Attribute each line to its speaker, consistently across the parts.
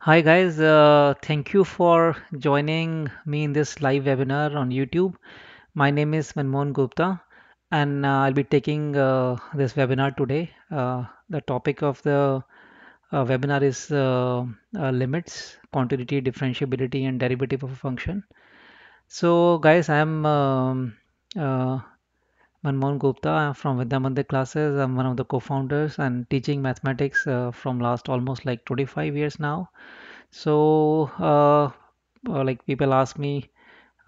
Speaker 1: Hi guys, uh, thank you for joining me in this live webinar on YouTube. My name is Manmohan Gupta and uh, I'll be taking uh, this webinar today. Uh, the topic of the uh, webinar is uh, limits, continuity, differentiability and derivative of a function. So guys, I'm um, Manmohan Gupta from Vidyamandit classes. I'm one of the co-founders and teaching mathematics uh, from last almost like 25 years now. So uh, uh, like people ask me,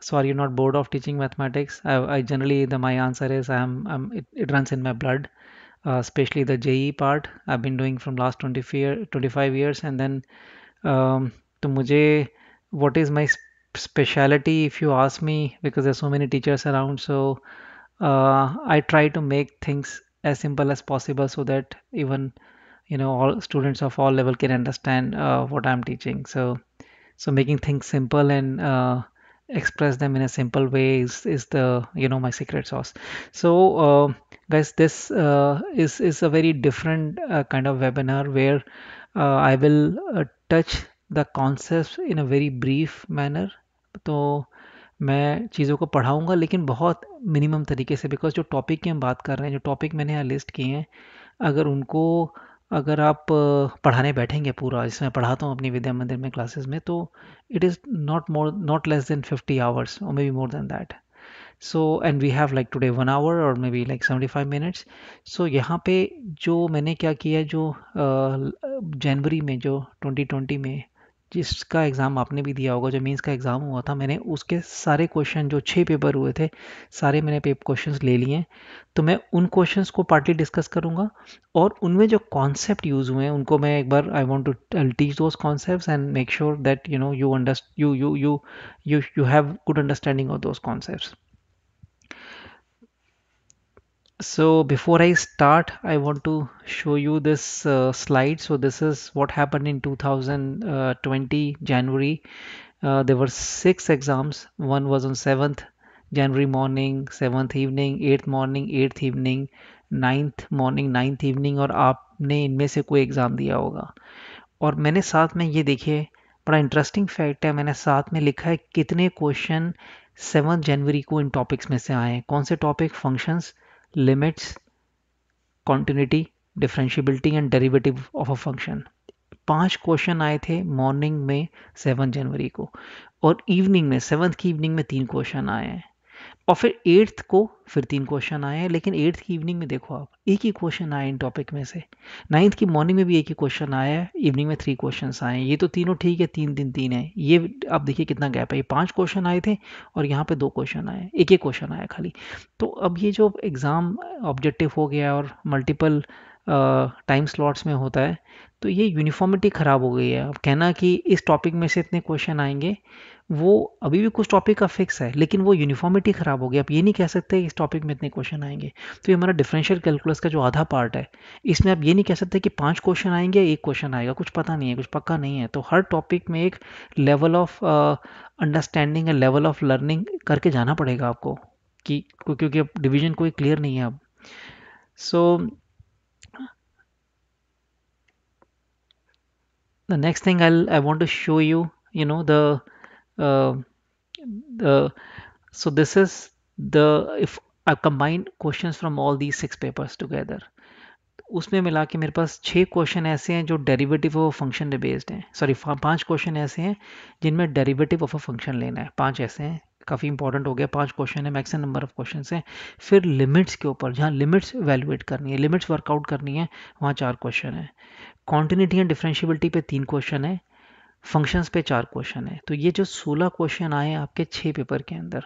Speaker 1: so are you not bored of teaching mathematics? I, I generally the my answer is I'm, I'm it, it runs in my blood. Uh, especially the JE part I've been doing from last 20 25 years and then um, to mujhe what is my specialty if you ask me because there's so many teachers around so uh, I try to make things as simple as possible so that even you know all students of all level can understand uh, what I'm teaching. So so making things simple and uh, express them in a simple way is, is the you know my secret sauce so uh, guys this uh, is is a very different uh, kind of webinar where uh, i will uh, touch the concepts in a very brief manner so मैं चीज़ों को पढ़ाऊँगा लेकिन बहुत minimum तरीके से because जो topic की हम बात कर रहे हैं जो टॉपिक मैंने यहाँ लिस्ट किए हैं अगर उनको अगर आप पढ़ाने बैठेंगे पूरा जिसमें पढ़ाता हूँ अपनी विद्या मंदिर में क्लासेस में तो it is not more not less than fifty hours और maybe more than that so and we have like today one hour और maybe like seventy five minutes so यहाँ पे जो मैंने क्या किया जो जनवरी में जो ट्वेंटी ट्वेंटी में जिसका एग्ज़ाम आपने भी दिया होगा जो मीन्स का एग्ज़ाम हुआ था मैंने उसके सारे क्वेश्चन जो छः पेपर हुए थे सारे मैंने पेप क्वेश्चन ले लिए हैं तो मैं उन क्वेश्चन को पार्टली डिस्कस करूँगा और उनमें जो कॉन्सेप्ट यूज़ हुए हैं उनको मैं एक बार I want to teach those concept and make sure that you know you under you you you you you have good understanding of those concept so before I start I want to show you this uh, slide so this is what happened in 2020 January uh, there were six exams one was on 7th January morning 7th evening 8th morning 8th evening 9th morning 9th evening और aapne inme se koi exam diya hoga aur maine साथ mein ye देखिए bada interesting fact hai maine साथ mein likha hai kitne question 7th january ko in topics mein se aaye हैं कौन से topic functions limits continuity differentiability and derivative of a function पांच question आए थे morning में seven जनवरी को और इवनिंग में सेवन्थ की इवनिंग में तीन क्वेश्चन आए हैं और फिर एट्थ को फिर तीन क्वेश्चन आए हैं लेकिन एट्थ की इवनिंग में देखो आप एक ही क्वेश्चन आए इन टॉपिक में से नाइन्थ की मॉर्निंग में भी एक ही क्वेश्चन आया है इवनिंग में थ्री क्वेश्चन आए ये तो तीनों ठीक है तीन दिन तीन है ये आप देखिए कितना गैप है ये पाँच क्वेश्चन आए थे और यहाँ पर दो क्वेश्चन आए एक ही क्वेश्चन आया खाली तो अब ये जो एग्ज़ाम ऑब्जेक्टिव हो गया और मल्टीपल टाइम स्लॉट्स में होता है तो ये यूनिफॉर्मिटी ख़राब हो गई है अब कहना कि इस टॉपिक में से इतने क्वेश्चन आएंगे वो अभी भी कुछ टॉपिक का फिक्स है लेकिन वो यूनिफॉर्मिटी ख़राब हो गई आप ये नहीं कह सकते इस टॉपिक में इतने क्वेश्चन आएंगे तो ये हमारा डिफरेंशियल कैलकुलस का जो आधा पार्ट है इसमें आप ये नहीं कह सकते कि पांच क्वेश्चन आएंगे एक क्वेश्चन आएगा कुछ पता नहीं है कुछ पक्का नहीं है तो हर टॉपिक में एक level of understanding level of learning करके जाना पड़ेगा आपको कि क्योंकि अब डिविजन कोई क्लियर नहीं है अब so the next thing I I want to show you you know the Uh, the, so this is the if I combine questions from all these six papers together उसमें मिला के मेरे पास छः question ऐसे हैं जो डेरिवेटिव ऑफ फंक्शन पे based हैं सॉरी पांच क्वेश्चन ऐसे हैं जिनमें डेरिवेटिव ऑफ अ फंक्शन लेना है पांच ऐसे हैं काफ़ी इंपॉर्टेंट हो गया पांच क्वेश्चन है मैक्सिमम नंबर ऑफ क्वेश्चन हैं फिर लिमिट्स के ऊपर जहाँ लिमिट्स वैल्यूएट करनी है लिमिट्स वर्कआउट करनी है वहाँ चार क्वेश्चन है क्वान्टिटी एंड डिफ्रेंशियबिलिटी पे तीन क्वेश्चन है फंक्शंस पे चार क्वेश्चन है तो ये जो सोलह क्वेश्चन आए आपके छः पेपर के अंदर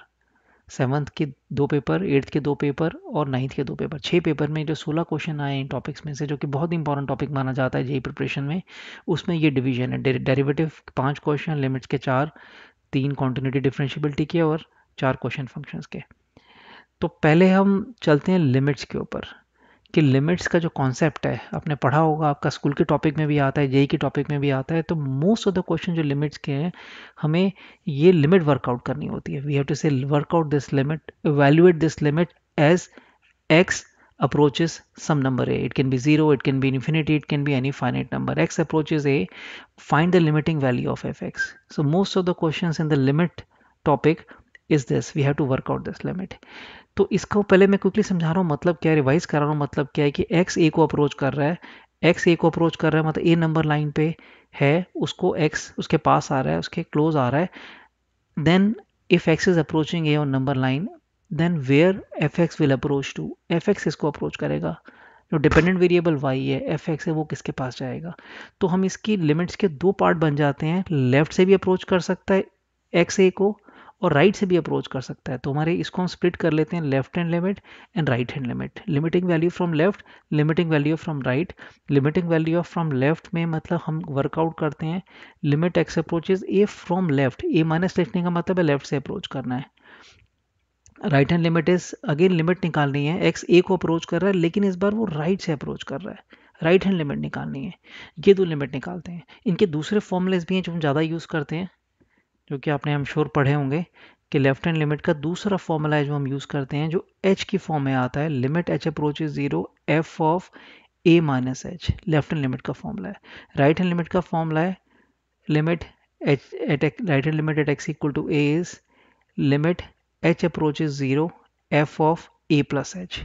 Speaker 1: सेवन्थ के दो पेपर एट्थ के दो पेपर और नाइन्थ के दो पेपर छः पेपर में जो सोलह क्वेश्चन आए इन टॉपिक्स में से जो कि बहुत इंपॉर्टेंट टॉपिक माना जाता है जेई प्रिपरेशन में उसमें ये डिवीजन है डेरिवेटिव पाँच क्वेश्चन लिमिट्स के चार तीन कॉन्टिन्यूटी डिफ्रेंशियबिलिटी के और चार क्वेश्चन फंक्शंस के तो पहले हम चलते हैं लिमिट्स के ऊपर कि लिमिट्स का जो कॉन्सेप्ट है आपने पढ़ा होगा आपका स्कूल के टॉपिक में भी आता है जेई के टॉपिक में भी आता है तो मोस्ट ऑफ द क्वेश्चन जो लिमिट्स के हैं हमें ये लिमिट वर्कआउट करनी होती है we have to say workout this limit evaluate this limit as x approach some number a it can be zero it can be infinity it can be any finite number x approach is a find the limiting value of f x so most of the question in the limit topic is this we have to work out this limit तो इसको पहले मैं quickly समझा रहा हूँ मतलब क्या revise करा रहा हूँ मतलब क्या है कि एक्स ए को अप्रोच कर रहा है एक्स ए को अप्रोच कर रहा है मतलब ए नंबर लाइन पे है उसको एक्स उसके पास आ रहा है उसके क्लोज आ रहा है then if x is approaching a on number line then where f x will approach to f x इसको अप्रोच करेगा जो डिपेंडेंट वेरिएबल वाई है एफ एक्स है वो किसके पास जाएगा तो हम इसकी लिमिट्स के दो पार्ट बन जाते हैं लेफ्ट से भी अप्रोच कर सकता है एक्स ए को और राइट से भी अप्रोच कर सकता है तो हमारे इसको हम स्प्लिट कर लेते हैं left hand limit and right hand limit limiting value from left limiting value from right limiting value of from left में मतलब हम वर्कआउट करते हैं limit x approaches a from left a minus लिखने का मतलब है लेफ्ट से अप्रोच करना है right hand limit is again limit निकालनी है एक्स ए को अप्रोच कर रहा है लेकिन इस बार वो राइट से अप्रोच कर रहा है राइट हैंड लिमिट निकालनी है ये दो लिमिट निकालते हैं इनके दूसरे फॉर्मूलेज भी हैं जो हम ज़्यादा यूज़ करते हैं जो कि आपने हम श्योर पढ़े होंगे कि लेफ्ट हैंड लिमिट का दूसरा फॉर्मूला है जो हम यूज़ करते हैं जो एच की फॉर्म में आता है limit h approach zero f of a minus h left hand limit का फॉर्मूला है राइट हैंड लिमिट का फॉर्मूला है limit h at right hand limit at x equal to a is limit h approach zero f of a plus h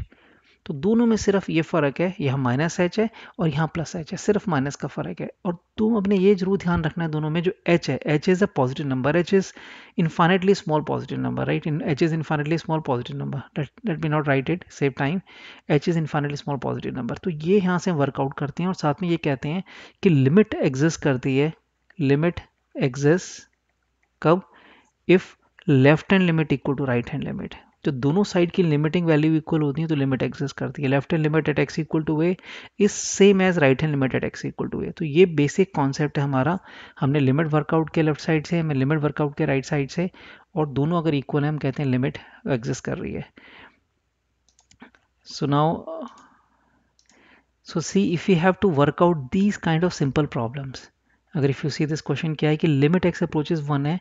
Speaker 1: तो दोनों में सिर्फ ये फ़र्क है यहाँ माइनस एच है और यहाँ प्लस एच है सिर्फ माइनस का फ़र्क है और तुम अपने ये जरूर ध्यान रखना है दोनों में जो एच है h is a positive number h is infinitely small positive number right in h is infinitely small positive number let me not write it save time h is infinitely small positive number तो ये यहाँ से workout करते हैं और साथ में ये कहते हैं कि लिमिट एग्जिस्ट करती है लिमिट एग्जिस्ट कब if left hand limit equal to right hand limit तो दोनों साइड की लिमिटिंग वैल्यू इक्वल होती है तो लिमिट एक्सिस्ट करती है left hand limit at x equal to a is same as right hand limit at x equal to a तो ये बेसिक कॉन्सेप्ट है हमारा हमने लिमिट वर्कआउट के लेफ्ट साइड से हमें लिमिट वर्कआउट के राइट साइड से और दोनों अगर इक्वल है हम कहते हैं लिमिट एग्जिस्ट कर रही है so now so see if you have to workout these kind of simple problems अगर if you see this question क्या है कि लिमिट एक्स अप्रोचेज वन है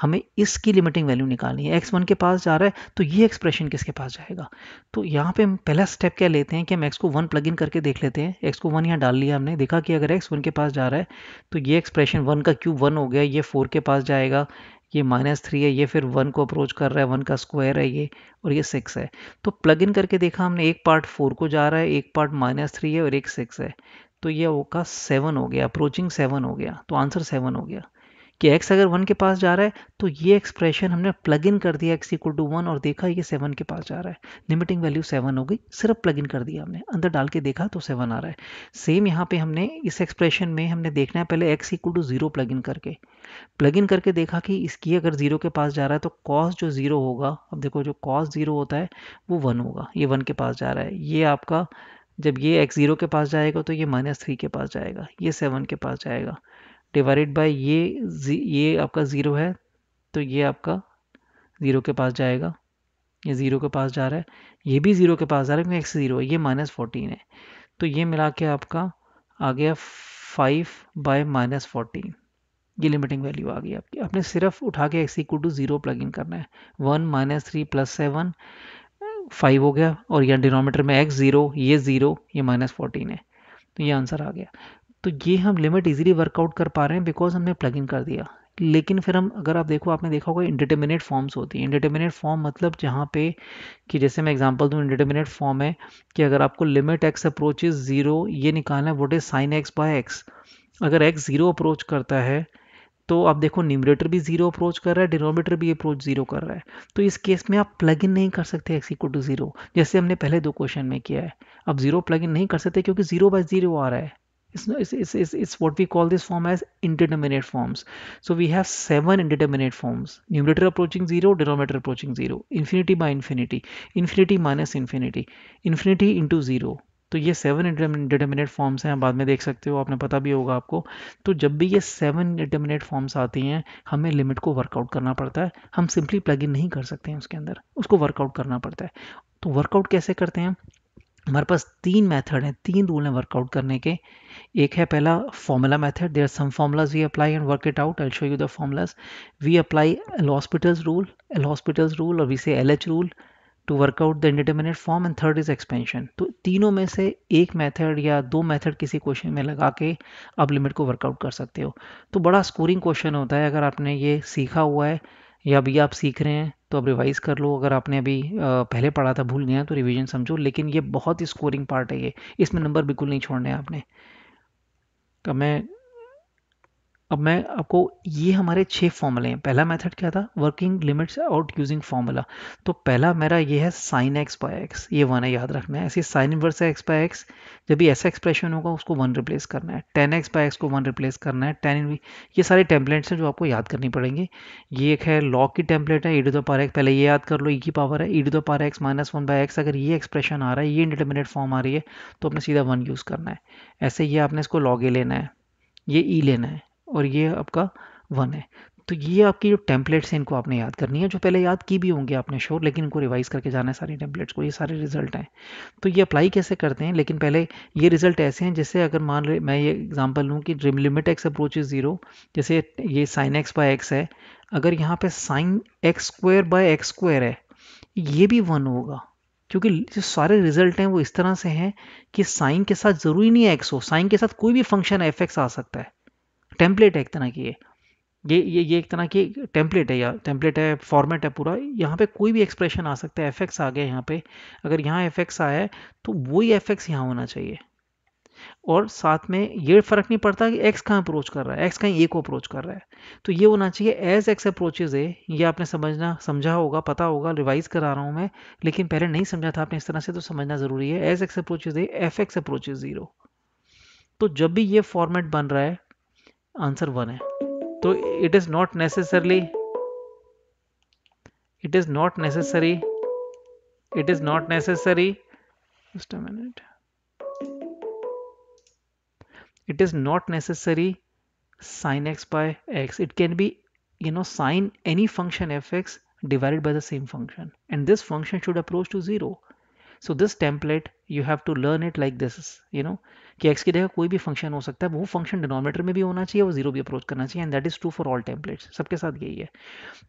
Speaker 1: हमें इसकी लिमिटिंग वैल्यू निकालनी है एक्स वन के पास जा रहा है तो ये एक्सप्रेशन किसके पास जाएगा तो यहाँ पे हम पहला स्टेप क्या लेते हैं कि हम एक्स को वन प्लग इन करके देख लेते हैं एक्स को वन यहाँ डाल लिया हमने देखा कि अगर एक्स वन के पास जा रहा है तो ये एक्सप्रेशन वन का क्यूब वन हो गया ये फोर के पास जाएगा ये माइनस थ्री है ये फिर वन को अप्रोच कर रहा है वन का स्क्वायर है ये और ये सिक्स है तो प्लग इन करके देखा हमने एक पार्ट फोर को जा रहा है एक पार्ट माइनस थ्री है और एक सिक्स है तो ये होगा सेवन हो गया अप्रोचिंग सेवन हो गया तो आंसर सेवन हो गया कि x अगर वन के पास जा रहा है तो ये एक्सप्रेशन हमने प्लग इन कर दिया x इक्वल टू वन और देखा ये सेवन के पास जा रहा है लिमिटिंग वैल्यू सेवन हो गई सिर्फ प्लग इन कर दिया हमने अंदर डाल के देखा तो सेवन आ रहा है सेम यहाँ पे हमने इस एक्सप्रेशन में हमने देखना है पहले x equal to zero plug in करके प्लग इन करके देखा कि इसकी अगर जीरो के पास जा रहा है तो कॉस जो जीरो होगा अब देखो जो कॉस जीरो होता है वो वन होगा ये वन के पास जा रहा है ये आपका जब ये एक्स जीरो के पास जाएगा तो ये माइनस थ्री के पास जाएगा ये सेवन के पास जाएगा डिवाइडेड बाय ये ये आपका ज़ीरो है तो ये आपका ज़ीरो के पास जाएगा ये ज़ीरो के पास जा रहा है ये भी ज़ीरो के पास जा रहा है क्योंकि एक्स ज़ीरो है ये माइनस फोर्टीन है तो ये मिला के आपका आ गया फाइव बाय माइनस फोर्टीन ये लिमिटिंग वैल्यू आ गई आपकी आपने सिर्फ उठा के x equal to zero plug in करना है one minus three plus seven five हो गया और यहाँ डिनोमीटर में एक्स ज़ीरो ये ज़ीरो ये माइनस फोर्टीन है तो ये आंसर आ गया तो ये हम लिमिट इजीली वर्कआउट कर पा रहे हैं बिकॉज हमने प्लग इन कर दिया लेकिन फिर हम अगर आप देखो आपने देखा होगा इंडिटर्मिनेट फॉर्म्स होती हैं इंडिटर्मिनेट फॉर्म मतलब जहाँ पे कि जैसे मैं एग्जांपल दूँ इंडिटर्मिनेट फॉर्म है कि अगर आपको limit x approach is zero ये निकालना है what is sine x by x अगर एक्स ज़ीरो अप्रोच करता है तो आप देखो न्यूमरेटर भी जीरो अप्रोच कर रहा है डिनोमीटर भी अप्रोच जीरो कर रहा है तो इस केस में आप प्लग इन नहीं कर सकते एक्स इक्वल टू जीरो जैसे हमने पहले दो क्वेश्चन में किया है आप जीरो प्लग इन नहीं कर सकते क्योंकि जीरो बाय जीरो आ रहा है it's, it's, it's, it's what we call this form as indeterminate forms. So we have seven indeterminate forms. Numerator approaching zero, denominator approaching zero. Infinity by infinity. Infinity minus infinity. Infinity into zero. तो ये seven इंटरमिनेट forms हैं बाद में देख सकते हो आपने पता भी होगा आपको तो जब भी ये सेवन इंटरमिनेट फॉर्म्स आती हैं हमें लिमिट को वर्कआउट करना पड़ता है हम सिंपली प्लग इन नहीं कर सकते हैं उसके अंदर उसको वर्कआउट करना पड़ता है तो वर्कआउट कैसे करते हैं हमारे पास तीन मेथड हैं तीन रूल हैं वर्कआउट करने के एक है पहला formula method there some formulas we apply and work it out I show you the formulas we apply L Hospital's rule L Hospital's rule और we say L H rule to workout the indeterminate form and third is expansion तो तीनों में से एक method या दो method किसी question में लगा के आप लिमिट को वर्कआउट कर सकते हो तो बड़ा स्कोरिंग क्वेश्चन होता है अगर आपने ये सीखा हुआ है या अभी आप सीख रहे हैं तो अब रिवाइज़ कर लो अगर आपने अभी पहले पढ़ा था भूल गया तो रिवीजन समझो लेकिन ये बहुत ही स्कोरिंग पार्ट है ये इसमें नंबर बिल्कुल नहीं छोड़ने आपने तो मैं अब मैं आपको ये हमारे छः फॉर्मूले हैं पहला मेथड क्या था working limits out using formula तो पहला मेरा ये है साइन एक्स बाय एक्स ये वन है याद रखना है ऐसे साइन इनवर्स है एक्स बाय एक्स जब भी ऐसा एक्सप्रेशन होगा उसको वन रिप्लेस करना है टेन एक्स बाय एक्स को वन रिप्लेस करना है टेन ये सारे टेम्पलेट्स हैं जो आपको याद करनी पड़ेंगे ये एक है लॉक की टेम्पलेट है e to the power x पहले ये याद कर लो ई e की पावर है e to the power x minus one by x अगर ये एक्सप्रेशन आ रहा है ये इंडिटर्मिनेट फॉर्म आ रही है तो आपने सीधा वन यूज़ करना है ऐसे ये आपने इसको लॉग ए लेना है ये ई e लेना है और ये आपका वन है तो ये आपकी जो टेम्पलेट्स हैं इनको आपने याद करनी है जो पहले याद की भी होंगे आपने श्योर लेकिन इनको रिवाइज करके जाना है सारी टेम्पलेट्स को ये सारे रिजल्ट हैं तो ये अप्लाई कैसे करते हैं लेकिन पहले ये रिजल्ट ऐसे हैं जैसे अगर मान मैं ये एग्जांपल लूँ कि limit x approach is zero जैसे ये साइन एक्स बाय एक्स है अगर यहाँ पर sine x square by x square है ये भी वन होगा क्योंकि जो सारे रिजल्ट हैं वो इस तरह से हैं कि साइन के साथ ज़रूरी नहीं है एक्स हो साइन के साथ कोई भी फंक्शन एफ एक्स आ सकता है टेम्पलेट है एक तरह की ये ये ये ये एक तरह की टेम्पलेट है यार टेम्पलेट है फॉर्मेट है पूरा यहाँ पे कोई भी एक्सप्रेशन आ सकता है एफ आ गया यहाँ पे अगर यहाँ एफ आया है तो वही एफ एक्स यहाँ होना चाहिए और साथ में ये फ़र्क नहीं पड़ता कि एक्स कहाँ अप्रोच कर रहा है एक्स कहीं ए को अप्रोच कर रहा है तो ये होना चाहिए एज एक्स अप्रोचेज ए ये आपने समझना समझा होगा पता होगा रिवाइज करा रहा हूँ मैं लेकिन पहले नहीं समझा था आपने इस तरह से तो समझना ज़रूरी है as x approaches a f x approaches zero तो जब भी ये फॉर्मेट बन रहा है Answer one है तो it is not necessarily it is not necessary it is not necessary it is not necessary sine x by x it can be you know sine any function fx divided by the same function and this function should approach to zero so this template you have to learn it like this you know कि x की जगह कोई भी function हो सकता है वो function denominator में भी होना चाहिए और जीरो भी अप्रोच करना चाहिए and that is true for all templates सबके साथ यही है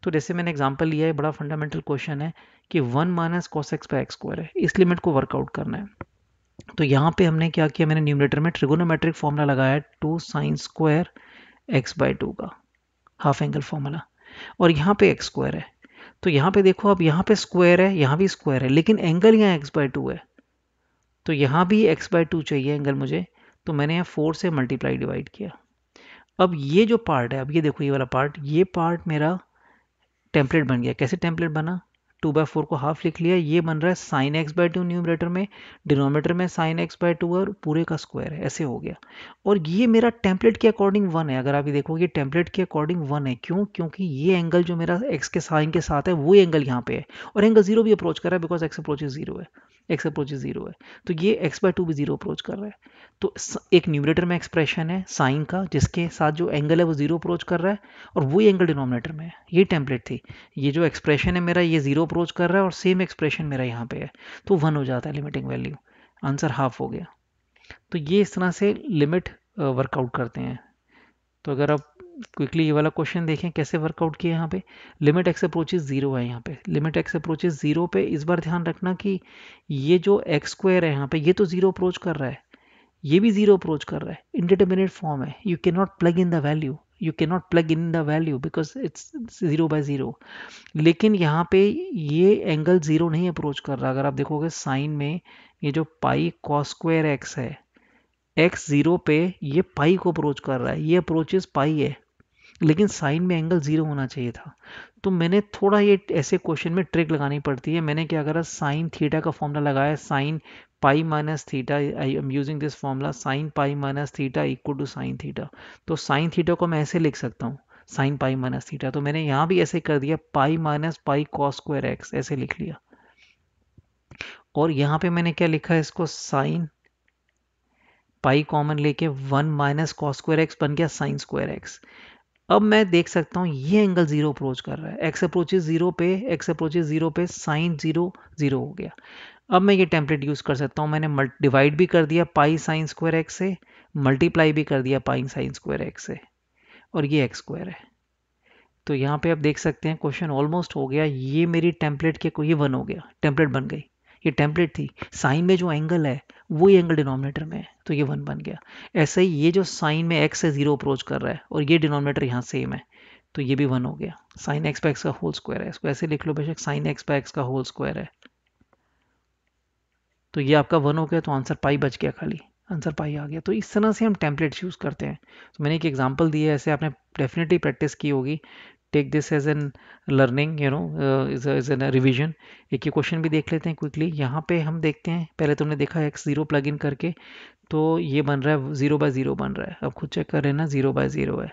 Speaker 1: तो जैसे मैंने एग्जाम्पल लिया है बड़ा फंडामेंटल क्वेश्चन है कि one minus cos x by x square है इस लिमिट को वर्कआउट करना है तो यहाँ पे हमने क्या किया मैंने न्यूमिनेटर में ट्रिगोनोमेट्रिक फॉर्मूला लगाया two sine square x by two का हाफ एंगल फॉर्मूला और यहाँ पे एक्स स्क्वायर है तो यहाँ पे देखो अब यहाँ पे स्क्वायर है यहाँ भी स्क्वायर है लेकिन एंगल यहाँ एक्स बाय टू है तो यहाँ भी एक्स बाय टू चाहिए एंगल मुझे तो मैंने यहाँ फोर से मल्टीप्लाई डिवाइड किया अब ये जो पार्ट है अब ये देखो ये वाला पार्ट ये पार्ट मेरा टेम्पलेट बन गया कैसे टेम्पलेट बना टू बाई फोर को हाफ लिख लिया ये बन रहा है sine x by two numerator में डिनोमीटर में साइन एक्स बाय टू और पूरे का स्क्वायर है ऐसे हो गया और ये मेरा टेम्पलेट के अकॉर्डिंग वन है अगर आप ये देखोगे टेम्पलेट के अकॉर्डिंग वन है क्यों क्योंकि ये एंगल जो मेरा एक्स के साइन के साथ है वो एंगल यहाँ पे है और एंगल जीरो भी अप्रोच कर रहा है बिकॉज एक्स अप्रोच जीरो है एक्स अप्रोच जीरो है तो ये एक्स बाय टू भी जीरो अप्रोच कर रहा है तो एक न्यूमरेटर में एक्सप्रेशन है साइन का जिसके साथ जो एंगल है वो जीरो अप्रोच कर रहा है और वही एंगल डिनोमिनेटर में है ये टेम्पलेट थी ये जो एक्सप्रेशन है मेरा ये जीरो अप्रोच कर रहा है और सेम एक्सप्रेशन मेरा यहाँ पे है तो वन हो जाता है लिमिटिंग वैल्यू आंसर हाफ हो गया तो ये इस तरह से लिमिट वर्कआउट uh, करते हैं तो अगर आप क्विकली ये वाला क्वेश्चन देखें कैसे वर्कआउट किया यहाँ पे लिमिट एक्स अप्रोचेज ज़ीरो है यहाँ पे लिमिट एक्स अप्रोचेज ज़ीरो पे इस बार ध्यान रखना कि ये जो एक्स स्क्वायर है यहाँ पे ये तो ज़ीरो अप्रोच कर रहा है ये भी ज़ीरो अप्रोच कर रहा है इंडिटर्मिनेट फॉर्म है you can not plug in the value you can not plug in the value because it's zero by zero लेकिन यहाँ पे ये एंगल ज़ीरो नहीं अप्रोच कर रहा अगर आप देखोगे साइन में ये जो पाई कॉस स्क्वायर एक्स है एक्स ज़ीरो पे ये पाई को अप्रोच कर रहा है ये अप्रोचेस पाई है लेकिन साइन में एंगल ज़ीरो होना चाहिए था तो मैंने थोड़ा ये ऐसे क्वेश्चन में ट्रिक लगानी पड़ती है मैंने क्या करा साइन थीटा का फॉर्मूला लगाया sine pi minus theta I am using this formula sine pi minus theta equal to sine theta तो साइन थीटा को मैं ऐसे लिख सकता हूँ साइन पाई माइनस थीटा तो मैंने यहाँ भी ऐसे कर दिया pi minus pi cos square x ऐसे लिख लिया और यहाँ पे मैंने क्या लिखा है इसको साइन पाई कॉमन लेके one minus cos square x बन गया साइन स्क्वायर एक्स अब मैं देख सकता हूँ ये एंगल ज़ीरो अप्रोच कर रहा है एक्स अप्रोचेज ज़ीरो पे एक्स अप्रोचेज ज़ीरो पे साइन ज़ीरो ज़ीरो हो गया अब मैं ये टेम्पलेट यूज़ कर सकता हूँ मैंने डिवाइड भी कर दिया पाई साइन स्क्वायर एक्स से मल्टीप्लाई भी कर दिया पाई साइन स्क्वायर एक्स से और ये एक्स स्क्वायर है तो यहाँ पे आप देख सकते हैं क्वेश्चन ऑलमोस्ट हो गया ये मेरी टेम्पलेट के को ये वन हो गया टेम्पलेट बन गई ये टेम्पलेट थी साइन में जो एंगल है वही एंगल डिनोमिनेटर में है तो ये वन बन गया ऐसे ही ये जो साइन में एक्स से ज़ीरो अप्रोच कर रहा है और ये डिनोमिनेटर यहाँ सेम है तो ये भी वन हो गया साइन एक्स बाय एक्स का होल स्क्वायर है इसको ऐसे लिख लो बेशक साइन एक्स बाय एक्स का होल स्क्वायर है तो ये आपका वन हो गया तो आंसर पाई बच गया खाली आंसर पाई आ गया तो इस तरह से हम टेम्पलेट्स यूज़ करते हैं तो मैंने एक एग्जांपल दिया है ऐसे आपने डेफिनेटली प्रैक्टिस की होगी take this as an learning you know is an revision एक ये क्वेश्चन भी देख लेते हैं क्विकली यहाँ पे हम देखते हैं पहले तुमने देखा एक्स ज़ीरो प्लग इन करके तो ये बन रहा है ज़ीरो बाय ज़ीरो बन रहा है अब खुद चेक कर रहे हैं ना ज़ीरो बाय ज़ीरो है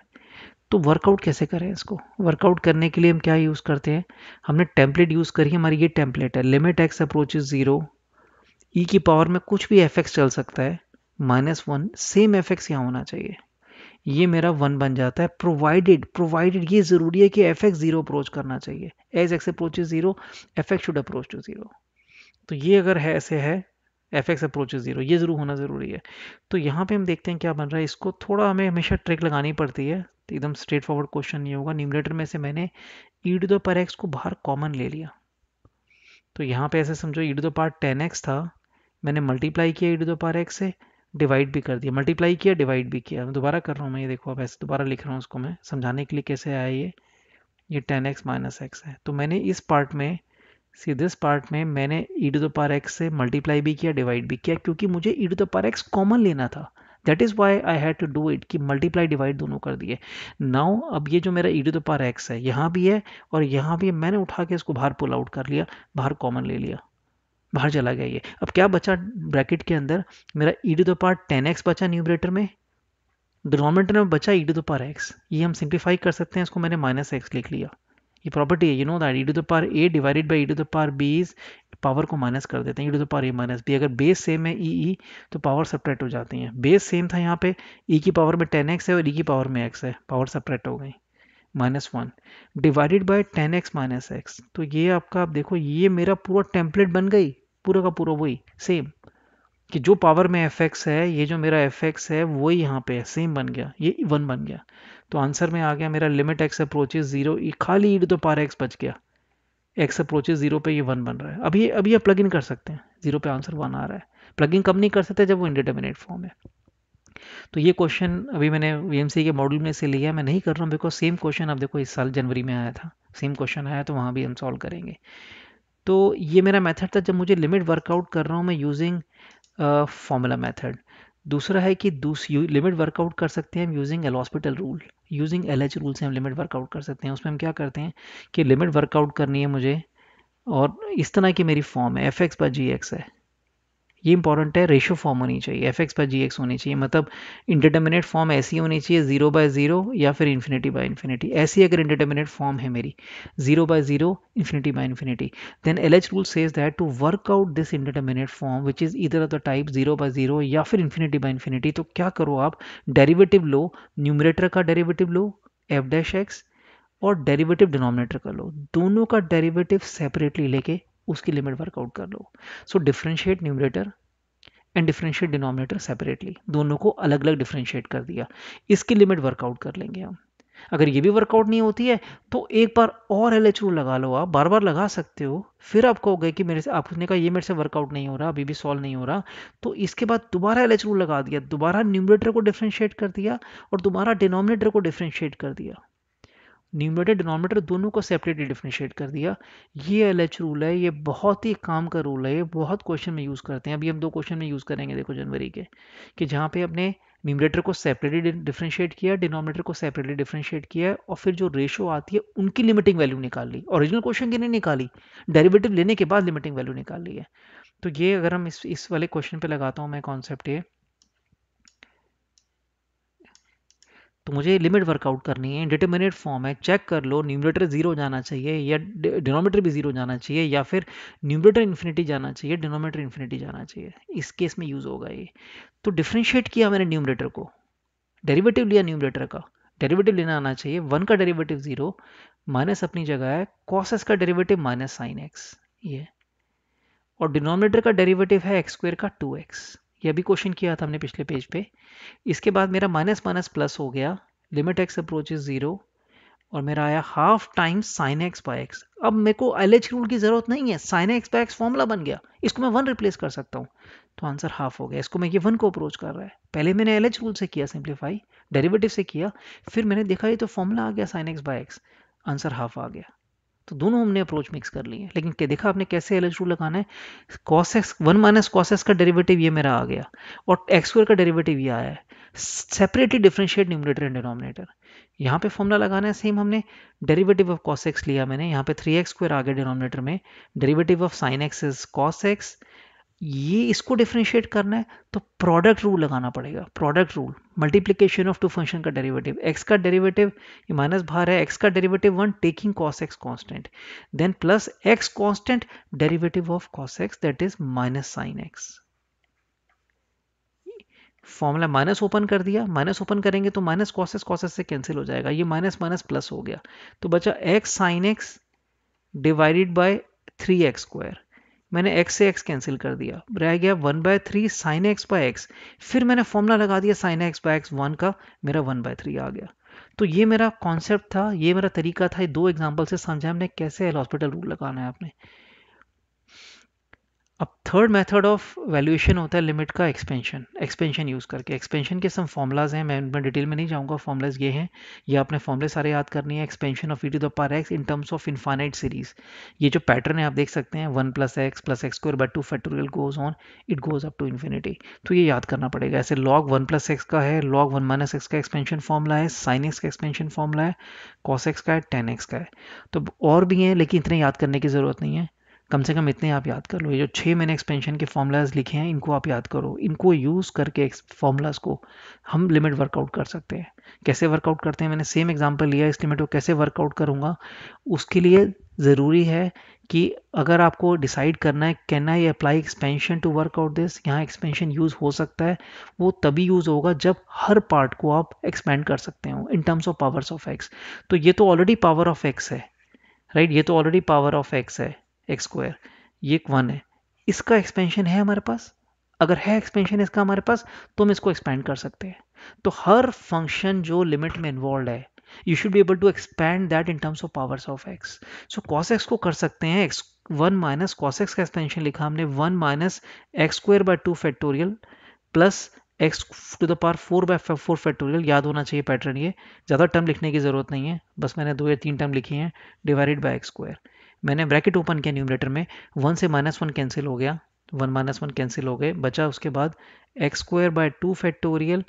Speaker 1: तो वर्कआउट कैसे करें इसको वर्कआउट करने के लिए हम क्या यूज़ करते हैं हमने टेम्पलेट यूज़ करी हमारी ये टेम्पलेट है limit x approach is zero e की पावर में कुछ भी एफेक्ट्स चल सकता है माइनस वन सेम एफेक्ट्स यहाँ होना चाहिए ये मेरा वन बन जाता है प्रोवाइडेड प्रोवाइडेड ये ज़रूरी है कि एफ एक्स ज़ीरो अप्रोच करना चाहिए as x approach zero f x should approach to zero तो ये अगर है ऐसे है एफ एक्स अप्रोच ज़ीरो ये ज़रूर होना ज़रूरी है तो यहाँ पे हम देखते हैं क्या बन रहा है इसको थोड़ा हमें हमेशा ट्रिक लगानी पड़ती है तो एकदम स्ट्रेट फॉरवर्ड क्वेश्चन नहीं होगा न्यूमिनेटर में से मैंने ई टू दो पर एक्स को बाहर कॉमन ले लिया तो यहाँ पे ऐसे समझो ई टू दो पार टेन एक्स था मैंने मल्टीप्लाई किया ई टू दो पार एक्स से डिवाइड भी कर दिया मल्टीप्लाई किया डिवाइड भी किया मैं दोबारा कर रहा हूँ मैं ये देखो अब ऐसे दोबारा लिख रहा हूँ उसको मैं समझाने के लिए कैसे आया ये ये टेन एक्स माइनस एक्स है तो मैंने इस पार्ट में सी दिस पार्ट में मैंने e to the power x से मल्टीप्लाई भी किया डिवाइड भी किया क्योंकि मुझे e to the power x common लेना था that is why I had to do it कि मल्टीप्लाई डिवाइड दोनों कर दिए नाउ अब ये जो मेरा e to the power x है यहाँ भी है और यहाँ भी है मैंने उठा के इसको बाहर पुल आउट कर लिया बाहर कॉमन ले लिया बाहर चला गया ये अब क्या बचा ब्रैकेट के अंदर मेरा e to the power ten x बचा न्यूमरेटर में डिनोमिनेटर में बचा e to the power x ये हम सिंप्लीफाई कर सकते हैं इसको मैंने माइनस एक्स लिख लिया ये प्रॉपर्टी है you know that e to the power a divided by e to the power b is power को माइनस कर देते हैं e to the power a minus b अगर बेस सेम है ई e ई e, तो power separate हो जाती है बेस सेम था यहाँ पे ई e की पावर में टेन एक्स है और ई की पावर में एक्स है पावर सेपरेट हो गई minus one divided by ten x minus x तो ये आपका आप देखो ये मेरा पूरा टेम्पलेट बन गई पूरा का पूरा वही सेम कि जो पावर में एफ एक्स है ये जो मेरा एफ एक्स है वही यहाँ पे है सेम बन गया ये वन बन गया तो आंसर में आ गया मेरा लिमिट एक्स अप्रोचेज जीरो खाली ईड तो पार एक्स बच गया एक्स अप्रोचेज जीरो पे ये वन बन रहा है अब ये अभी आप प्लग इन कर सकते हैं जीरो पे आंसर वन आ रहा है प्लग इन कब नहीं कर सकते जब वो इंडिटर्मिनेट फॉर्म है तो ये क्वेश्चन अभी मैंने वी के मॉडल में से लिया मैं नहीं कर रहा हूँ बिकॉज सेम क्वेश्चन अब देखो इस साल जनवरी में आया था सेम क्वेश्चन आया तो वहाँ भी हम सॉल्व करेंगे तो ये मेरा मेथड था जब मुझे लिमिट वर्कआउट कर रहा हूँ मैं यूजिंग फॉर्मूला मेथड दूसरा है कि लिमिट वर्कआउट कर सकते हैं हम using L hospital rule using L H rule से हम लिमिट वर्कआउट कर सकते हैं उसमें हम क्या करते हैं कि लिमिट वर्कआउट करनी है मुझे और इस तरह की मेरी फॉर्म है f x by g x है ये इंपॉर्टेंट है रेशो फॉर्म होनी चाहिए f x by g x होनी चाहिए मतलब इंटरटर्मिनेट फॉर्म ऐसी होनी चाहिए जीरो बाय ज़ीरो या फिर इन्फिनिटी बाय इन्फिनिटी ऐसी अगर इंटरटर्मिनेट फॉर्म है मेरी zero by zero infinity by infinity then L H rule says that to work out this indeterminate form which is either of the type zero by zero या फिर infinity by infinity तो क्या करो आप derivative लो numerator का derivative लो f dash x और डेरिवेटिव डिनोमिनेटर का लो दोनों का डेरिवेटिव सेपरेटली लेके उसकी लिमिट वर्कआउट कर लो so differentiate numerator and differentiate denominator separately दोनों को अलग अलग डिफ्रेंशिएट कर दिया इसकी लिमिट वर्कआउट कर लेंगे हम अगर ये भी वर्कआउट नहीं होती है तो एक बार और एल लगा लो आप बार बार लगा सकते हो फिर आप कहोगे कि मेरे से आपने कहा ये मेरे से वर्कआउट नहीं हो रहा अभी भी सॉल्व नहीं हो रहा तो इसके बाद दोबारा एल लगा दिया दोबारा न्यूमरेटर को डिफ्रेंशिएट कर दिया और दोबारा डिनोमिनेटर को डिफ्रेंशिएट कर दिया न्यूमरेटर डिनोमिनेटर दोनों को सेपरेटली डिफ्रेंशिएट कर दिया ये एल एच रूल है ये बहुत ही काम का रूल है ये बहुत क्वेश्चन में यूज़ करते हैं अभी हम दो क्वेश्चन में यूज़ करेंगे देखो जनवरी के कि जहाँ पे अपने न्यूमरेटर को सेपरेटली डिफ्रेंशिएट किया डिनोमिनेटर को सेपरेटली डिफ्रेंशिएट किया और फिर जो रेशो आती है उनकी लिमिटिंग वैल्यू निकाल ली ओरिजिनल क्वेश्चन की नहीं निकाली डेरिवेटिव लेने के बाद लिमिटिंग वैल्यू निकाल ली है तो ये अगर हम इस इस वाले क्वेश्चन पर लगाता हूँ मैं कॉन्सेप्ट ये तो मुझे लिमिट वर्कआउट करनी है डिटर्मिनेट फॉर्म है चेक कर लो न्यूमरेटर जीरो जाना चाहिए या डिनोमीटर भी जीरो जाना चाहिए या फिर न्यूमरेटर इन्फिनिटी जाना चाहिए डिनोमीटर इन्फिनिटी जाना चाहिए इस केस में यूज़ होगा ये तो डिफ्रेंशिएट किया मैंने न्यूमरेटर को डेरिवेटिव लिया न्यूमरेटर का डेरिवेटिव लेना आना चाहिए वन का डेरिवेटिव जीरो माइनस अपनी जगह है कॉसेस का डेरिवेटिव माइनस साइन एक्स ये और डिनोमिनेटर का डेरिवेटिव है एक्स स्क्वेयर का टू एक्स यह भी क्वेश्चन किया था हमने पिछले पेज पे इसके बाद मेरा माइनस माइनस प्लस हो गया limit x approach is zero और मेरा आया half time sine x by x अब मेरे को एल एच रूल की ज़रूरत नहीं है sine x by x formula बन गया इसको मैं वन रिप्लेस कर सकता हूँ तो आंसर हाफ हो गया इसको मैं ये वन को अप्रोच कर रहा है पहले मैंने एल एच रूल से किया सिंप्लीफाई डेरिवेटिव से किया फिर मैंने देखा ये तो फॉर्मूला आ गया sine x by x answer half आ गया तो दोनों हमने अप्रोच मिक्स कर ली है लेकिन क्या देखा आपने कैसे एल एच रूल लगाना है cos x one minus cos x का डेरिवेटिव ये मेरा आ गया और एक्स स्क्वायर का डेरिवेटिव ये आया है separately differentiate numerator and denominator यहाँ पे फॉर्मुला लगाना है सेम हमने डेरिवेटिव ऑफ कॉस एक्स लिया मैंने यहाँ पे थ्री एक्स स्क्वायर आ गया डिनोमिनेटर में derivative of sine x is cos x ये इसको डिफ्रेंशिएट करना है तो प्रोडक्ट रूल लगाना पड़ेगा product rule multiplication of two function का डेरिवेटिव एक्स का डेरिवेटिव ये माइनस भार है एक्स का derivative one taking cos x constant then plus x constant derivative of cos x that is minus sine x formula minus open कर दिया minus open करेंगे तो माइनस कॉसेस कॉसेस से कैंसिल हो जाएगा ये माइनस माइनस प्लस हो गया तो बचा x sine x divided by three x square मैंने एक्स से एक्स कैंसिल कर दिया रह गया one bye three sine x by x फिर मैंने फॉर्मूला लगा दिया sine x by x one का मेरा वन बाय थ्री आ गया तो ये मेरा कॉन्सेप्ट था ये मेरा तरीका था ये दो एग्जाम्पल से समझा हमने कैसे एल हॉस्पिटल रूल लगाना है आपने अब थर्ड मेथड ऑफ वैल्यूएशन होता है लिमिट का एक्सपेंशन एक्सपेंशन यूज़ करके एक्सपेंशन के सम फॉर्मूलाज हैं मैं उनमें डिटेल में नहीं जाऊंगा फॉर्मूलाज ये हैं ये आपने फॉर्मूले सारे याद करनी है expansion of e to the power x in terms of infinite series ये जो पैटर्न है आप देख सकते हैं one plus x plus x square by two factorial goes on it goes up to infinity तो ये याद करना पड़ेगा ऐसे लॉग वन प्लस एक्स का है लॉग वन माइनस एक्स का एक्सपेंशन फॉर्मूला है साइन एक्स का एक्सपेंशन फॉर्मूला है कॉस एक्स का है टेन एक्स का है तो और भी हैं लेकिन इतने याद करने की ज़रूरत नहीं है कम से कम इतने आप याद कर लो ये जो छः मैंने एक्सपेंशन के फॉर्मूलाज लिखे हैं इनको आप याद करो इनको यूज़ करके फॉर्मूलाज को हम लिमिट वर्कआउट कर सकते हैं कैसे वर्कआउट करते हैं मैंने सेम एग्जाम्पल लिया इस लिमिट को तो कैसे वर्कआउट करूँगा उसके लिए ज़रूरी है कि अगर आपको डिसाइड करना है can I apply expansion to work out this यहाँ एक्सपेंशन यूज़ हो सकता है वो तभी यूज़ होगा जब हर पार्ट को आप एक्सपेंड कर सकते हो in terms of powers of x तो ये तो ऑलरेडी पावर ऑफ एक्स है राइट right? ये तो ऑलरेडी पावर ऑफ एक्स है एक्स स्क्वायर ये एक वन है इसका एक्सपेंशन है हमारे पास अगर है एक्सपेंशन इसका हमारे पास तो हम इसको एक्सपेंड कर सकते हैं तो हर फंक्शन जो लिमिट में इन्वॉल्व है you should be able to expand that in terms of powers of x so cos x को कर सकते हैं x one minus cos x का एक्सपेंशन लिखा हमने one minus x square by two factorial plus x to the power four by four factorial याद होना चाहिए पैटर्न ये ज़्यादा टर्म लिखने की ज़रूरत नहीं है बस मैंने दो या तीन टर्म लिखी हैं डिवाइडेड बाय एक्स स्क्वायर मैंने ब्रैकेट ओपन किया न्यूमरेटर में वन से माइनस वन कैंसिल हो गया वन माइनस वन कैंसिल हो गए बचा उसके बाद x square by two factorial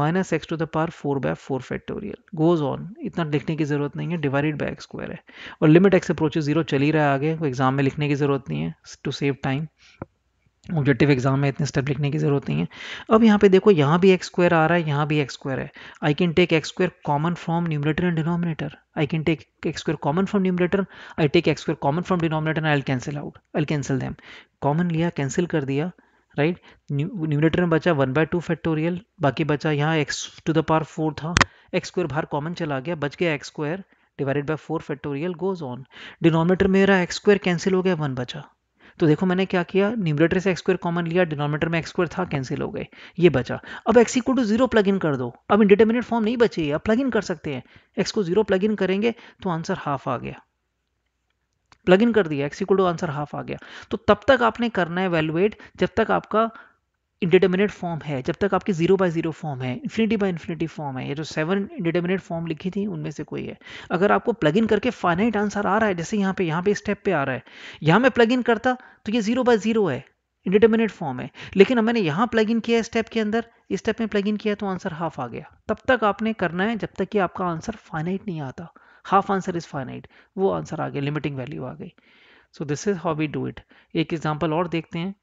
Speaker 1: minus x to the power four by four factorial goes on इतना लिखने की जरूरत नहीं है डिवाइडेड बाय एक्स स्क्वायर है और लिमिट एक्स अप्रोचेज जीरो चल ही रहा है आगे कोई एग्जाम में लिखने की जरूरत नहीं है to save time objective exam में इतने स्टेप लिखने की जरूरत नहीं है अब यहाँ पे देखो यहाँ भी एक्स स्क्वायर आ रहा है यहाँ भी एक्स स्क्वायर है I can take x square common from numerator and denominator I can take x square common from numerator I take x square common from denominator I cancel out I cancel them common लिया cancel कर दिया right numerator में बचा one by two factorial बाकी बचा यहाँ x to the power four था x square बाहर कॉमन चला गया बच गया x square divided by four factorial goes on denominator मेरा एक्स स्क्वायर कैंसिल हो गया वन बचा तो देखो मैंने क्या किया न्यूमरेटर से एक्स कॉमन लिया डिनोमीटर में एक्स था कैंसिल हो गए ये बचा अब x equal to zero plug in कर दो अब इंडिटर्मिनेट फॉर्म नहीं बचे अब आप प्लग इन कर सकते हैं एक्स को जीरो प्लग इन करेंगे तो आंसर हाफ आ गया प्लग इन कर दिया x equal to answer half आ गया तो तब तक आपने करना है वैल्युएट जब तक आपका इंडिटर्मिनेट फॉर्म है जब तक आपकी जीरो बाय जीरो फॉर्म है इन्फिनिटी बाय इन्फिनिटी फॉर्म है ये जो सेवन इंडिटर्मिनेट फॉर्म लिखी थी उनमें से कोई है अगर आपको प्लग इन करके फाइनाइट आंसर आ रहा है जैसे यहाँ पे यहाँ पे स्टेप पे आ रहा है यहाँ मैं प्लग इन करता तो ये जीरो बाय जीरो है इंडिटर्मिनेट फॉर्म है लेकिन अब मैंने यहाँ प्लग इन किया स्टेप के अंदर इस स्टेप में प्लग इन किया तो आंसर हाफ आ गया तब तक आपने करना है जब तक कि आपका आंसर फाइनाइट नहीं आता हाफ आंसर इज फाइनाइट वो आंसर आ गया लिमिटिंग वैल्यू आ गई so this is how we do it एक एग्जाम्पल और देखते हैं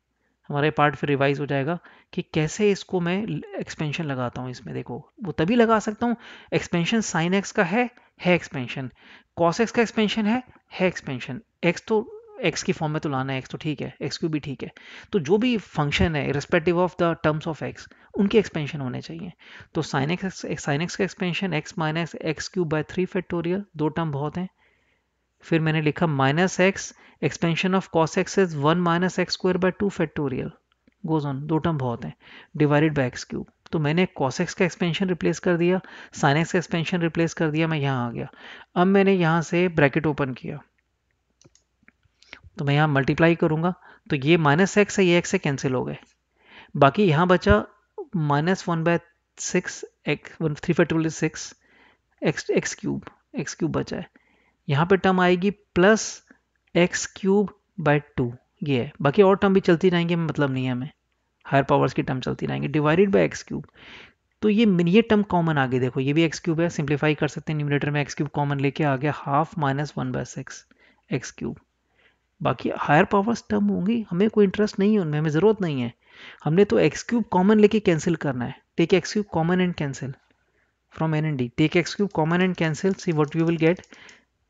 Speaker 1: हमारा पार्ट फिर रिवाइज हो जाएगा कि कैसे इसको मैं एक्सपेंशन लगाता हूँ इसमें देखो वो तभी लगा सकता हूँ एक्सपेंशन साइन एक्स का है है एक्सपेंशन कॉस एक्स का एक्सपेंशन है है एक्सपेंशन एक्स तो एक्स की फॉर्म में तो लाना है एक्स तो ठीक है एक्स क्यू भी ठीक है तो जो भी फंक्शन है respective of the terms of x उनके एक्सपेंशन होने चाहिए तो साइन एक्स साइन एक्स का expansion x minus x cube by three factorial दो टर्म बहुत हैं फिर मैंने लिखा minus x expansion of cos x is one minus x square by two factorial goes on दो टर्म बहुत हैं डिवाइडेड बाय एक्स क्यूब तो मैंने कॉस एक्स का एक्सपेंशन रिप्लेस कर दिया साइन एक्स का एक्सपेंशन रिप्लेस कर दिया मैं यहाँ आ गया अब मैंने यहाँ से ब्रैकेट ओपन किया तो मैं यहाँ मल्टीप्लाई करूंगा तो ये माइनस एक्स है ये एक्स से कैंसिल हो गए बाकी यहाँ बचा minus one by six x one three five two six x x cube x cube बचा है यहाँ पे टर्म आएगी plus x cube by two ये है बाकी और टर्म भी चलती रहेंगे मतलब नहीं है हमें हायर पावर्स की टर्म चलती रहेंगे डिवाइडेड बाई एक्स क्यूब तो ये ये टर्म कॉमन आ गई देखो ये भी एक्स क्यूब है सिंप्लीफाई कर सकते हैं न्यूमिनेटर में एक्स क्यूब कॉमन लेके आ गया half minus one by six x cube बाकी हायर पावर्स टर्म होंगी हमें कोई इंटरेस्ट नहीं है उनमें हमें ज़रूरत नहीं है हमने तो एक्स क्यूब कॉमन लेके कैंसिल करना है take x cube common and cancel from n and d take x cube common and cancel see what you will get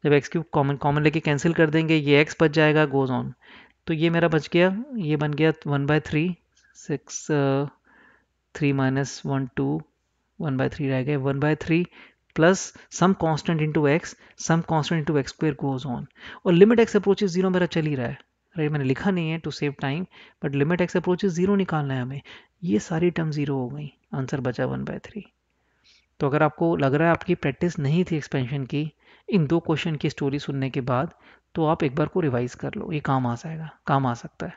Speaker 1: जब एक्स क्यूब कॉमन कॉमन लेके कैंसिल कर देंगे ये एक्स बच जाएगा गोज ऑन तो ये मेरा बच गया ये बन गया one bye three six three minus one two one bye three रह गए one bye three plus some constant into x some constant into x square goes on और लिमिट एक्स अप्रोचेज जीरो मेरा चल ही रहा है राइट मैंने लिखा नहीं है to save time but limit x approaches zero निकालना है हमें ये सारी टर्म जीरो हो गई आंसर बचा वन बाय थ्री तो अगर आपको लग रहा है आपकी प्रैक्टिस नहीं थी एक्सपेंशन की इन दो क्वेश्चन की स्टोरी सुनने के बाद तो आप एक बार को रिवाइज कर लो ये काम आ जाएगा काम आ सकता है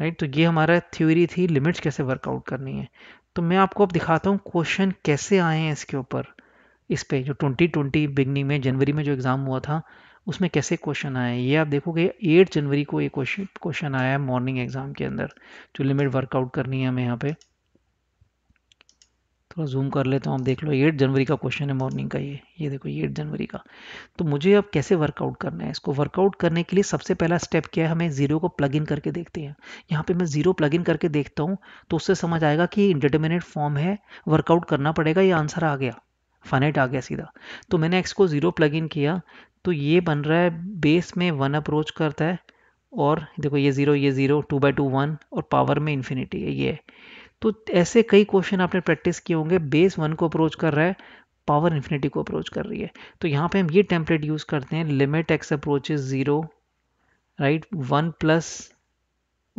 Speaker 1: राइट तो ये हमारा थ्योरी थी लिमिट्स कैसे वर्कआउट करनी है तो मैं आपको अब दिखाता हूँ क्वेश्चन कैसे आए हैं इसके ऊपर इस पर जो 2020 बिगनिंग में जनवरी में जो एग्ज़ाम हुआ था उसमें कैसे क्वेश्चन आए ये आप देखोगे एट जनवरी को ये क्वेश्चन क्वेश्चन आया है मॉर्निंग एग्ज़ाम के अंदर जो लिमिट वर्कआउट करनी है हमें यहाँ पे थोड़ा जूम कर लेता हूँ आप देख लो एट जनवरी का क्वेश्चन है मॉर्निंग का ये ये देखो एट जनवरी का तो मुझे अब कैसे वर्कआउट करना है इसको वर्कआउट करने के लिए सबसे पहला स्टेप क्या है हमें जीरो को प्लग इन करके देखते हैं यहाँ पे मैं जीरो प्लग इन करके देखता हूँ तो उससे समझ आएगा कि इंडिटर्मिनेट फॉर्म है वर्कआउट करना पड़ेगा ये आंसर आ गया फाइनाइट आ गया सीधा तो मैंने एक्स को जीरो प्लग इन किया तो ये बन रहा है बेस में वन अप्रोच करता है और देखो ये ज़ीरो ये zero two by two one और पावर में इन्फिनिटी है ये तो ऐसे कई क्वेश्चन आपने प्रैक्टिस किए होंगे बेस वन को अप्रोच कर रहा है पावर इन्फिनिटी को अप्रोच कर रही है तो यहाँ पे हम ये टेम्पलेट यूज़ करते हैं limit x approach is zero right one plus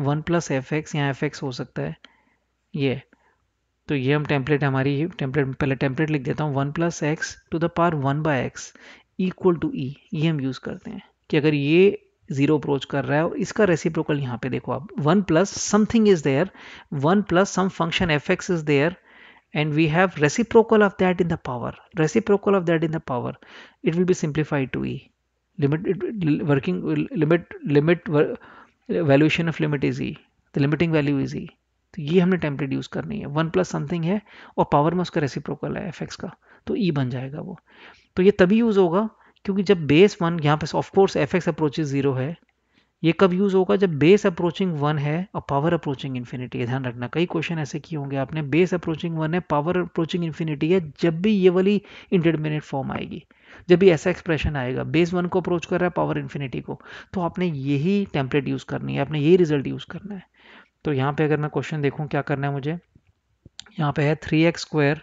Speaker 1: one plus f x यहाँ एफ एक्स हो सकता है ये तो ये हम टेम्पलेट हमारी टेम्पलेट पहले टेम्पलेट लिख देता हूँ one plus x to the power one by x equal to e ये हम यूज़ करते हैं कि अगर ये जीरो अप्रोच कर रहा है और इसका रेसिप्रोकल यहाँ पे देखो आप one plus something is there one plus some function f x is there and we have reciprocal of that in the power reciprocal of that in the power it will be simplified to e limit working limit limit valuation of limit is e the limiting value is e तो ये हमने temperate use करनी है one plus something है और power में उसका reciprocal है एफ एक्स का तो ई e बन जाएगा वो तो ये तभी यूज होगा क्योंकि जब बेस वन यहाँ पे of course f x approaches zero है ये कब यूज़ होगा जब बेस अप्रोचिंग वन है और पावर अप्रोचिंग इन्फिनिटी है ध्यान रखना कई क्वेश्चन ऐसे किए होंगे आपने बेस अप्रोचिंग वन है पावर अप्रोचिंग इन्फिनिटी है जब भी ये वाली इंटरमीडिएट फॉर्म आएगी जब भी ऐसा एक्सप्रेशन आएगा बेस वन को अप्रोच कर रहा है पावर इन्फिनिटी को तो आपने यही टेम्पलेट यूज़ करनी है आपने यही रिजल्ट यूज़ करना है तो यहाँ पे अगर मैं क्वेश्चन देखूँ क्या करना है मुझे यहाँ पे है थ्री एक्स स्क्वायर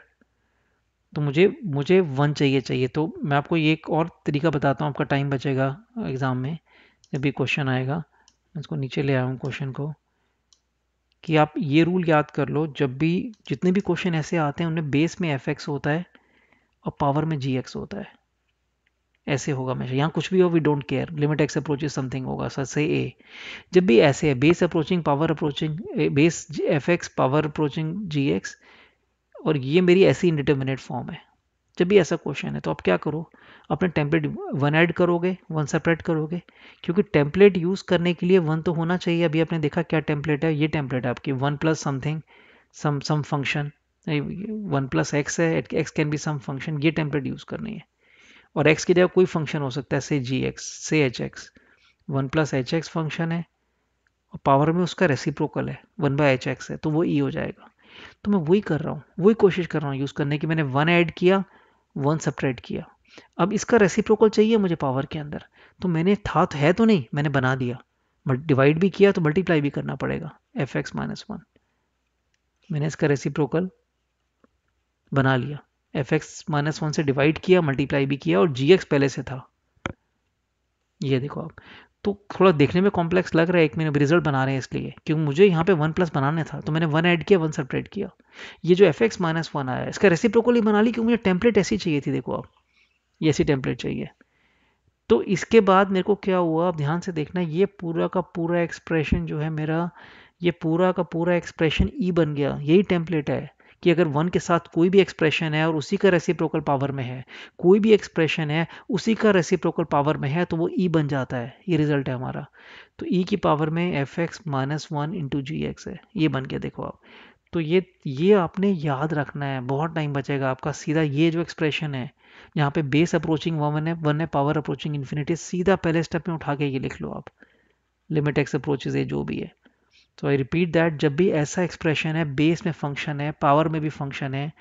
Speaker 1: तो मुझे मुझे वन चाहिए चाहिए तो मैं आपको ये एक और तरीका बताता हूँ आपका टाइम बचेगा एग्ज़ाम में जब भी क्वेश्चन आएगा मैं इसको नीचे ले आया हूँ क्वेश्चन को कि आप ये रूल याद कर लो जब भी जितने भी क्वेश्चन ऐसे आते हैं उनमें बेस में एफ एक्स होता है और पावर में जी एक्स होता है ऐसे होगा हमेशा यहाँ कुछ भी हो we don't care limit x approach something होगा सर से ए जब भी ऐसे है base approaching power approaching base f x power approaching g x और ये मेरी ऐसी इनडिटर्मिनेट फॉर्म है जब भी ऐसा क्वेश्चन है तो आप क्या करो अपने टेम्पलेट वन ऐड करोगे वन सेपरेट करोगे क्योंकि टेम्पलेट यूज़ करने के लिए वन तो होना चाहिए अभी आपने देखा क्या टेम्पलेट है ये टेम्पलेट है आपकी one plus something some some function one plus x है x can be some function ये टेम्पलेट यूज़ करनी है और एक्स की जगह कोई फंक्शन हो सकता है से जी एक्स से h x one plus h x function है और पावर में उसका रेसिप्रोकल है वन बाय एच एक्स है तो वो ई e हो जाएगा तो मैं वही कर रहा हूँ वही कोशिश कर रहा हूँ यूज़ करने की मैंने वन ऐड किया वन सब्ट्रैक्ट किया अब इसका रेसिप्रोकल चाहिए मुझे पावर के अंदर तो मैंने था तो है तो नहीं मैंने बना दिया बट डिवाइड भी किया तो मल्टीप्लाई भी करना पड़ेगा एफ एक्स माइनस वन मैंने इसका रेसिप्रोकल बना लिया एफ एक्स माइनस वन से डिवाइड किया मल्टीप्लाई भी किया और जी एक्स पहले से था ये देखो आप तो थोड़ा देखने में कॉम्प्लेक्स लग रहा है एक महीने रिजल्ट बना रहे हैं इसलिए क्योंकि मुझे यहाँ पे वन प्लस बनाने था तो मैंने वन ऐड किया वन सेपरेट किया ये जो एफ एक्स माइनस वन आया इसका ही बना ली क्योंकि मुझे टेम्पलेट ऐसी चाहिए थी देखो आप ये ऐसी टेम्पलेट चाहिए तो इसके बाद मेरे को क्या हुआ आप ध्यान से देखना ये पूरा का पूरा एक्सप्रेशन जो है मेरा ये पूरा का पूरा एक्सप्रेशन ई e बन गया यही टेम्पलेट है कि अगर वन के साथ कोई भी एक्सप्रेशन है और उसी का रेसिप्रोकल पावर में है कोई भी एक्सप्रेशन है उसी का रेसिप्रोकल पावर में है तो वो ई e बन जाता है ये रिजल्ट है हमारा तो ई e की पावर में f x minus one into g x है ये बन के देखो आप तो ये ये आपने याद रखना है बहुत टाइम बचेगा आपका सीधा ये जो एक्सप्रेशन है यहाँ पे बेस अप्रोचिंग वन है वन है पावर अप्रोचिंग इन्फिनिटी सीधा पहले स्टेप में उठा के ये लिख लो आप लिमिट एक्स अप्रोचेज है जो भी है तो आई रिपीट दैट जब भी ऐसा एक्सप्रेशन है बेस में फंक्शन है पावर में भी फंक्शन है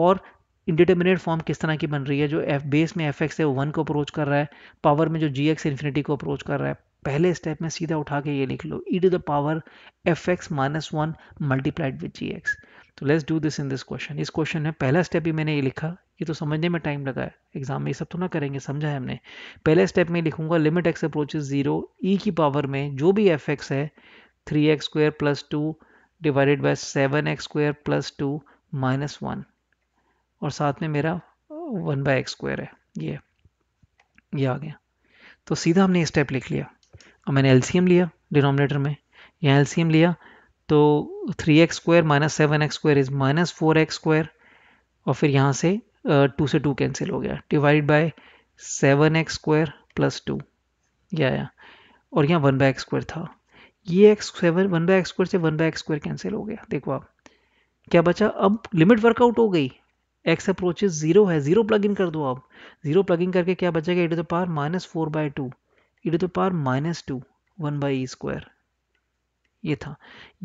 Speaker 1: और इंडिटर्मिनेट फॉर्म किस तरह की बन रही है जो एफ बेस में एफ एक्स है वो वन को अप्रोच कर रहा है पावर में जो जी एक्स इन्फिनिटी को अप्रोच कर रहा है पहले स्टेप में सीधा उठा के ये लिख लो e to the power f x minus one multiplied with g x तो let's do this in this question इस क्वेश्चन में पहला स्टेप भी मैंने ये लिखा ये तो समझने में टाइम लगा है एग्जाम में ये सब तो ना करेंगे समझा है हमने पहले स्टेप में लिखूंगा limit x approaches zero e की पावर में जो भी एफ एक्स है three x square plus two divided by seven x square plus two minus one और साथ में मेरा वन बाई एक्स स्क्वायर है ये ये आ गया तो सीधा हमने स्टेप लिख लिया अब मैंने एल लिया डिनोमिनेटर में यहाँ एल लिया तो three x square minus seven x square is minus four x square और फिर यहाँ से टू uh, से टू कैंसिल हो गया divide by seven x square plus two ये आया और यहाँ वन बाय एक्स स्क्वायर था ये x seven one by x square से one by x square cancel हो गया देखो आप क्या बचा अब लिमिट वर्कआउट हो गई एक्स अप्रोचेज जीरो है जीरो प्लग इन कर दो आप जीरो प्लग इन करके क्या बचेगा it is the power minus four by two it is the power minus two one by square ये था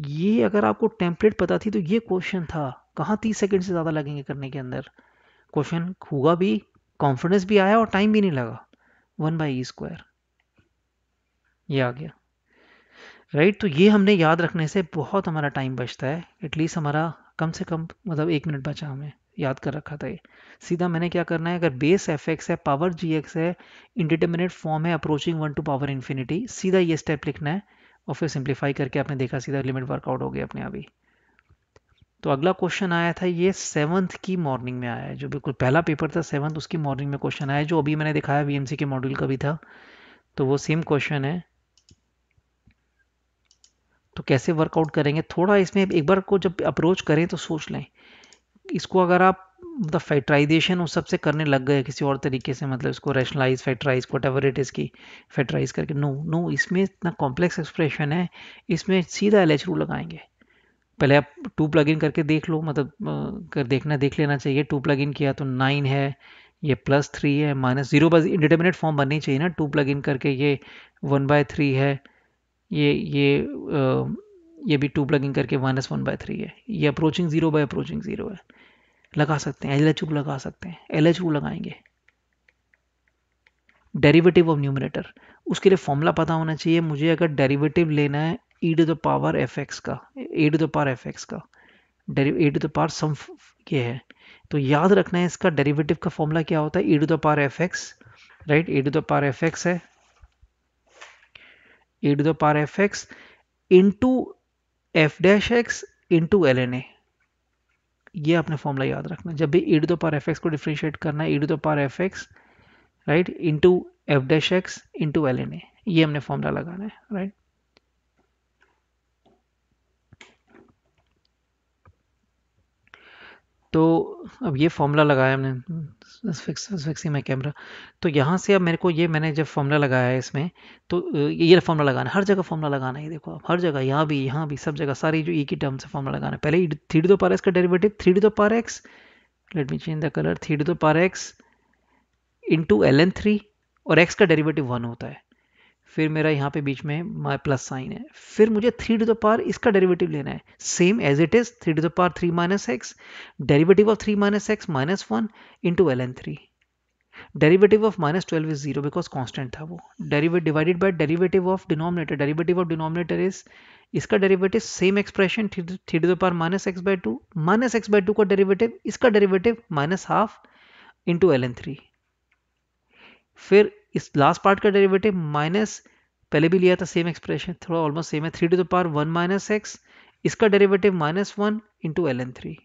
Speaker 1: ये अगर आपको टेम्पलेट पता थी तो ये क्वेश्चन था कहाँ तीस सेकेंड से ज़्यादा लगेंगे करने के अंदर क्वेश्चन हुआ भी कॉन्फिडेंस भी आया और टाइम भी नहीं लगा वन बाई स्क्वायर ये आ गया राइट तो ये हमने याद रखने से बहुत हमारा टाइम बचता है एटलीस्ट हमारा कम से कम मतलब एक मिनट बचा हमें याद कर रखा था ये सीधा मैंने क्या करना है अगर बेस एफ एक्स है पावर जी एक्स है इंडिटर्मिनेट फॉर्म है approaching one to power infinity सीधा ये स्टेप लिखना है और फिर सिंप्लीफाई करके आपने देखा सीधा लिमिट वर्कआउट हो गया अपने अभी तो अगला क्वेश्चन आया था ये सेवन्थ की मॉर्निंग में आया है जो बिल्कुल पहला पेपर था सेवन्थ उसकी मॉर्निंग में क्वेश्चन आया जो अभी मैंने दिखाया वी के मॉड्यूल का भी था तो वो सेम क्वेश्चन है तो कैसे वर्कआउट करेंगे थोड़ा इसमें एक बार को जब अप्रोच करें तो सोच लें इसको अगर आप मतलब फैक्ट्राइजेशन उस सबसे करने लग गए किसी और तरीके से मतलब इसको rationalise factorise what it इसकी फैक्टराइज करके नो नो इसमें इतना कॉम्प्लेक्स एक्सप्रेशन है इसमें सीधा एल एच रू लगाएंगे पहले आप टू प्लग इन करके देख लो मतलब कर देखना देख लेना चाहिए टू प्लग इन किया तो नाइन है ये प्लस थ्री है माइनस जीरो बस इंडिटर्मिनेट फॉर्म बननी चाहिए ना टू प्लग इन करके ये वन बाय थ्री है ये ये आ, ये भी टू प्लगिंग करके माइनस वन बाय थ्री है ये approaching zero by approaching zero है लगा सकते हैं एल एच लगा सकते हैं एल एच लगाएंगे डेरिवेटिव ऑफ न्यूमिनेटर उसके लिए फॉर्मूला पता होना चाहिए मुझे अगर डेरिवेटिव लेना है e to the power f x का a to the power f x का a to the power some ये है तो याद रखना है इसका डेरिवेटिव का फॉर्मूला क्या होता है e to the power f x right a to the power f x है e to the power fx into f dash x into l n a ये आपने फॉर्मूला याद रखना जब भी e to the power f x को differentiate करना है e to the power f x right into f dash x into l n a ये हमने फॉर्मूला लगाना है राइट right? तो अब ये फॉर्मूला लगाया हमने फिक्स फिक्सिंग माई कैमरा तो यहाँ से अब मेरे को ये मैंने जब फॉर्मूला लगाया है इसमें तो ये फॉर्मूला लगाना हर जगह फॉर्मूला लगाना है देखो आप हर जगह यहाँ भी यहाँ भी सब जगह सारी जो एक ही टर्म से फॉर्मूला लगाना है पहले थ्री डी दो पार एक्स का डेरिवेटिव थ्री डी दो power x let me change the colour three डी दो power x into l n three और एक्स का डेरिवेटिव वन होता है फिर मेरा यहाँ पे बीच में माई प्लस साइन है फिर मुझे थ्री टू द पार इसका डेरिवेटिव लेना है same as it is three to the power three minus x derivative of three minus x minus one into l n three derivative of minus twelve is zero because constant था वो derivative divided by derivative of denominator derivative of denominator is इसका derivative same expression three to the power minus x by two minus x by two का derivative इसका derivative minus half into l n three फिर इस last part का derivative minus पहले भी लिया था सेम एक्सप्रेशन थोड़ा ऑलमोस्ट सेम है three to the power one minus x इसका derivative minus one into l n three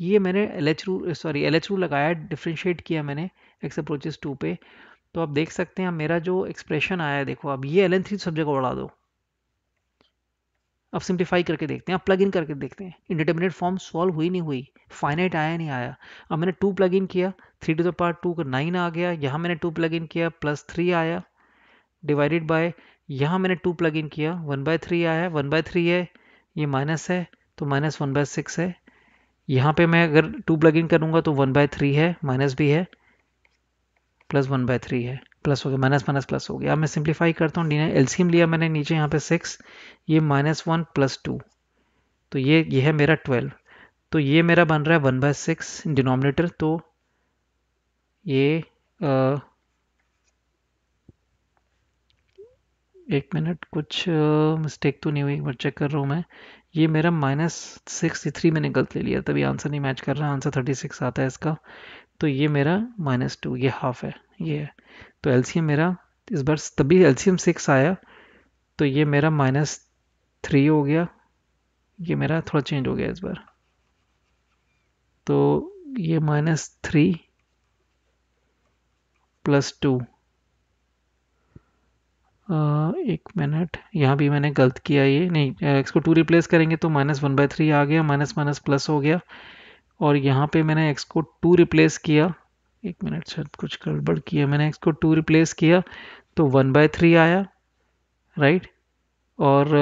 Speaker 1: ये मैंने L H rule sorry L H rule लगाया डिफ्रेंशिएट किया मैंने एक्स अप्रोचेस टू पे तो आप देख सकते हैं मेरा जो एक्सप्रेशन आया है देखो अब ये एल एन थ्री सब जगह उड़ा दो अब सिंप्लीफाई करके देखते हैं अब प्लग इन करके देखते हैं इंडिटर्मिनेट फॉर्म सॉल्व हुई नहीं हुई फाइनाइट आया नहीं आया अब मैंने टू प्लग इन किया three to the part two का नाइन आ गया यहाँ मैंने टू प्लग इन किया प्लस थ्री आया डिवाइडेड बाय यहाँ मैंने टू प्लग इन किया one bye three one by by three है ये माइनस है तो माइनस वन बाय सिक्स है यहाँ पे मैं अगर टू प्लग इन करूँगा तो वन बाय थ्री है माइनस भी है प्लस वन बाय थ्री है प्लस हो गया माइनस माइनस प्लस हो गया अब मैं सिंप्लीफाई करता हूँ डी एलसीएम लिया मैंने नीचे यहाँ पे सिक्स ये माइनस वन प्लस टू तो ये ये है मेरा ट्वेल्व तो ये मेरा बन रहा है वन बाय सिक्स डिनोमिनेटर तो ये आ, एक मिनट कुछ मिस्टेक तो नहीं हुई एक बार चेक कर रहा हूँ मैं ये मेरा माइनस सिक्सटी थ्री मैंने गलत ले लिया तभी आंसर नहीं मैच कर रहा आंसर थर्टी सिक्स आता है इसका तो ये मेरा माइनस टू ये हाफ है ये है तो एलसीएम मेरा इस बार तभी एलसीएम सिक्स आया तो ये मेरा माइनस थ्री हो गया ये मेरा थोड़ा चेंज हो गया इस बार तो ये माइनस थ्री प्लस टू एक मिनट यहाँ भी मैंने गलत किया ये नहीं एक्स को टू रिप्लेस करेंगे तो माइनस वन बाई थ्री आ गया माइनस माइनस प्लस हो गया और यहाँ पे मैंने एक्स को टू रिप्लेस किया एक मिनट शायद कुछ गड़बड़ किया मैंने एक्स को टू रिप्लेस किया तो वन बाय थ्री आया राइट और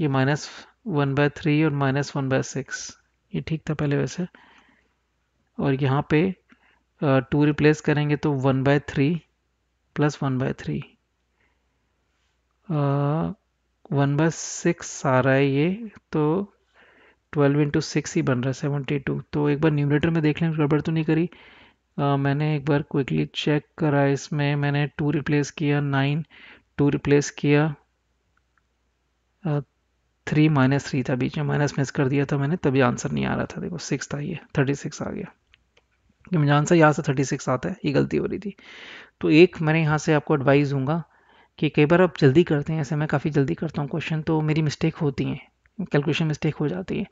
Speaker 1: ये माइनस वन बाय थ्री और माइनस वन बाय सिक्स ये ठीक था पहले वैसे और यहाँ पे टू रिप्लेस करेंगे तो one bye three plus one bye three one by six आ रहा है ये तो ट्वेल्व इंटू सिक्स ही बन रहा है सेवेंटी टू तो एक बार न्यूमरेटर में देख लें गड़बड़ तो नहीं करी uh, मैंने एक बार क्विकली चेक करा इसमें मैंने टू रिप्लेस किया नाइन टू रिप्लेस किया थ्री माइनस थ्री था बीच में माइनस मिस कर दिया था मैंने तभी आंसर नहीं आ रहा था देखो सिक्स था ये थर्टी सिक्स आ गया मुझे आंसर यहाँ से सिक्स आता है ये गलती हो रही थी तो एक मैंने यहाँ से आपको एडवाइस दूंगा कि कई बार आप जल्दी करते हैं ऐसे मैं काफ़ी जल्दी करता हूँ क्वेश्चन तो मेरी मिस्टेक होती हैं कैलकुलेशन मिस्टेक हो जाती है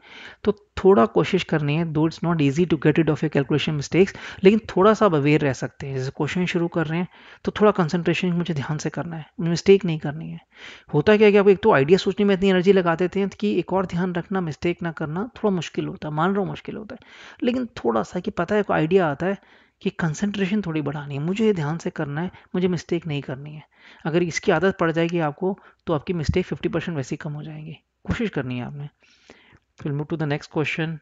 Speaker 1: तो थोड़ा कोशिश करनी है दो it's not easy to get it of a calculation mistakes लेकिन थोड़ा सा आप अवेयर रह सकते हैं जैसे क्वेश्चन शुरू कर रहे हैं तो थोड़ा कंसंट्रेशन मुझे ध्यान से करना है मिस्टेक नहीं करनी है होता क्या है कि आप एक तो आइडिया सोचने में इतनी एनर्जी लगा देते हैं कि एक और ध्यान रखना मिस्टेक ना करना थोड़ा मुश्किल होता है मान रहा हूँ मुश्किल होता है लेकिन थोड़ा सा कि पता है आइडिया आता है कि कंसंट्रेशन थोड़ी बढ़ानी है मुझे ये ध्यान से करना है मुझे मिस्टेक नहीं करनी है अगर इसकी आदत पड़ जाएगी आपको तो आपकी मिस्टेक 50 परसेंट ही कम हो जाएंगी कोशिश करनी है आपने फिर move to the next question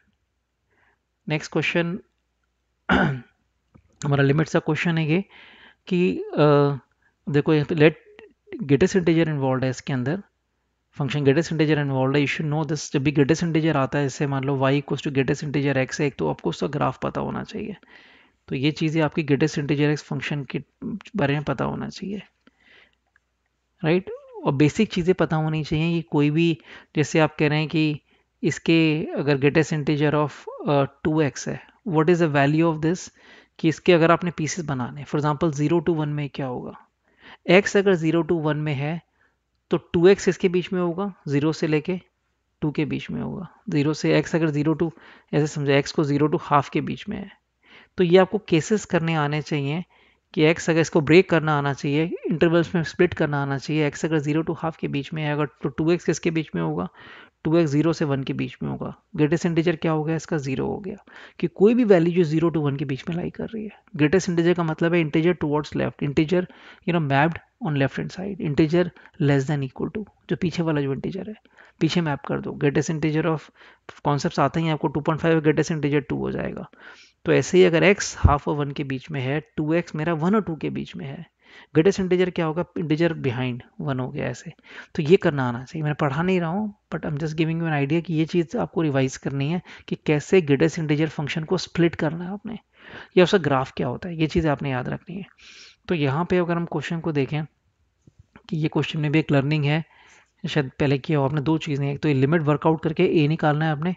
Speaker 1: next question हमारा लिमिट का क्वेश्चन है ये कि uh, देखो लेट गेटेस्ट इंटीजर इन्वॉल्व है इसके अंदर फंक्शन गेटेस्ट इंटीजर इन्वॉल्व है यू शुड नो दिस जब भी गेटेस्ट इंटीजर आता है इससे मान लो y equal to greatest integer x है एक तो आपको उसका ग्राफ पता होना चाहिए तो ये चीज़ें आपकी गेटेस्ट इंटीजर एक्स फंक्शन के बारे में पता होना चाहिए राइट right? और बेसिक चीज़ें पता होनी चाहिए कि कोई भी जैसे आप कह रहे हैं कि इसके अगर greatest integer of two x है what is the value of this कि इसके अगर आपने पीसेस बनाने for example zero to one में क्या होगा एक्स अगर ज़ीरो टू वन में है तो टू एक्स इसके बीच में होगा ज़ीरो से लेके टू के बीच में होगा ज़ीरो से एक्स अगर ज़ीरो टू ऐसे समझा एक्स को ज़ीरो टू हाफ के बीच में है तो ये आपको केसेस करने आने चाहिए कि एक्स अगर इसको ब्रेक करना आना चाहिए इंटरवल्स में स्प्लिट करना आना चाहिए एक्स अगर जीरो टू हाफ के बीच में है अगर तो टू एक्स किसके बीच में होगा टू एक्स जीरो से वन के बीच में होगा ग्रेटेस्ट इंटीजर क्या हो गया इसका जीरो हो गया कि कोई भी वैल्यू जो जीरो टू वन के बीच में लाई कर रही है ग्रेटेस्ट इंटीजर का मतलब है integer towards left integer you know mapped on left hand side integer less than equal to जो पीछे वाला जो इंटीजर है पीछे मैप कर दो ग्रेटेस्ट इंटीजर ऑफ कॉन्सेप्ट आते हैं आपको two point five greatest integer two हो जाएगा तो ऐसे ही अगर एक्स हाफ और वन के बीच में है टू एक्स मेरा वन और टू के बीच में है ग्रेटेस्ट इंटीजर क्या होगा इंटीजर बिहाइंड वन हो गया ऐसे तो ये करना आना चाहिए मैं पढ़ा नहीं रहा हूँ but I am just giving you an idea कि ये चीज़ आपको रिवाइज करनी है कि कैसे ग्रेटेस्ट इंटीजर फंक्शन को स्प्लिट करना है आपने या उसका ग्राफ क्या होता है ये चीज़ आपने याद रखनी है तो यहाँ पे अगर हम क्वेश्चन को देखें कि ये क्वेश्चन में भी एक लर्निंग है शायद पहले किया हो आपने दो चीज़ें एक तो ये लिमिट वर्कआउट करके ए निकालना है आपने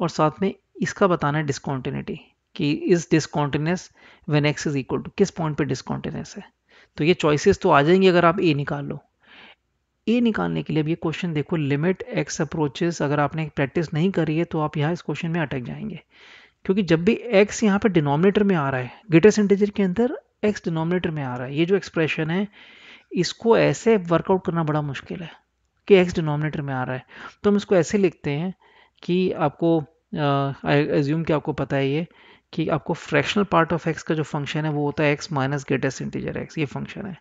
Speaker 1: और साथ में इसका बताना है डिस्कॉन्टिन्यूटी कि is discontinuous when x is equal to किस पॉइंट पे डिसकॉन्टिन्यूस है तो ये चॉइसेस तो आ जाएंगी अगर आप ए निकाल लो ए निकालने के लिए अब ये क्वेश्चन देखो लिमिट एक्स अप्रोचेस अगर आपने प्रैक्टिस नहीं करी है तो आप यहाँ इस क्वेश्चन में अटक जाएंगे क्योंकि जब भी एक्स यहाँ पर डिनोमिनेटर में आ रहा है ग्रेटर सेंटेजर के अंदर एक्स डिनोमिनेटर में आ रहा है ये जो एक्सप्रेशन है इसको ऐसे वर्कआउट करना बड़ा मुश्किल है कि एक्स डिनोमिनेटर में आ रहा है तो हम इसको ऐसे लिखते हैं कि आपको आई एज्यूम कि आपको पता है ये कि आपको फ्रैक्शनल पार्ट ऑफ एक्स का जो फंक्शन है वो होता है x minus greatest integer x ये फंक्शन है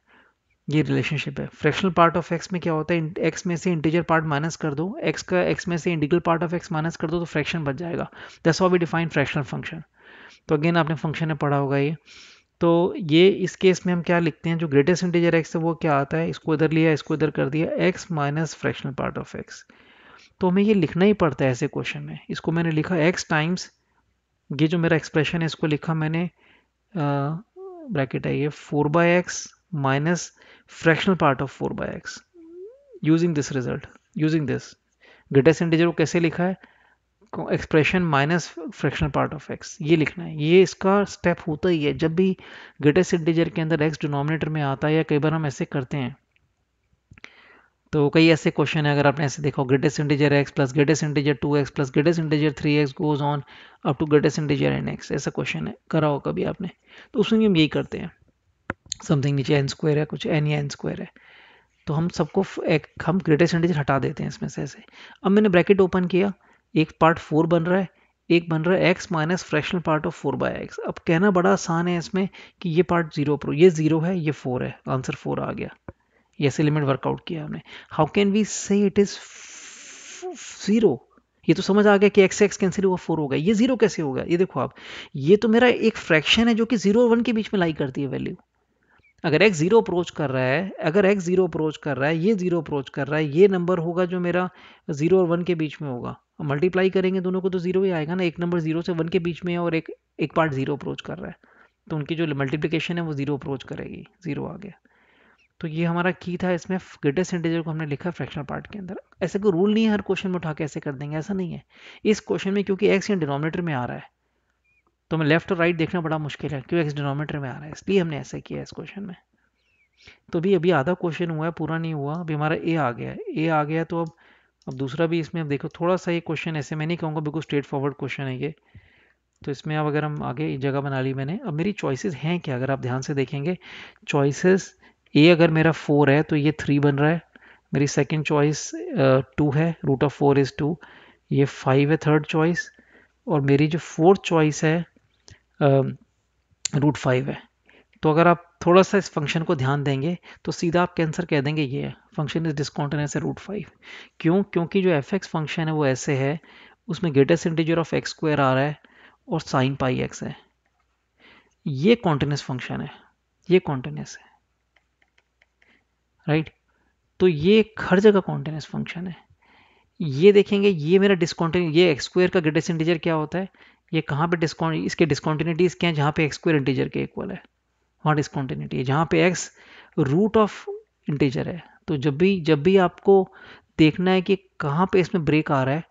Speaker 1: ये रिलेशनशिप है फ्रैक्शनल पार्ट ऑफ एक्स में क्या होता है एक्स में से इंटीजर पार्ट माइनस कर दो एक्स का एक्स में से integral part of x minus कर दो तो फ्रैक्शन बच जाएगा दस वॉ वी डिफाइन फ्रैक्शनल फंक्शन तो अगेन आपने फंक्शन में पढ़ा होगा ये तो ये इस केस में हम क्या लिखते हैं जो ग्रेटेस्ट इंटीजर एक्स है वो क्या आता है इसको इधर लिया इसको इधर कर दिया x minus fractional part of x तो हमें ये लिखना ही पड़ता है ऐसे क्वेश्चन में इसको मैंने लिखा एक्स टाइम्स ये जो मेरा एक्सप्रेशन है इसको लिखा मैंने ब्रैकेट है ये four by x minus fractional part of four by x using this result using this greatest integer को कैसे लिखा है expression minus fractional part of x ये लिखना है ये इसका स्टेप होता ही है जब भी ग्रेटेस्ट इंटीजर के अंदर एक्स डिनोमिनेटर में आता है या कई बार हम ऐसे करते हैं तो कई ऐसे क्वेश्चन है अगर आपने ऐसे देखा greatest integer x plus greatest integer two x plus greatest integer three x goes on up to greatest integer n x ऐसा क्वेश्चन है करा हो कभी आपने तो उसमें हम यही करते हैं समथिंग नीचे एन स्क्वायर है कुछ एन या एन स्क्वायर है तो हम सबको एक हम ग्रेटेस्ट इंटीजर हटा देते हैं इसमें से ऐसे अब मैंने ब्रैकेट ओपन किया एक पार्ट फोर बन रहा है एक बन रहा है x minus fractional part of four by x अब कहना बड़ा आसान है इसमें कि ये पार्ट जीरो ये जीरो है ये फोर है आंसर फोर आ गया से लिमिट वर्कआउट किया हमने how can we say it is zero ये तो समझ आ गया कि एक्स एक्स कैंसिल हुआ फोर हो गया ये जीरो कैसे होगा ये देखो आप ये तो मेरा एक फ्रैक्शन है जो कि जीरो और वन के बीच में लाई करती है वैल्यू अगर एक्स जीरो अप्रोच कर रहा है अगर एक्स जीरो अप्रोच कर रहा है ये जीरो अप्रोच कर रहा है ये नंबर होगा जो मेरा जीरो और वन के बीच में होगा मल्टीप्लाई करेंगे दोनों को तो जीरो ही आएगा ना एक नंबर जीरो से वन के बीच में है और एक एक पार्ट जीरो अप्रोच कर रहा है तो उनकी जो मल्टीप्लीकेशन है वो जीरो अप्रोच करेगी जीरो आ गया तो ये हमारा की था इसमें ग्रेटेस्ट इंटीजर को हमने लिखा फ्रैक्शनल पार्ट के अंदर ऐसे कोई रूल नहीं है हर क्वेश्चन में उठा के ऐसे कर देंगे ऐसा नहीं है इस क्वेश्चन में क्योंकि एक्स यहाँ डिनोमिनेटर में आ रहा है तो हमें लेफ्ट और राइट देखना बड़ा मुश्किल है क्यों एक्स डिनोमिनेटर में आ रहा है इसलिए हमने ऐसा किया इस क्वेश्चन में तो भी अभी आधा क्वेश्चन हुआ है पूरा नहीं हुआ अभी हमारा ए आ गया है ए आ गया तो अब अब दूसरा भी इसमें अब देखो थोड़ा सा ये क्वेश्चन ऐसे मैं नहीं कहूँगा बिल्कुल स्ट्रेट फॉरवर्ड क्वेश्चन है ये तो इसमें अब अगर हम आगे जगह बना ली मैंने अब मेरी चॉइसेस हैं क्या अगर आप ध्यान से देखेंगे चॉइसेस ए अगर मेरा फोर है तो ये थ्री बन रहा है मेरी सेकेंड चॉइस टू है root of four is two ये फाइव है थर्ड चॉइस और मेरी जो फोर्थ चॉइस है रूट uh, फाइव है तो अगर आप थोड़ा सा इस फंक्शन को ध्यान देंगे तो सीधा आप कैंसर कह देंगे ये है फंक्शन इज डिस्कॉन्टिन्यूस है रूट फाइव क्यों क्योंकि जो एफ एक्स फंक्शन है वो ऐसे है उसमें greatest integer of x square आ रहा है और साइन पाई एक्स है ये कॉन्टीन्यूस फंक्शन है ये कॉन्टीन्यूस है राइट तो ये हर जगह कॉन्टीन्यूस फंक्शन है ये देखेंगे ये मेरा डिस्कॉन्टिन्यू ये एक्सक्वेयर का ग्रेटेस्ट इंटीजर क्या होता है ये कहाँ पे डिस्काउंट इसके डिस्कॉन्टिन्यूटीज क्या है जहाँ पे एक्सक्वेयर इंटीजर के इक्वल है वहाँ डिस्कॉन्टिन्यूटी है जहाँ पे एक्स रूट ऑफ इंटीजर है तो जब भी जब भी आपको देखना है कि कहाँ पे इसमें ब्रेक आ रहा है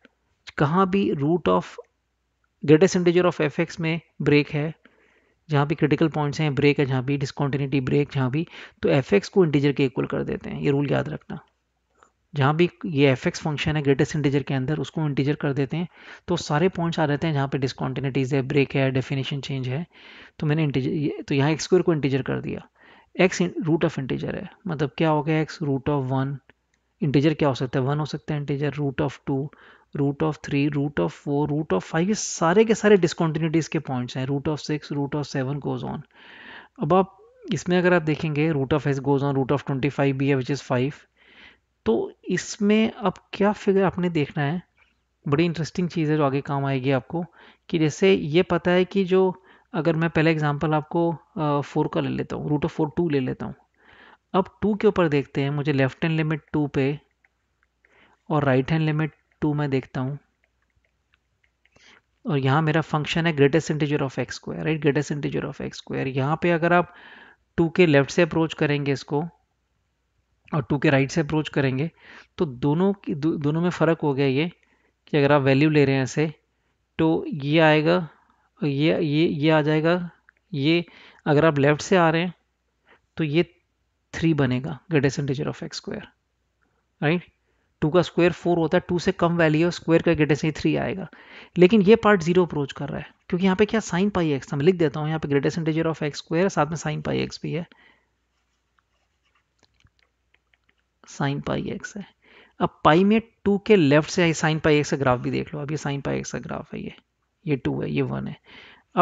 Speaker 1: कहाँ भी root of greatest integer of f x में ब्रेक है जहाँ भी क्रिटिकल पॉइंट्स हैं ब्रेक है जहाँ भी डिस्कॉन्टिन्यूटी ब्रेक जहाँ भी तो एफ को इंटीजर के इक्वल कर देते हैं ये रूल याद रखना जहाँ भी ये एफ एक्स फंक्शन है ग्रेटेस्ट इंटीजर के अंदर उसको इंटीजर कर देते हैं तो सारे पॉइंट्स आ जाते हैं जहाँ पे डिस्कॉन्टिन्यूटीज़ है ब्रेक है डेफिनेशन चेंज है तो मैंने इंटीजर तो यहाँ एक्स स्क्वायर को इंटीजर कर दिया एक्स रूट ऑफ इंटीजर है मतलब क्या हो गया x root of one integer क्या हो सकता है वन हो सकता है integer root of two root of three root of four root of five ये सारे के सारे डिसकॉन्टीन्यूटीज़ के पॉइंट्स हैं root of six root of seven goes on अब आप इसमें अगर आप देखेंगे root of s goes on root of twenty five बी है विच इज़ फाइव तो इसमें अब क्या फिगर आपने देखना है बड़ी इंटरेस्टिंग चीज़ है जो आगे काम आएगी आपको कि जैसे ये पता है कि जो अगर मैं पहले एग्जांपल आपको फोर का ले लेता हूँ रूट ऑफ फोर टू ले लेता हूँ अब टू के ऊपर देखते हैं मुझे लेफ्ट हैंड लिमिट टू पे और राइट हैंड लिमिट टू में देखता हूँ और यहाँ मेरा फंक्शन है greatest integer of x square right greatest integer of x square यहाँ पे अगर आप टू के लेफ्ट से अप्रोच करेंगे इसको और टू के राइट से अप्रोच करेंगे तो दोनों की दो, दोनों में फ़र्क हो गया ये कि अगर आप वैल्यू ले रहे हैं ऐसे तो ये आएगा ये ये ये आ जाएगा ये अगर आप लेफ्ट से आ रहे हैं तो ये थ्री बनेगा greatest integer of x square right two का स्क्वायर फोर होता है टू से कम वैल्यू है स्क्वायर का ग्रेटेस्ट ही थ्री आएगा लेकिन ये पार्ट जीरो अप्रोच कर रहा है क्योंकि यहाँ पे क्या साइन पाई एक्स था मैं लिख देता हूँ यहाँ पे greatest integer of x square साथ में साइन पाई एक्स भी है साइन पाई एक्स है अब पाई में टू के लेफ्ट से साइन पाई एक्स का ग्राफ भी देख लो अब ये साइन पाई एक्स का ग्राफ है ये ये टू है ये वन है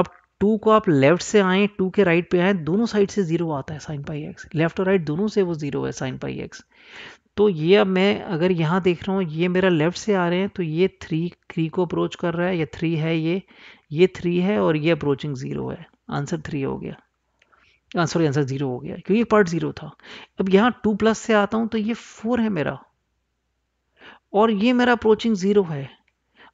Speaker 1: अब टू को आप लेफ्ट से आए टू के राइट पे आए दोनों साइड से जीरो आता है साइन पाई एक्स लेफ्ट और राइट दोनों से वो जीरो है साइन पाई एक्स तो ये अब मैं अगर यहाँ देख रहा हूँ ये मेरा लेफ़्ट से आ रहे हैं तो ये थ्री थ्री को अप्रोच कर रहा है या थ्री है ये ये थ्री है और ये अप्रोचिंग ज़ीरो है आंसर थ्री हो गया सॉरी आंसर ज़ीरो हो गया क्योंकि पार्ट ज़ीरो था अब यहाँ टू प्लस से आता हूँ तो ये फोर है मेरा और ये मेरा अप्रोचिंग ज़ीरो है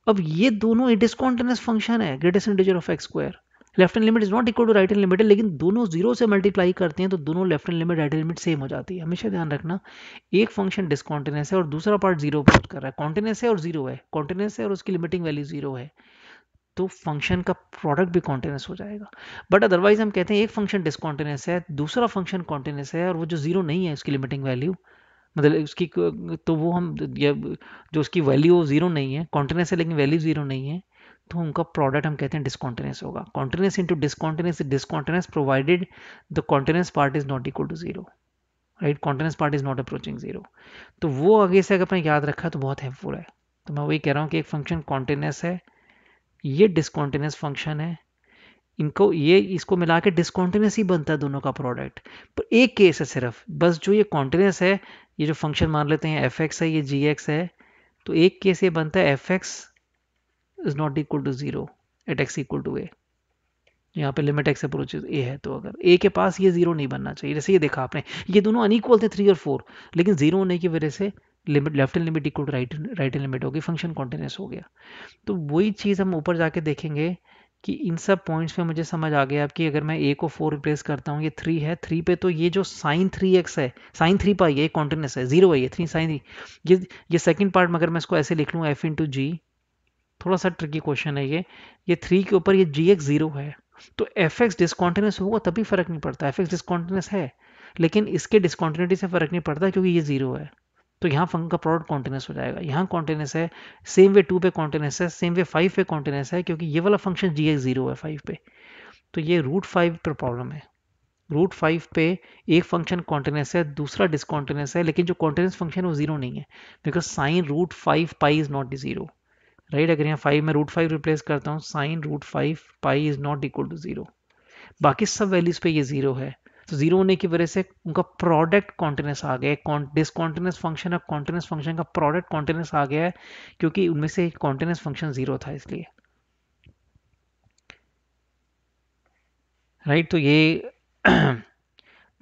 Speaker 1: अब ये दोनों डिस्कॉन्टिन्यूस फंक्शन है greatest integer of x square left hand limit is not equal to right hand limit लेकिन दोनों जीरो से मल्टीप्लाई करते हैं तो दोनों left hand limit right limit same हो जाती है हमेशा ध्यान रखना एक फंक्शन डिसकॉन्टिन्यूस है और दूसरा पार्ट जीरो प्रूव कर रहा है कॉन्टिन्यूस है और जीरो है कॉन्टिन्यूस है और उसकी लिमिटिंग वैल्यू जीरो है तो फंक्शन का प्रोडक्ट भी कॉन्टिन्यूस हो जाएगा बट अदरवाइज हम कहते हैं एक फंक्शन डिसकॉन्टिन्यूस है दूसरा फंक्शन कॉन्टिन्यूस है और वो जो जीरो नहीं है उसकी लिमिटिंग वैल्यू मतलब उसकी तो वो हम जो उसकी वैल्यू जीरो नहीं है कॉन्टिन्यूस है लेकिन वैल्यू जीरो नहीं है तो उनका प्रोडक्ट हम कहते हैं डिस्कॉन्टिन्यूस होगा continuous into discontinuous discontinuous provided the continuous part is not equal to zero right continuous part is not approaching zero तो वो आगे से अगर अपने याद रखा तो बहुत हेल्पफुल है तो मैं वही कह रहा हूँ कि एक फंक्शन कॉन्टिन्यूस है ये डिसकॉन्टिन्यूस फंक्शन है इनको ये इसको मिला के डिसकॉन्टिन्यूस ही बनता है दोनों का प्रोडक्ट पर एक केस है सिर्फ बस जो ये कॉन्टिन्यूस है ये जो फंक्शन मान लेते हैं एफ है ये जी है तो एक केस ये बनता है f x is not equal to zero at x equal to a यहाँ पे लिमिट एक्स अप्रोच ए है तो अगर ए के पास ये जीरो नहीं बनना चाहिए जैसे ये देखा आपने ये दोनों अनइक्वल थे थ्री और फोर लेकिन जीरो होने की वजह से limit left hand limit equal to right right hand limit होगी फंक्शन कॉन्टीन्यूस हो गया तो वही चीज़ हम ऊपर जाके देखेंगे कि इन सब पॉइंट्स पे मुझे समझ आ गया कि अगर मैं ए को फोर रिप्लेस करता हूँ ये थ्री है थ्री पे तो ये जो साइन थ्री एक्स है साइन थ्री पाई है कॉन्टीन्यूस है जीरो है ये थ्री साइन थ्री ये ये सेकंड पार्ट में अगर मैं इसको ऐसे लिख लूँ एफ इंटू जी थोड़ा सा ट्रिकी क्वेश्चन है ये ये थ्री के ऊपर ये जी एक्स जीरो है तो एफ एक्स डिस्कॉन्टिन्यूस होगा तभी फर्क नहीं पड़ता एफ एक्स डिस्कॉन्टिन्यूस है लेकिन इसके डिस्कॉन्टिन्यूटी से फर्क नहीं पड़ता क्योंकि ये जीरो है तो यहाँ फंक्शन का प्रोडक्ट कॉन्टीन्यूस हो जाएगा यहाँ कॉन्टिन्यूस है सेम वे टू पे कॉन्टिन्यूस है सेम वे फाइव पे कॉन्टिन्यूस है क्योंकि ये वाला फंक्शन जी एक्स जीरो है फाइव पे तो ये रूट फाइव पर प्रॉब्लम है रूट फाइव पे एक फंक्शन कॉन्टिन्यूस है दूसरा डिसकॉन्टिन्यूस है लेकिन जो कॉन्टिन्यूस फंक्शन है वो जीरो नहीं है because sine root five pi is not zero right अगर यहाँ फाइव में रूट फाइव रिप्लेस करता हूँ sine root five pi is not equal to zero बाकी सब वैल्यूज पे ये जीरो है तो जीरो होने की वजह से उनका प्रोडक्ट कॉन्टिन्यूस आ गया डिसकॉन्टिन्यूस फंक्शन और कॉन्टिन्यूस फंक्शन का प्रोडक्ट कॉन्टिन्यूस आ गया है क्योंकि उनमें से कॉन्टिन्यूस फंक्शन जीरो था इसलिए राइट right, तो ये तो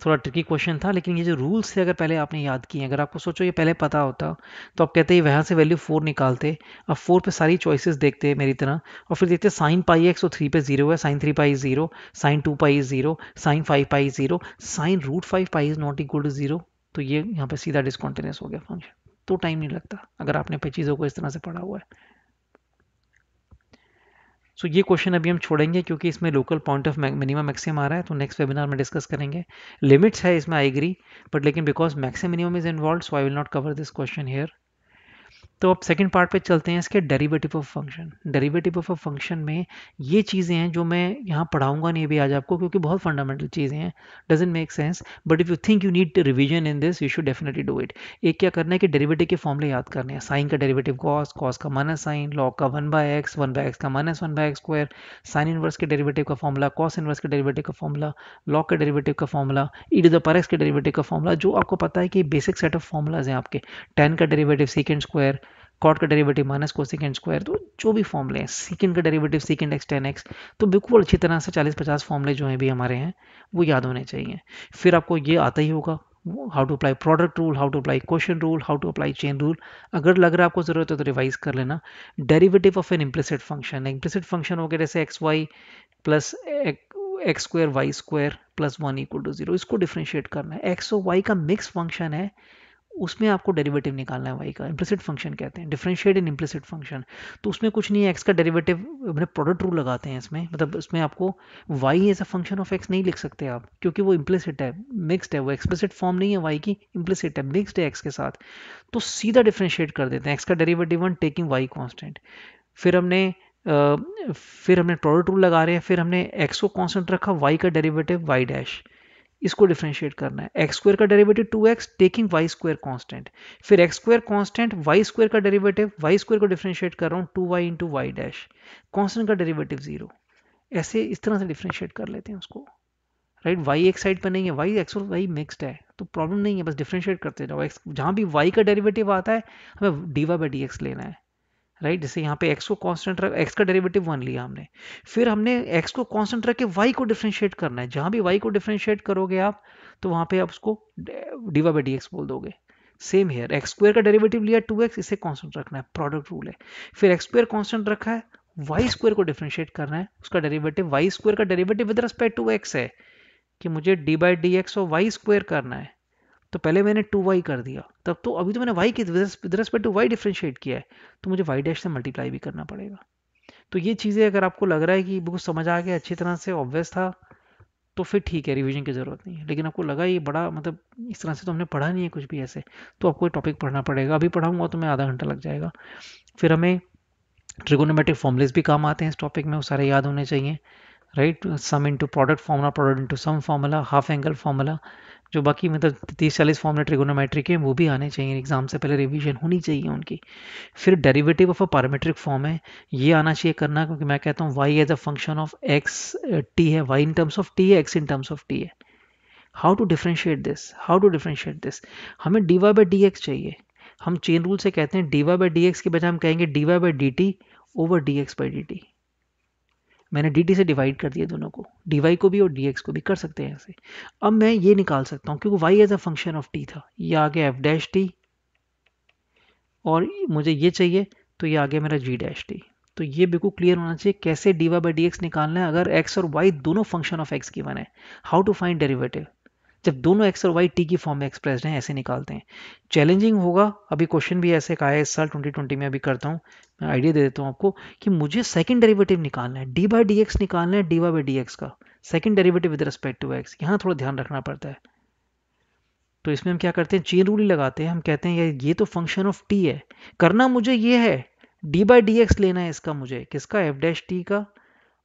Speaker 1: थोड़ा ट्रिकी क्वेश्चन था लेकिन ये जो रूल्स थे अगर पहले आपने याद किए अगर आपको सोचो ये पहले पता होता तो आप कहते हैं वहाँ से वैल्यू फोर निकालते अब फोर पे सारी चॉइसेस देखते मेरी तरह और फिर देखते साइन पाई एक्स और थ्री पे जीरो है sine three pi zero sine two pi zero sine five pi zero sine root five pi is not equal to zero तो ये यहाँ पर सीधा डिसकॉन्टिन्यूस हो गया फंक्शन तो टाइम नहीं लगता अगर आपने पे चीज़ों को इस तरह से पढ़ा हुआ है सो so, ये क्वेश्चन अभी हम छोड़ेंगे क्योंकि इसमें local point of minimum maximum आ रहा है तो नेक्स्ट वेबिनार में डिस्कस करेंगे लिमिट्स है इसमें आई एग्री बट लेकिन because maximum minimum is involve so I will not cover this question here तो अब सेकंड पार्ट पे चलते हैं इसके derivative of function derivative of function में ये चीज़ें हैं जो मैं यहाँ पढ़ाऊंगा नहीं अभी आज आपको क्योंकि बहुत फंडामेंटल चीज़ें हैं doesn't make sense but if you think you need revision in this you should definitely do it एक क्या करना है कि डेरीवेटिव के फॉर्मले याद करने हैं साइन का डेरीवेटिव कॉस कॉस का माइनस साइन लॉ का one by x one by x का minus one by x square sine inverse के डेरीवेटिव का फॉर्मला कॉस इनवर्स के डेरीवेटिव का फॉर्मला लॉ का डेरीवेटिव e का formula e to the power x के derivative का फॉर्मूला जो आपको पता है कि बेसिक सेट ऑफ फॉर्मूलाज हैं आपके टेन का डेरीवेटिव सेकेंड स्क्वायर कॉट का derivative minus cosec square तो जो भी फॉर्मले हैं सेकेंड का derivative sec x tan x तो बिल्कुल अच्छी तरह से चालीस पचास फॉर्मले जो हैं भी हमारे हैं वो याद होने चाहिए फिर आपको ये आता ही होगा how to apply product rule how to apply quotient rule how to apply chain rule अगर लग रहा है आपको ज़रूरत है तो रिवाइज कर लेना derivative of an implicit function implicit function हो गया जैसे x y plus x square y square plus one equal to zero इसको डिफ्रेंशिएट करना है एक्स और वाई का मिक्स फंक्शन है उसमें आपको डेरिवेटिव निकालना है वाई का इम्प्लिसिट फंक्शन कहते हैं डिफ्रेंशिएट इन इम्प्लिसिट फंक्शन तो उसमें कुछ नहीं है एक्स का डेरिवेटिव मैंने प्रोडक्ट रूल लगाते हैं इसमें मतलब इसमें आपको y as a function of x नहीं लिख सकते आप क्योंकि वो इम्प्लिसिट है मिक्सड है वो एक्सप्लिसिट फॉर्म नहीं है वाई की इम्प्लिसिट है मिक्सड है एक्स के साथ तो सीधा डिफ्रेंशिएट कर देते हैं एक्स का derivative one taking y constant फिर हमने फिर हमने प्रोडक्ट रूल लगा रहे हैं फिर हमने एक्स को कॉन्स्टेंट रखा वाई का डेरिवेटिव वाई डैश इसको डिफ्रेंशिएट करना है एक्स स्क्र का derivative two x taking y square constant फिर x square constant y square का डेरिवेटिव वाई स्क्र को डिफ्रेंशिएट कर रहा हूँ two y into y dash constant का डेरिवेटिव जीरो ऐसे इस तरह से डिफ्रेंशिएट कर लेते हैं उसको राइट वाई एक साइड पर नहीं है वाई एक्स और वाई मिक्सड है तो प्रॉब्लम नहीं है बस डिफ्रेंशिएट करते जाओ एक्स जहाँ भी वाई का डेरिवेटिव आता है हमें d y by d x लेना है राइट जैसे यहाँ पे एक्स को कॉन्स्टेंट रख एक्स का डेरिवेटिव वन लिया हमने फिर हमने एक्स को कॉन्स्टेंट रख के वाई को डिफ्रेंशिएट करना है जहाँ भी वाई को डिफ्रेंशिएट करोगे आप तो वहाँ पे आप उसको वाई बाई डी एक्स बोल दोगे सेम हेयर एक्स स्क्वेयर का डेरिवेटिव लिया टू एक्स इसे कॉन्स्टेंट रखना है प्रोडक्ट रूल है फिर एक्स स्क्वेयर कॉन्स्टेंट रखा है वाई स्क्वेयर को डिफ्रेंशिएट करना है उसका डेरिवेटिव वाई स्क्वेयर का derivative with respect to x है कि मुझे डी बाई डी एक्स और वाई स्क्वेयर करना है तो पहले मैंने टू वाई कर दिया तब तो अभी तो मैंने वाई की with respect to y differentiate किया है तो मुझे वाई डैश से मल्टीप्लाई भी करना पड़ेगा तो ये चीज़ें अगर आपको लग रहा है कि बिल्कुल समझ आ गया अच्छी तरह से ऑब्वियस था तो फिर ठीक है रिविजन की ज़रूरत नहीं है लेकिन आपको लगा ये बड़ा मतलब इस तरह से तो हमने पढ़ा नहीं है कुछ भी ऐसे तो आपको ये टॉपिक पढ़ना पड़ेगा अभी पढ़ाऊंगा तो मैं आधा घंटा लग जाएगा फिर हमें ट्रिगोनोमेट्रिक फॉर्मलेस भी काम आते हैं इस टॉपिक में वो सारे याद होने चाहिए right sum into product formula product into sum formula half angle formula जो बाकी मतलब तीस चालीस फॉर्मूला ट्रिगोनोमेट्रिक है वो भी आने चाहिए एग्जाम से पहले रिवीजन होनी चाहिए उनकी फिर derivative of a parametric form है ये आना चाहिए करना क्योंकि मैं कहता हूँ y as a function of x t है y in terms of t है x in terms of t है how to differentiate this how to differentiate this हमें d y by d x चाहिए हम चेन रूल से कहते हैं d y by d x के बजाय हम कहेंगे d y by d t over d x by d t मैंने डी से डिवाइड कर दिया दोनों को डी को भी और डी को भी कर सकते हैं ऐसे अब मैं ये निकाल सकता हूँ क्योंकि y as a function of t था ये आ गया एफ डैश टी और मुझे ये चाहिए तो ये आ गया मेरा जी डैश टी तो ये बिल्कुल क्लियर होना चाहिए कैसे डी वाई बाई निकालना है अगर एक्स और वाई दोनों फंक्शन ऑफ एक्स बन है हाउ टू फाइंड डेरिवेटिव जब दोनों एक्स और वाई टी की फॉर्म में एक्सप्रेस हैं ऐसे निकालते हैं चैलेंजिंग होगा अभी क्वेश्चन भी ऐसे कहा है इस साल 2020 में अभी करता हूँ मैं आइडिया दे देता हूँ आपको कि मुझे सेकंड डेरिवेटिव निकालना है डी बाई डी एक्स निकालना है d y by d x का second derivative with respect to x यहाँ थोड़ा ध्यान रखना पड़ता है तो इसमें हम क्या करते हैं चेन रूल ही लगाते हैं हम कहते हैं यार ये तो फंक्शन ऑफ टी है करना मुझे ये है डी बाई डी एक्स लेना है इसका मुझे किसका एफ डैश टी का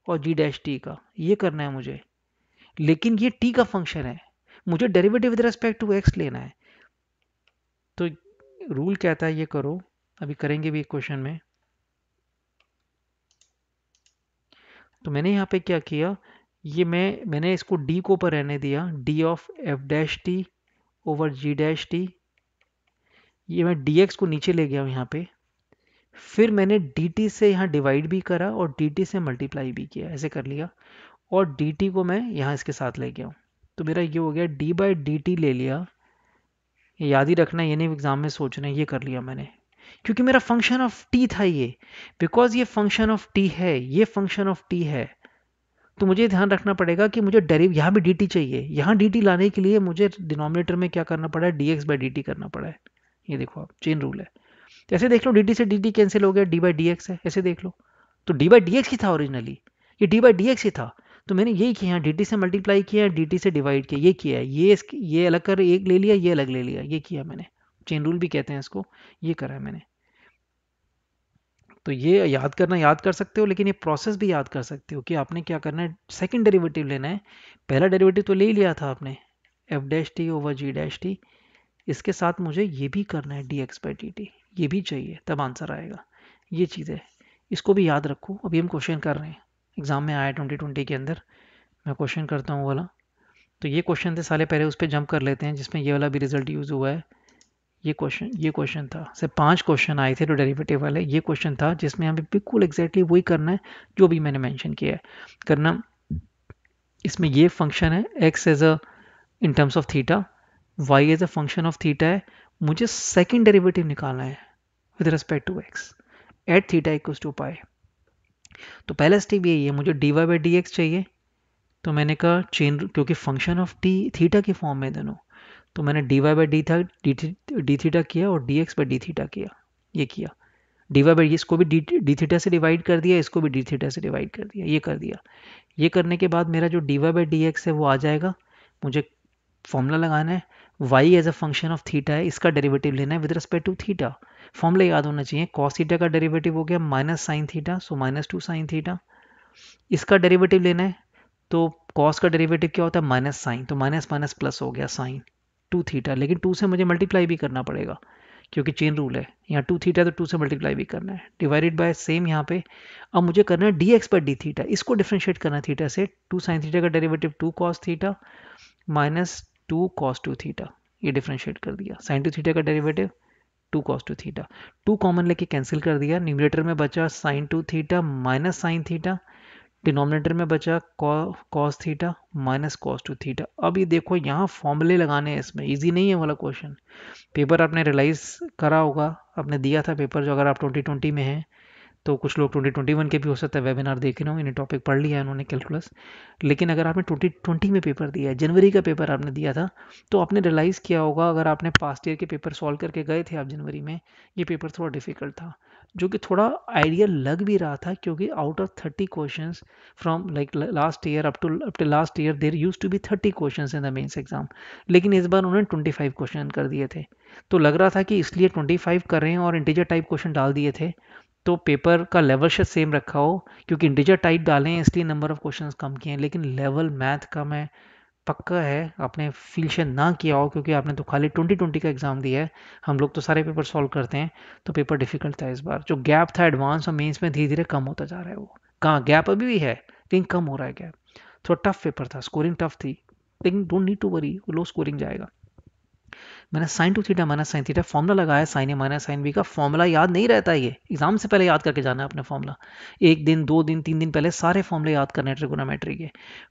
Speaker 1: और जी डैश टी का ये करना है मुझे लेकिन ये टी का फंक्शन है मुझे derivative with respect to x लेना है तो रूल कहता है ये करो अभी करेंगे भी एक क्वेश्चन में तो मैंने यहाँ पे क्या किया ये मैं मैंने इसको डी को ऊपर रहने दिया d of f dash t over g dash t ये मैं dx को नीचे ले गया हूँ यहाँ पे फिर मैंने डी टी से यहाँ डिवाइड भी करा और डी टी से मल्टीप्लाई भी किया ऐसे कर लिया और डी टी को मैं यहाँ इसके साथ ले गया हूँ तो मेरा ये हो गया डी बाई डी टी ले लिया याद ही रखना ये नहीं एग्ज़ाम में सोचना ये कर लिया मैंने क्योंकि मेरा फंक्शन ऑफ टी था ये बिकॉज ये फंक्शन ऑफ टी है ये फंक्शन ऑफ टी है तो मुझे ध्यान रखना पड़ेगा कि मुझे डेरिव यहाँ भी डी चाहिए यहाँ डी लाने के लिए मुझे डिनोमिनेटर में क्या करना पड़ा है डी एक्स बाई डी करना पड़ा है ये देखो आप चेन रूल है ऐसे देख लो डी से डी कैंसिल हो गया डी बाई डी है ऐसे देख लो तो डी बाई डी ही था ओरिजिनली ये डी बाई डी ही था तो मैंने यही किया डी टी से मल्टीप्लाई किया डी टी से डिवाइड किया ये किया ये ये अलग कर एक ले लिया ये अलग ले लिया ये किया मैंने चेन रूल भी कहते हैं इसको ये करा है मैंने तो ये याद करना याद कर सकते हो लेकिन ये प्रोसेस भी याद कर सकते हो कि आपने क्या करना है सेकंड डेरिवेटिव लेना है पहला डेरिवेटिव तो ले लिया था आपने f dash t over g dash t इसके साथ मुझे ये भी करना है d x by d t ये भी चाहिए तब आंसर आएगा ये चीज़ है इसको भी याद रखो अभी हम क्वेश्चन कर रहे हैं एग्ज़ाम में आया ट्वेंटी ट्वेंटी के अंदर मैं क्वेश्चन करता हूँ वाला तो ये क्वेश्चन थे साले पहले उस पर जंप कर लेते हैं जिसमें ये वाला भी रिजल्ट यूज़ हुआ है ये क्वेश्चन ये क्वेश्चन था सर पांच क्वेश्चन आए थे जो डेरिवेटिव वाले ये क्वेश्चन था जिसमें हमें बिल्कुल एग्जैक्टली वही करना है जो भी मैंने मैंशन किया है करना इसमें ये फंक्शन है x as a in terms of theta y as a function of theta है मुझे सेकेंड डेरीवेटिव निकालना है with respect to x at theta equal to pi तो पहला स्टेप यही है मुझे d y by d x चाहिए तो मैंने कहा चेन क्योंकि फंक्शन ऑफ टी थीटा के फॉर्म में दोनों तो मैंने डी वाई बाई डी था डी थीटा किया और d x by d theta किया ये किया डी वाई बाई इसको भी डी डी थीटा से डिवाइड कर दिया इसको भी डी थीटा से डिवाइड कर दिया ये कर दिया ये करने के बाद मेरा जो d y by d x है वो आ जाएगा मुझे फॉर्मूला लगाना है y as a function of theta है इसका डेरिवेटिव लेना है with respect to theta formula याद होना चाहिए कॉस थीटा का डेरिवेटिव हो गया minus sine theta so minus two sine theta इसका डेरिवेटिव लेना है तो कॉस का डेरिवेटिव क्या होता है माइनस साइन तो माइनस माइनस प्लस हो गया साइन टू थीटा लेकिन टू से मुझे मल्टीप्लाई भी करना पड़ेगा क्योंकि चेन रूल है यहाँ टू थीटा तो टू से मल्टीप्लाई भी करना है डिवाइडेड बाय सेम यहाँ पे अब मुझे करना है डी एक्स पर डी थीटा इसको डिफ्रेंशिएट करना है थीटा से टू साइन थीटा का derivative two cos theta minus two cos two theta ये डिफ्रेंशिएट कर दिया साइन टू थीटा का derivative two cos two theta two common लेके कैंसिल कर दिया न्यूमिनेटर में बचा sine two theta minus sine theta denominator में बचा cos theta minus cos two theta अब ये देखो यहाँ फॉर्मूले लगाने हैं इसमें इजी नहीं है वाला क्वेश्चन पेपर आपने रिलाइज करा होगा आपने दिया था पेपर जो अगर आप 2020 में हैं तो कुछ लोग 2021 के भी हो सकता है वेबिनार देख रहे हो इन्हें टॉपिक पढ़ लिया है उन्होंने कैलकुलस लेकिन अगर आपने 2020 में पेपर दिया है जनवरी का पेपर आपने दिया था तो आपने रियलाइज़ किया होगा अगर आपने पास्ट ईयर के पेपर सॉल्व करके गए थे आप जनवरी में ये पेपर थोड़ा डिफिकल्ट था जो कि थोड़ा आइडिया लग भी रहा था क्योंकि out of thirty question from like last year up to up to last year there used to be thirty question in the mains exam लेकिन इस बार उन्होंने ट्वेंटी फाइव क्वेश्चन कर दिए थे तो लग रहा था कि इसलिए ट्वेंटी फाइव कर रहे हैं और इंटीजर टाइप क्वेश्चन डाल दिए थे तो पेपर का लेवल शायद सेम रखा हो क्योंकि इंटीजर टाइप डाले हैं इसलिए नंबर ऑफ क्वेश्चन कम किए हैं लेकिन लेवल मैथ का मैं पक्का है आपने फील शेयर ना किया हो क्योंकि आपने तो खाली ट्वेंटी ट्वेंटी का एग्ज़ाम दिया है हम लोग तो सारे पेपर सॉल्व करते हैं तो पेपर डिफिकल्ट था इस बार जो गैप था एडवांस और मेंस में धीरे धीरे कम होता जा रहा है वो कहाँ गैप अभी भी है लेकिन कम हो रहा है गैप थोड़ा टफ पेपर था स्कोरिंग टफ थी लेकिन don't need to worry low scoring जाएगा मैंने sine two theta minus sine theta formula लगाया sine A minus sine B का फॉर्मूला याद नहीं रहता है ये एग्जाम से पहले याद करके जाना है अपने फॉर्मला एक दिन दो दिन तीन दिन पहले सारे फॉर्मले याद करने ट्रिगोनोमेट्री के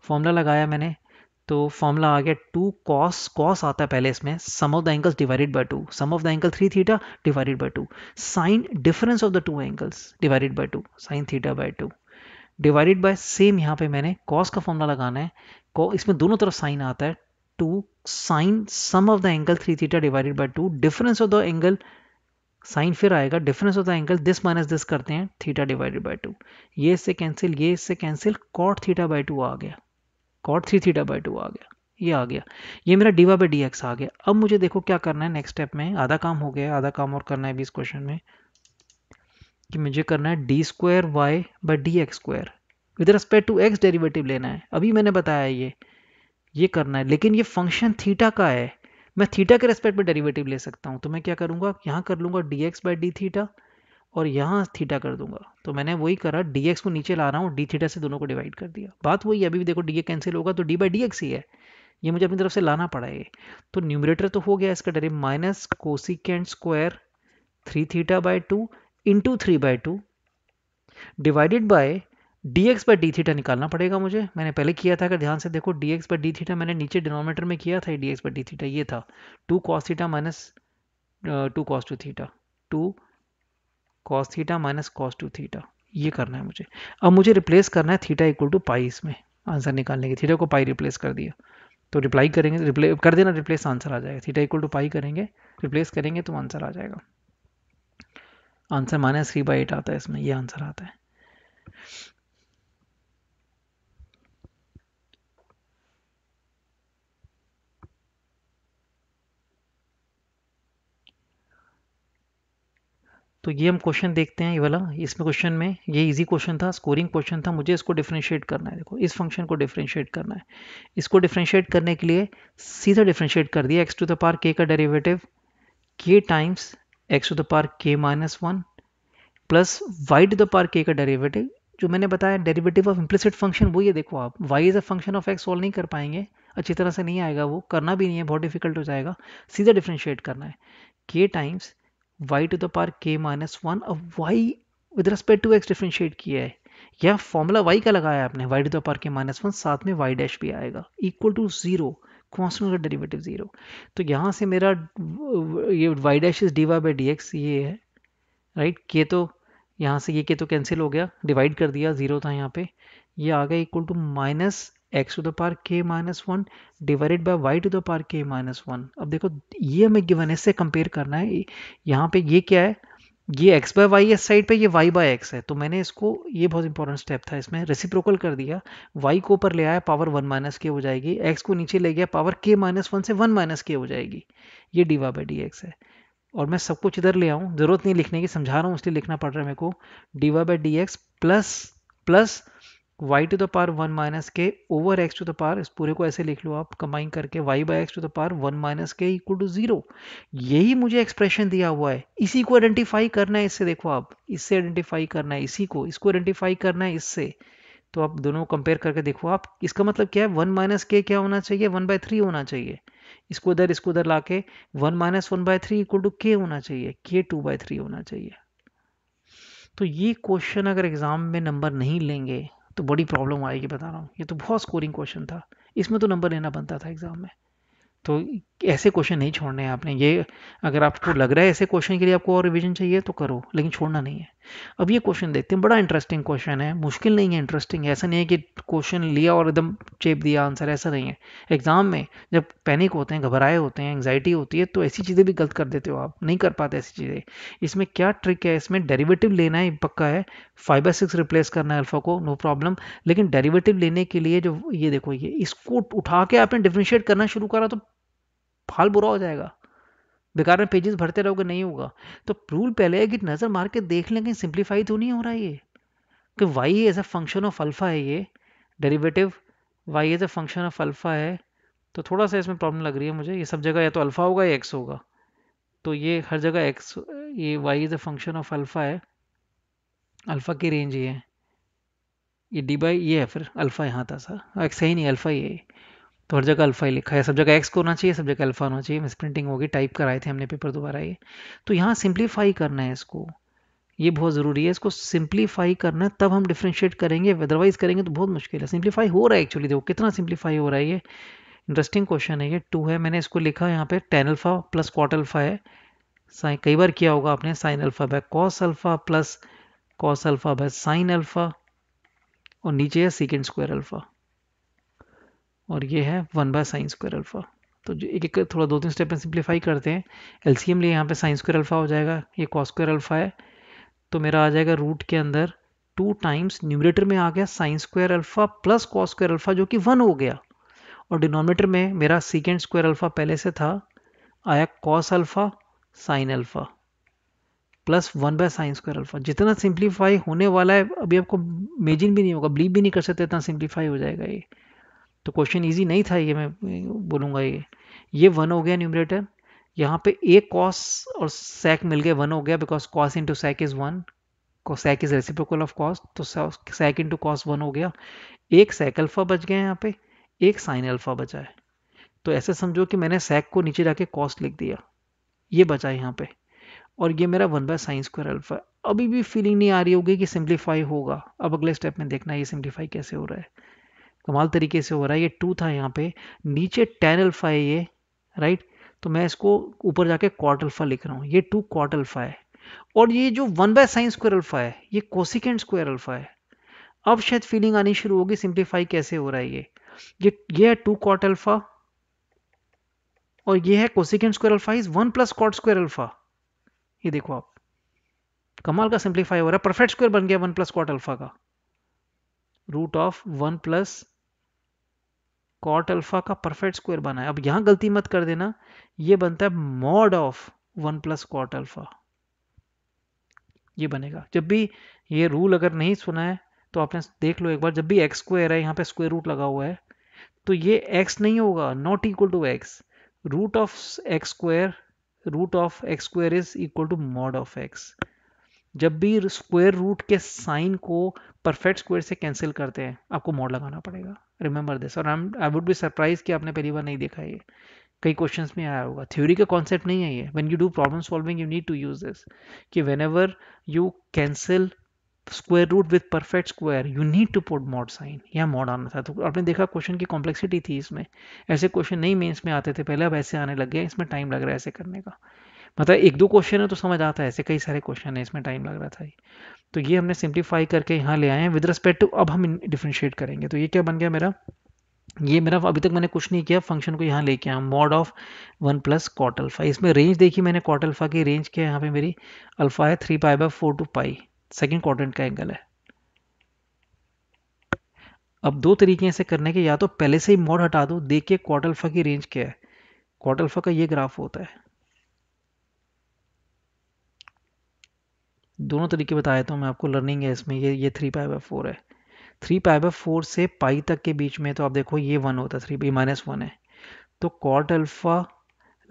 Speaker 1: फॉर्मूला लगाया मैंने तो फॉर्मूला आ गया टू कॉस कॉस आता है पहले इसमें sum of the angles divided by two sum of the angle three theta divided by two sine difference of the two angles divided by two sine theta by two divided by same यहाँ पे मैंने cos का फॉर्मला लगाना है इसमें दोनों तरफ sine आता है two sine sum of the angle three theta divided by two difference of the angle sine फिर आएगा difference of the angle this minus this करते हैं थीटा डिवाइडेड बाई टू ये इससे कैंसिल ये इससे cancel cot theta by two आ गया cot three theta by two आ गया ये आ गया ये मेरा डीवा बाई डी एक्स आ गया अब मुझे देखो क्या करना है नेक्स्ट स्टेप में आधा काम हो गया आधा काम और करना है अभी इस क्वेश्चन में कि मुझे करना है d square y by d x square with respect to x derivative लेना है अभी मैंने बताया ये ये करना है लेकिन ये फंक्शन थीटा का है मैं थीटा के रेस्पेक्ट में डेरिवेटिव ले सकता हूँ तो मैं क्या करूँगा यहाँ कर लूँगा d x by d theta और यहाँ थीटा कर दूंगा तो मैंने वही करा डी एक्स को नीचे ला रहा हूँ डी थीटा से दोनों को डिवाइड कर दिया बात वही अभी भी देखो डी ए कैंसिल होगा तो डी बाई डी एक्स ही है ये मुझे अपनी तरफ से लाना पड़ा ये तो न्यूमरेटर तो हो गया इसका derivative minus cosecant square three theta by two into three by two divided by d x पर डी थीटा निकालना पड़ेगा मुझे मैंने पहले किया था अगर ध्यान से देखो डी एक्स पर डी थीटा मैंने नीचे डिनोमीटर में किया था डी एक्स पर डी थीटा ये था two cos theta minus two cos two theta two cos theta minus cos two theta ये करना है मुझे अब मुझे रिप्लेस करना है थीटा इक्वल टू पाई इसमें आंसर निकालने के थीटा को पाई रिप्लेस कर दिया तो रिप्लाई करेंगे रिप्ले कर देना रिप्लेस आंसर आ जाएगा थीटा इक्वल टू पाई करेंगे रिप्लेस करेंगे तो आंसर आ जाएगा answer minus three by eight आता है इसमें ये आंसर आता है तो ये हम क्वेश्चन देखते हैं ये वाला इसमें क्वेश्चन में ये इजी क्वेश्चन था स्कोरिंग क्वेश्चन था मुझे इसको डिफ्रेंशिएट करना है देखो इस फंक्शन को डिफ्रेंशिएट करना है इसको डिफ्रेंशिएट करने के लिए सीधा डिफ्रेंशिएट कर दिया x to the power k का derivative k times x to the power k minus one plus y to the power k का डेरिवेटिव जो मैंने बताया डेरिवेटिव ऑफ इम्प्लिसिट फंक्शन वो ये देखो आप y is a function of x solve नहीं कर पाएंगे अच्छी तरह से नहीं आएगा वो करना भी नहीं है बहुत डिफिकल्ट हो जाएगा सीधा डिफ्रेंशिएट करना है k times y to the power k minus one अब y with respect to x differentiate किया है यह फॉर्मूला वाई का लगाया आपने y to the power k minus one साथ में वाई डैश भी आएगा इक्वल टू जीरो कॉन्स्टेंट का डेरिवेटिव जीरो तो यहाँ से मेरा ये y dash is d y by d x ये है राइट के तो यहाँ से ये के तो कैंसिल हो गया डिवाइड कर दिया जीरो था यहाँ पे ये आ गया equal to minus x to the power k minus one divided by y to the power k minus one अब देखो ये हमें गिवन है इससे कंपेयर करना है यहाँ पे ये क्या है ये एक्स बाय वाई इस साइड पे ये वाई बाय एक्स है तो मैंने इसको ये बहुत इंपॉर्टेंट स्टेप था इसमें रेसिप्रोकल कर दिया वाई को ऊपर ले आया पावर वन माइनस के हो जाएगी एक्स को नीचे ले गया पावर के माइनस वन से वन माइनस के हो जाएगी ये d y by d x है और मैं सब कुछ इधर ले आऊँ ज़रूरत नहीं लिखने की समझा रहा हूँ इसलिए लिखना पड़ रहा है मेरे को dy by by d x plus plus y to the power one minus k over x to the power इस पूरे को ऐसे लिख लो आप कंबाइन करके y by x to the power one minus k equal to zero यही मुझे एक्सप्रेशन दिया हुआ है इसी को आइडेंटिफाई करना है इससे देखो आप इससे आइडेंटिफाई करना है इसी को इसको आइडेंटिफाई करना है इससे तो आप दोनों कंपेयर करके देखो आप इसका मतलब क्या है वन माइनस के क्या होना चाहिए वन बाय थ्री होना चाहिए इसको उधर इसको उधर ला के one minus one bye three equal to k होना चाहिए के टू बाय थ्री होना चाहिए तो ये क्वेश्चन अगर एग्जाम में नंबर नहीं लेंगे तो बड़ी प्रॉब्लम आएगी बता रहा हूँ ये तो बहुत स्कोरिंग क्वेश्चन था इसमें तो नंबर लेना बनता था एग्ज़ाम में तो ऐसे क्वेश्चन नहीं छोड़ने हैं आपने ये अगर आपको लग रहा है ऐसे क्वेश्चन के लिए आपको और रिविजन चाहिए तो करो लेकिन छोड़ना नहीं है अब ये क्वेश्चन देखते हैं बड़ा इंटरेस्टिंग क्वेश्चन है मुश्किल नहीं है इंटरेस्टिंग ऐसा नहीं है कि क्वेश्चन लिया और एकदम चेप दिया आंसर ऐसा नहीं है एग्जाम में जब पैनिक होते हैं घबराए होते हैं एंगजाइटी होती है तो ऐसी चीज़ें भी गलत कर देते हो आप नहीं कर पाते ऐसी चीज़ें इसमें क्या ट्रिक है इसमें डेरीवेटिव लेना है पक्का है फाइव बाई सिक्स रिप्लेस करना है अल्फा को नो प्रॉब्लम लेकिन डेरीवेटिव लेने के लिए जो ये देखो ये इसको उठा के आपने डिफ्रेंशिएट करना शुरू करा तो फाल बुरा हो जाएगा बेकार में पेजेस भरते रहोगे नहीं होगा तो रूल पहले है कि नज़र मार के देख लें कहीं सिंप्लीफाई तो नहीं हो रहा ये कि y as a function of alpha है ये derivative y as a function of alpha है तो थोड़ा सा इसमें प्रॉब्लम लग रही है मुझे ये सब जगह या तो अल्फ़ा होगा या एक्स होगा तो ये हर जगह एक्स ये y is a function of alpha है अल्फ़ा की रेंज ये है ये डी बाई ये है फिर अल्फ़ा यहाँ था सर एक्स है ही नहीं अल्फ़ा ही है तो हर जगह अल्फ़ा ही लिखा है सब जगह एक्स को होना चाहिए सब जगह अल्फ़ा होना चाहिए मिस प्रिंटिंग होगी टाइप कराए थे हमने पेपर दोबारा ये तो यहाँ सिंप्लीफाई करना है इसको ये बहुत ज़रूरी है इसको सिंप्लीफाई करना तब हम डिफ्रेंशिएट करेंगे अदरवाइज़ करेंगे तो बहुत मुश्किल है सिंप्लीफाई हो रहा है एक्चुअली देखो कितना सिंप्लीफाई हो रहा है ये इंटरेस्टिंग क्वेश्चन है ये टू है मैंने इसको लिखा यहाँ पे tan alpha plus cot alpha है साइन कई बार किया होगा आपने sine alpha by cos alpha plus cos alpha by sine alpha और नीचे है सीकेंड स्क्वायर अल्फ़ा और ये है one by sine square alpha तो जो एक एक थोड़ा दो तीन स्टेप में सिंप्लीफाई करते हैं एल सी एम लिए यहाँ पर साइन स्क्वायर अल्फ़ा हो जाएगा ये कॉस स्क्वायर अल्फ़ा है तो मेरा आ जाएगा रूट के अंदर टू टाइम्स न्यूमरेटर में आ गया sine square alpha plus cos square alpha जो कि वन हो गया और डिनोमिनेटर में मेरा सीकेंड स्क्वायर अल्फ़ा पहले से था आया cos alpha sine alpha plus one by sine square alpha जितना सिंप्लीफाई होने वाला है अभी आपको इमेजिन भी नहीं होगा बिलीव भी नहीं कर सकते इतना सिंप्लीफाई हो जाएगा ये तो क्वेश्चन इजी नहीं था ये मैं बोलूँगा ये ये वन हो गया न्यूमरेटर यहाँ पे ए कॉस और सैक मिल गया वन हो गया because cos into sec is one sec is reciprocal of cos तो सैक इंटू कॉस वन हो गया एक सैक अल्फ़ा बच गया यहाँ पे एक साइन अल्फ़ा बचा है तो ऐसे समझो कि मैंने सैक को नीचे जाके कॉस लिख दिया ये बचा है यहाँ पे और ये मेरा one by sine square alpha अभी भी फीलिंग नहीं आ रही होगी कि सिंप्लीफाई होगा अब अगले स्टेप में देखना ये सिंप्लीफाई कैसे हो रहा है कमाल तरीके से हो रहा है ये टू था यहाँ पे नीचे टेन अल्फ़ा है ये राइट तो मैं इसको ऊपर जाके क्वार्ट अल्फ़ा लिख रहा हूँ ये टू क्वार्ट अल्फ़ा है और ये जो one by sine square alpha है ये कोसिकेंड स्क्वायर अल्फ़ा है अब शायद फीलिंग आनी शुरू होगी सिंप्लीफाई कैसे हो रहा है ये ये ये है टू क्वार्ट अल्फ़ा और ये है cosecant square alpha is one plus cot square alpha ये देखो आप कमाल का सिंप्लीफाई हो रहा है परफेक्ट स्क्वायर बन गया वन प्लस क्वार्ट अल्फ़ा का root of one plus cot alpha का परफेक्ट स्क्वायर बना है अब यहां गलती मत कर देना ये बनता है mod of one plus cot alpha ये बनेगा जब भी ये रूल अगर नहीं सुना है तो आपने देख लो एक बार जब भी एक्स स्क्वायर है यहां पे स्क्वायर रूट लगा हुआ है तो ये एक्स नहीं होगा not equal to x root of x square root of x square is equal to mod of x जब भी स्क्वायर रूट के साइन को परफेक्ट स्क्वायर से कैंसिल करते हैं आपको मॉड लगाना पड़ेगा रिमेंबर दिस और आई वुड बी सरप्राइज कि आपने पहली बार नहीं देखा ये कई क्वेश्चंस में आया होगा थ्योरी का कॉन्सेप्ट नहीं है ये when you do problem solving you need to use this कि whenever you cancel square root with perfect square you need to put mod sign या मॉड आना था तो आपने देखा क्वेश्चन की कॉम्प्लेक्सिटी थी इसमें ऐसे क्वेश्चन नहीं मेन्स में आते थे पहले अब ऐसे आने लग गए इसमें टाइम लग रहा है ऐसे करने का मतलब एक दो क्वेश्चन है तो समझ आता है ऐसे कई सारे क्वेश्चन है इसमें टाइम लग रहा था तो ये हमने सिंप्लीफाई करके यहाँ ले आए हैं विद रिस्पेक्ट टू अब हम डिफ्रेंशिएट करेंगे तो ये क्या बन गया मेरा ये मेरा अभी तक मैंने कुछ नहीं किया फंक्शन को यहाँ लेके आया mod of one plus cot alpha इसमें रेंज देखी मैंने कॉट अल्फा की रेंज क्या है यहाँ पे मेरी अल्फा है three pi by four to pi second quadrant का एंगल है अब दो तरीके से करने के या तो पहले से ही मॉड हटा दो देखिए कॉट अल्फा की रेंज क्या है कॉट अल्फा का ये ग्राफ होता है दोनों तरीके बताया तो मैं आपको लर्निंग है इसमें ये ये थ्री पाई बाई फोर है थ्री पाई बाई फोर से पाई तक के बीच में तो आप देखो ये वन होता है थ्री पाई माइनस वन है तो cot alpha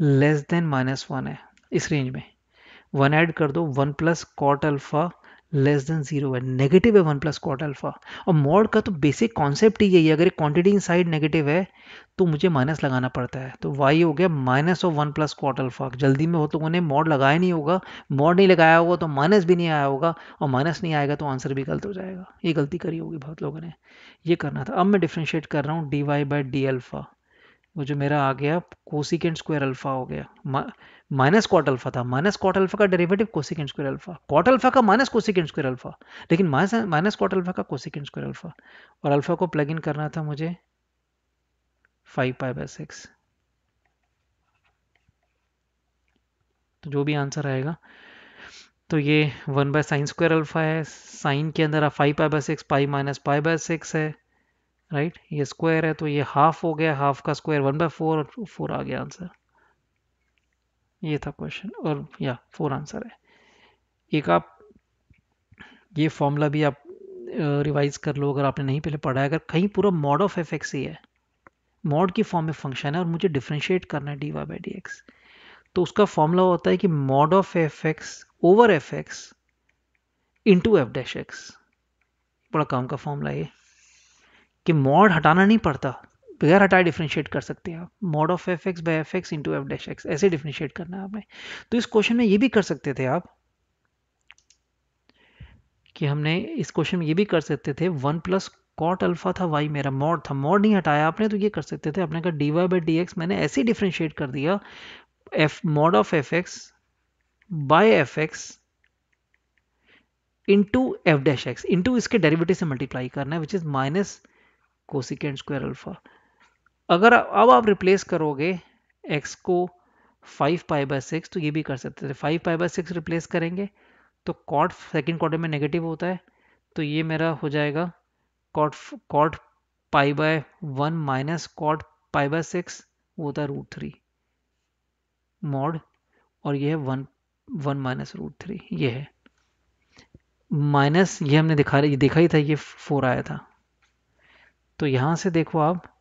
Speaker 1: less than minus one है इस रेंज में वन ऐड कर दो one plus cot alpha less than zero है नेगेटिव है वन प्लस कॉट अल्फा और मॉड का तो बेसिक कॉन्सेप्ट ही यही है अगर क्वांटिटी इन साइड नेगेटिव है तो मुझे माइनस लगाना पड़ता है तो वाई हो गया minus of one plus cot alpha जल्दी में हो तो उन्हें मॉड लगाया नहीं होगा मॉड नहीं लगाया होगा तो माइनस भी नहीं आया होगा और माइनस नहीं आएगा तो आंसर भी गलत हो जाएगा ये गलती करी होगी बहुत लोगों ने ये करना था अब मैं डिफ्रेंशिएट कर रहा हूँ d y by d alpha वो जो मेरा आ गया कोसिकेंट स्क्वायर अल्फ़ा हो गया माइनस कॉट अल्फा था माइनस कॉट अल्फा का derivative cosec cosecant square alpha cot alpha का minus cosec cosecant square alpha लेकिन माइनस माइनस कॉट अल्फा का कोसिक कोसिकेंड स्क्वायर अल्फा और अल्फा को प्लग इन करना था मुझे फाइव पाई बाय सिक्स तो जो भी आंसर आएगा तो ये one by sine square alpha है साइन के अंदर five pi by six pi minus pi by six है राइट ये स्क्वायर है तो ये हाफ हो गया हाफ का square one by four four आ गया आंसर ये था क्वेश्चन और या फोर आंसर है एक आप ये फॉर्मूला भी आप रिवाइज कर लो अगर आपने नहीं पहले पढ़ा है अगर कहीं पूरा मॉड ऑफ एफ एक्स ही है मॉड की फॉर्म में फंक्शन है और मुझे डिफ्रेंशिएट करना है d y by d x तो उसका फॉर्मूला होता है कि mod of f x over f x into f dash x बड़ा काम का फॉर्मूला ये कि मॉड हटाना नहीं पड़ता बगैर हटाए डिफ्रेंशिएट कर सकते हैं आप mod of f x by f x into f dash x ऐसे डिफ्रेंशिएट करना है आपने तो इस क्वेश्चन में ये भी कर सकते थे आप कि हमने इस क्वेश्चन में ये भी कर सकते थे वन प्लस कॉट अल्फा था वाई मेरा मॉड था मॉड नहीं हटाया आपने तो ये कर सकते थे आपने कहा d y by d x मैंने ऐसे डिफ्रेंशिएट कर दिया f mod of f x by f x into f dash x into इसके डेरिवेटिव से मल्टीप्लाई करना है which is minus cosecant square alpha अगर अब आप रिप्लेस करोगे एक्स को फाइव पाई बाय सिक्स तो ये भी कर सकते थे five pi by six replace करेंगे तो कॉट सेकेंड क्वार्टर में नेगेटिव होता है तो ये मेरा हो जाएगा cot cot pi by one minus cot pi by six वो होता है रूट थ्री मॉड और ये है one one minus root three ये है माइनस ये हमने दिखा ये देखा ही था ये फोर आया था तो यहाँ से देखो आप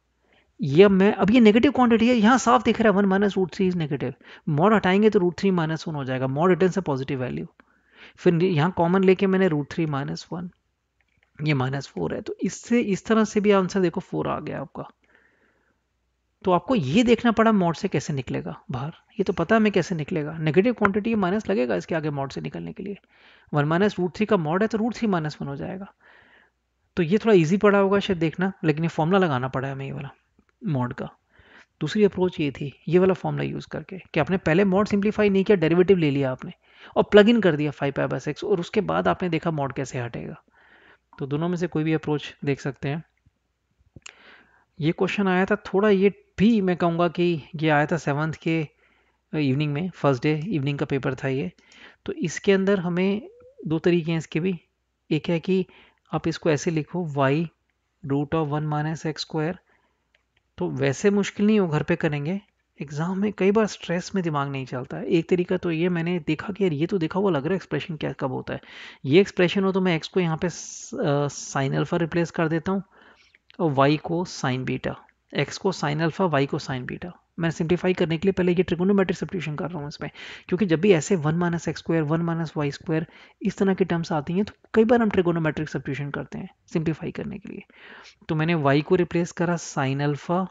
Speaker 1: ये मैं अब ये नेगेटिव क्वांटिटी है यहाँ साफ दिख रहा है one minus root three is negative mod हटाएंगे तो रूट थ्री माइनस वन हो जाएगा मॉड रिटर्न से पॉजिटिव वैल्यू फिर यहाँ कॉमन लेके मैंने रूट थ्री माइनस वन ये माइनस फोर है तो इससे इस तरह से भी आंसर देखो फोर आ गया आपका तो आपको ये देखना पड़ा मॉड से कैसे निकलेगा बाहर ये तो पता है मैं कैसे निकलेगा नेगेटिव क्वांटिटी माइनस लगेगा इसके आगे मॉड से निकलने के लिए वन माइनस रूट थ्री का मॉड है तो रूट थ्री माइनस वन हो जाएगा तो ये थोड़ा इजी पड़ा होगा शायद देखना लेकिन ये फॉर्मूला लगाना पड़ा है हमें ये वाला मॉड का दूसरी अप्रोच ये थी ये वाला फॉर्मला यूज़ करके कि आपने पहले मॉड सिंप्लीफाई नहीं किया डेरिवेटिव ले लिया आपने और प्लग इन कर दिया फाइव पाई एक्स और उसके बाद आपने देखा मॉड कैसे हटेगा तो दोनों में से कोई भी अप्रोच देख सकते हैं ये क्वेश्चन आया था थोड़ा ये भी मैं कहूँगा कि ये आया था सेवन्थ के इवनिंग में फर्स्ट डे इवनिंग का पेपर था ये तो इसके अंदर हमें दो तरीके हैं इसके भी एक है कि आप इसको ऐसे लिखो y root of one minus x square तो वैसे मुश्किल नहीं हो घर पे करेंगे एग्ज़ाम में कई बार स्ट्रेस में दिमाग नहीं चलता है एक तरीका तो ये मैंने देखा कि यार ये तो देखा हुआ लग रहा है एक्सप्रेशन क्या कब होता है ये एक्सप्रेशन हो तो मैं एक्स को यहाँ पे साइन अल्फ़ा रिप्लेस कर देता हूँ और वाई को साइन बीटा एक्स को साइन अल्फ़ा वाई को साइन बीटा मैं सिंप्लीफाई करने के लिए पहले ये ट्रिगोनोमेट्रिक सब्ट्यूशन कर रहा हूँ इसमें क्योंकि जब भी ऐसे one minus x square one minus y square इस तरह की टर्म्स आती हैं तो कई बार हम ट्रिगोनोमेट्रिक सब्ट्यूशन करते हैं सिंप्लीफाई करने के लिए तो मैंने वाई को रिप्लेस करा साइन अल्फ़ा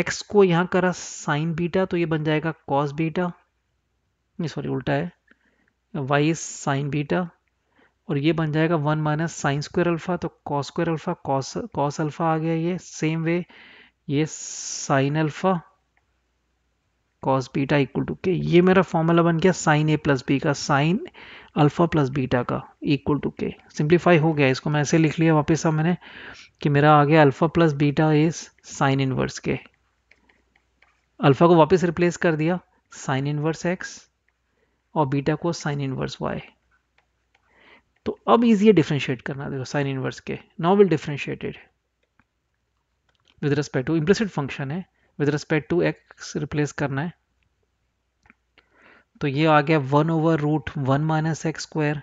Speaker 1: एक्स को यहाँ करा साइन बीटा तो ये बन जाएगा कॉस बीटा सॉरी उल्टा है वाई इज साइन बीटा और ये बन जाएगा one minus sine square alpha तो cos square alpha cos cos alpha आ गया ये सेम वे ये sine alpha cos beta equal to k ये मेरा फॉर्मूला बन गया साइन ए प्लस बी का साइन अल्फा प्लस बीटा का इक्वल टू के सिंप्लीफाई हो गया इसको मैं ऐसे लिख लिया वापस अब मैंने कि मेरा आ गया alpha plus beta is sine inverse k alpha को वापस रिप्लेस कर दिया साइन इनवर्स एक्स और बीटा को साइन इनवर्स वाई तो अब इजी है डिफ्रेंशिएट करना देखो sine inverse k now will differentiated with respect to implicit function है with respect to x replace करना है तो ये आ गया one over root one minus x square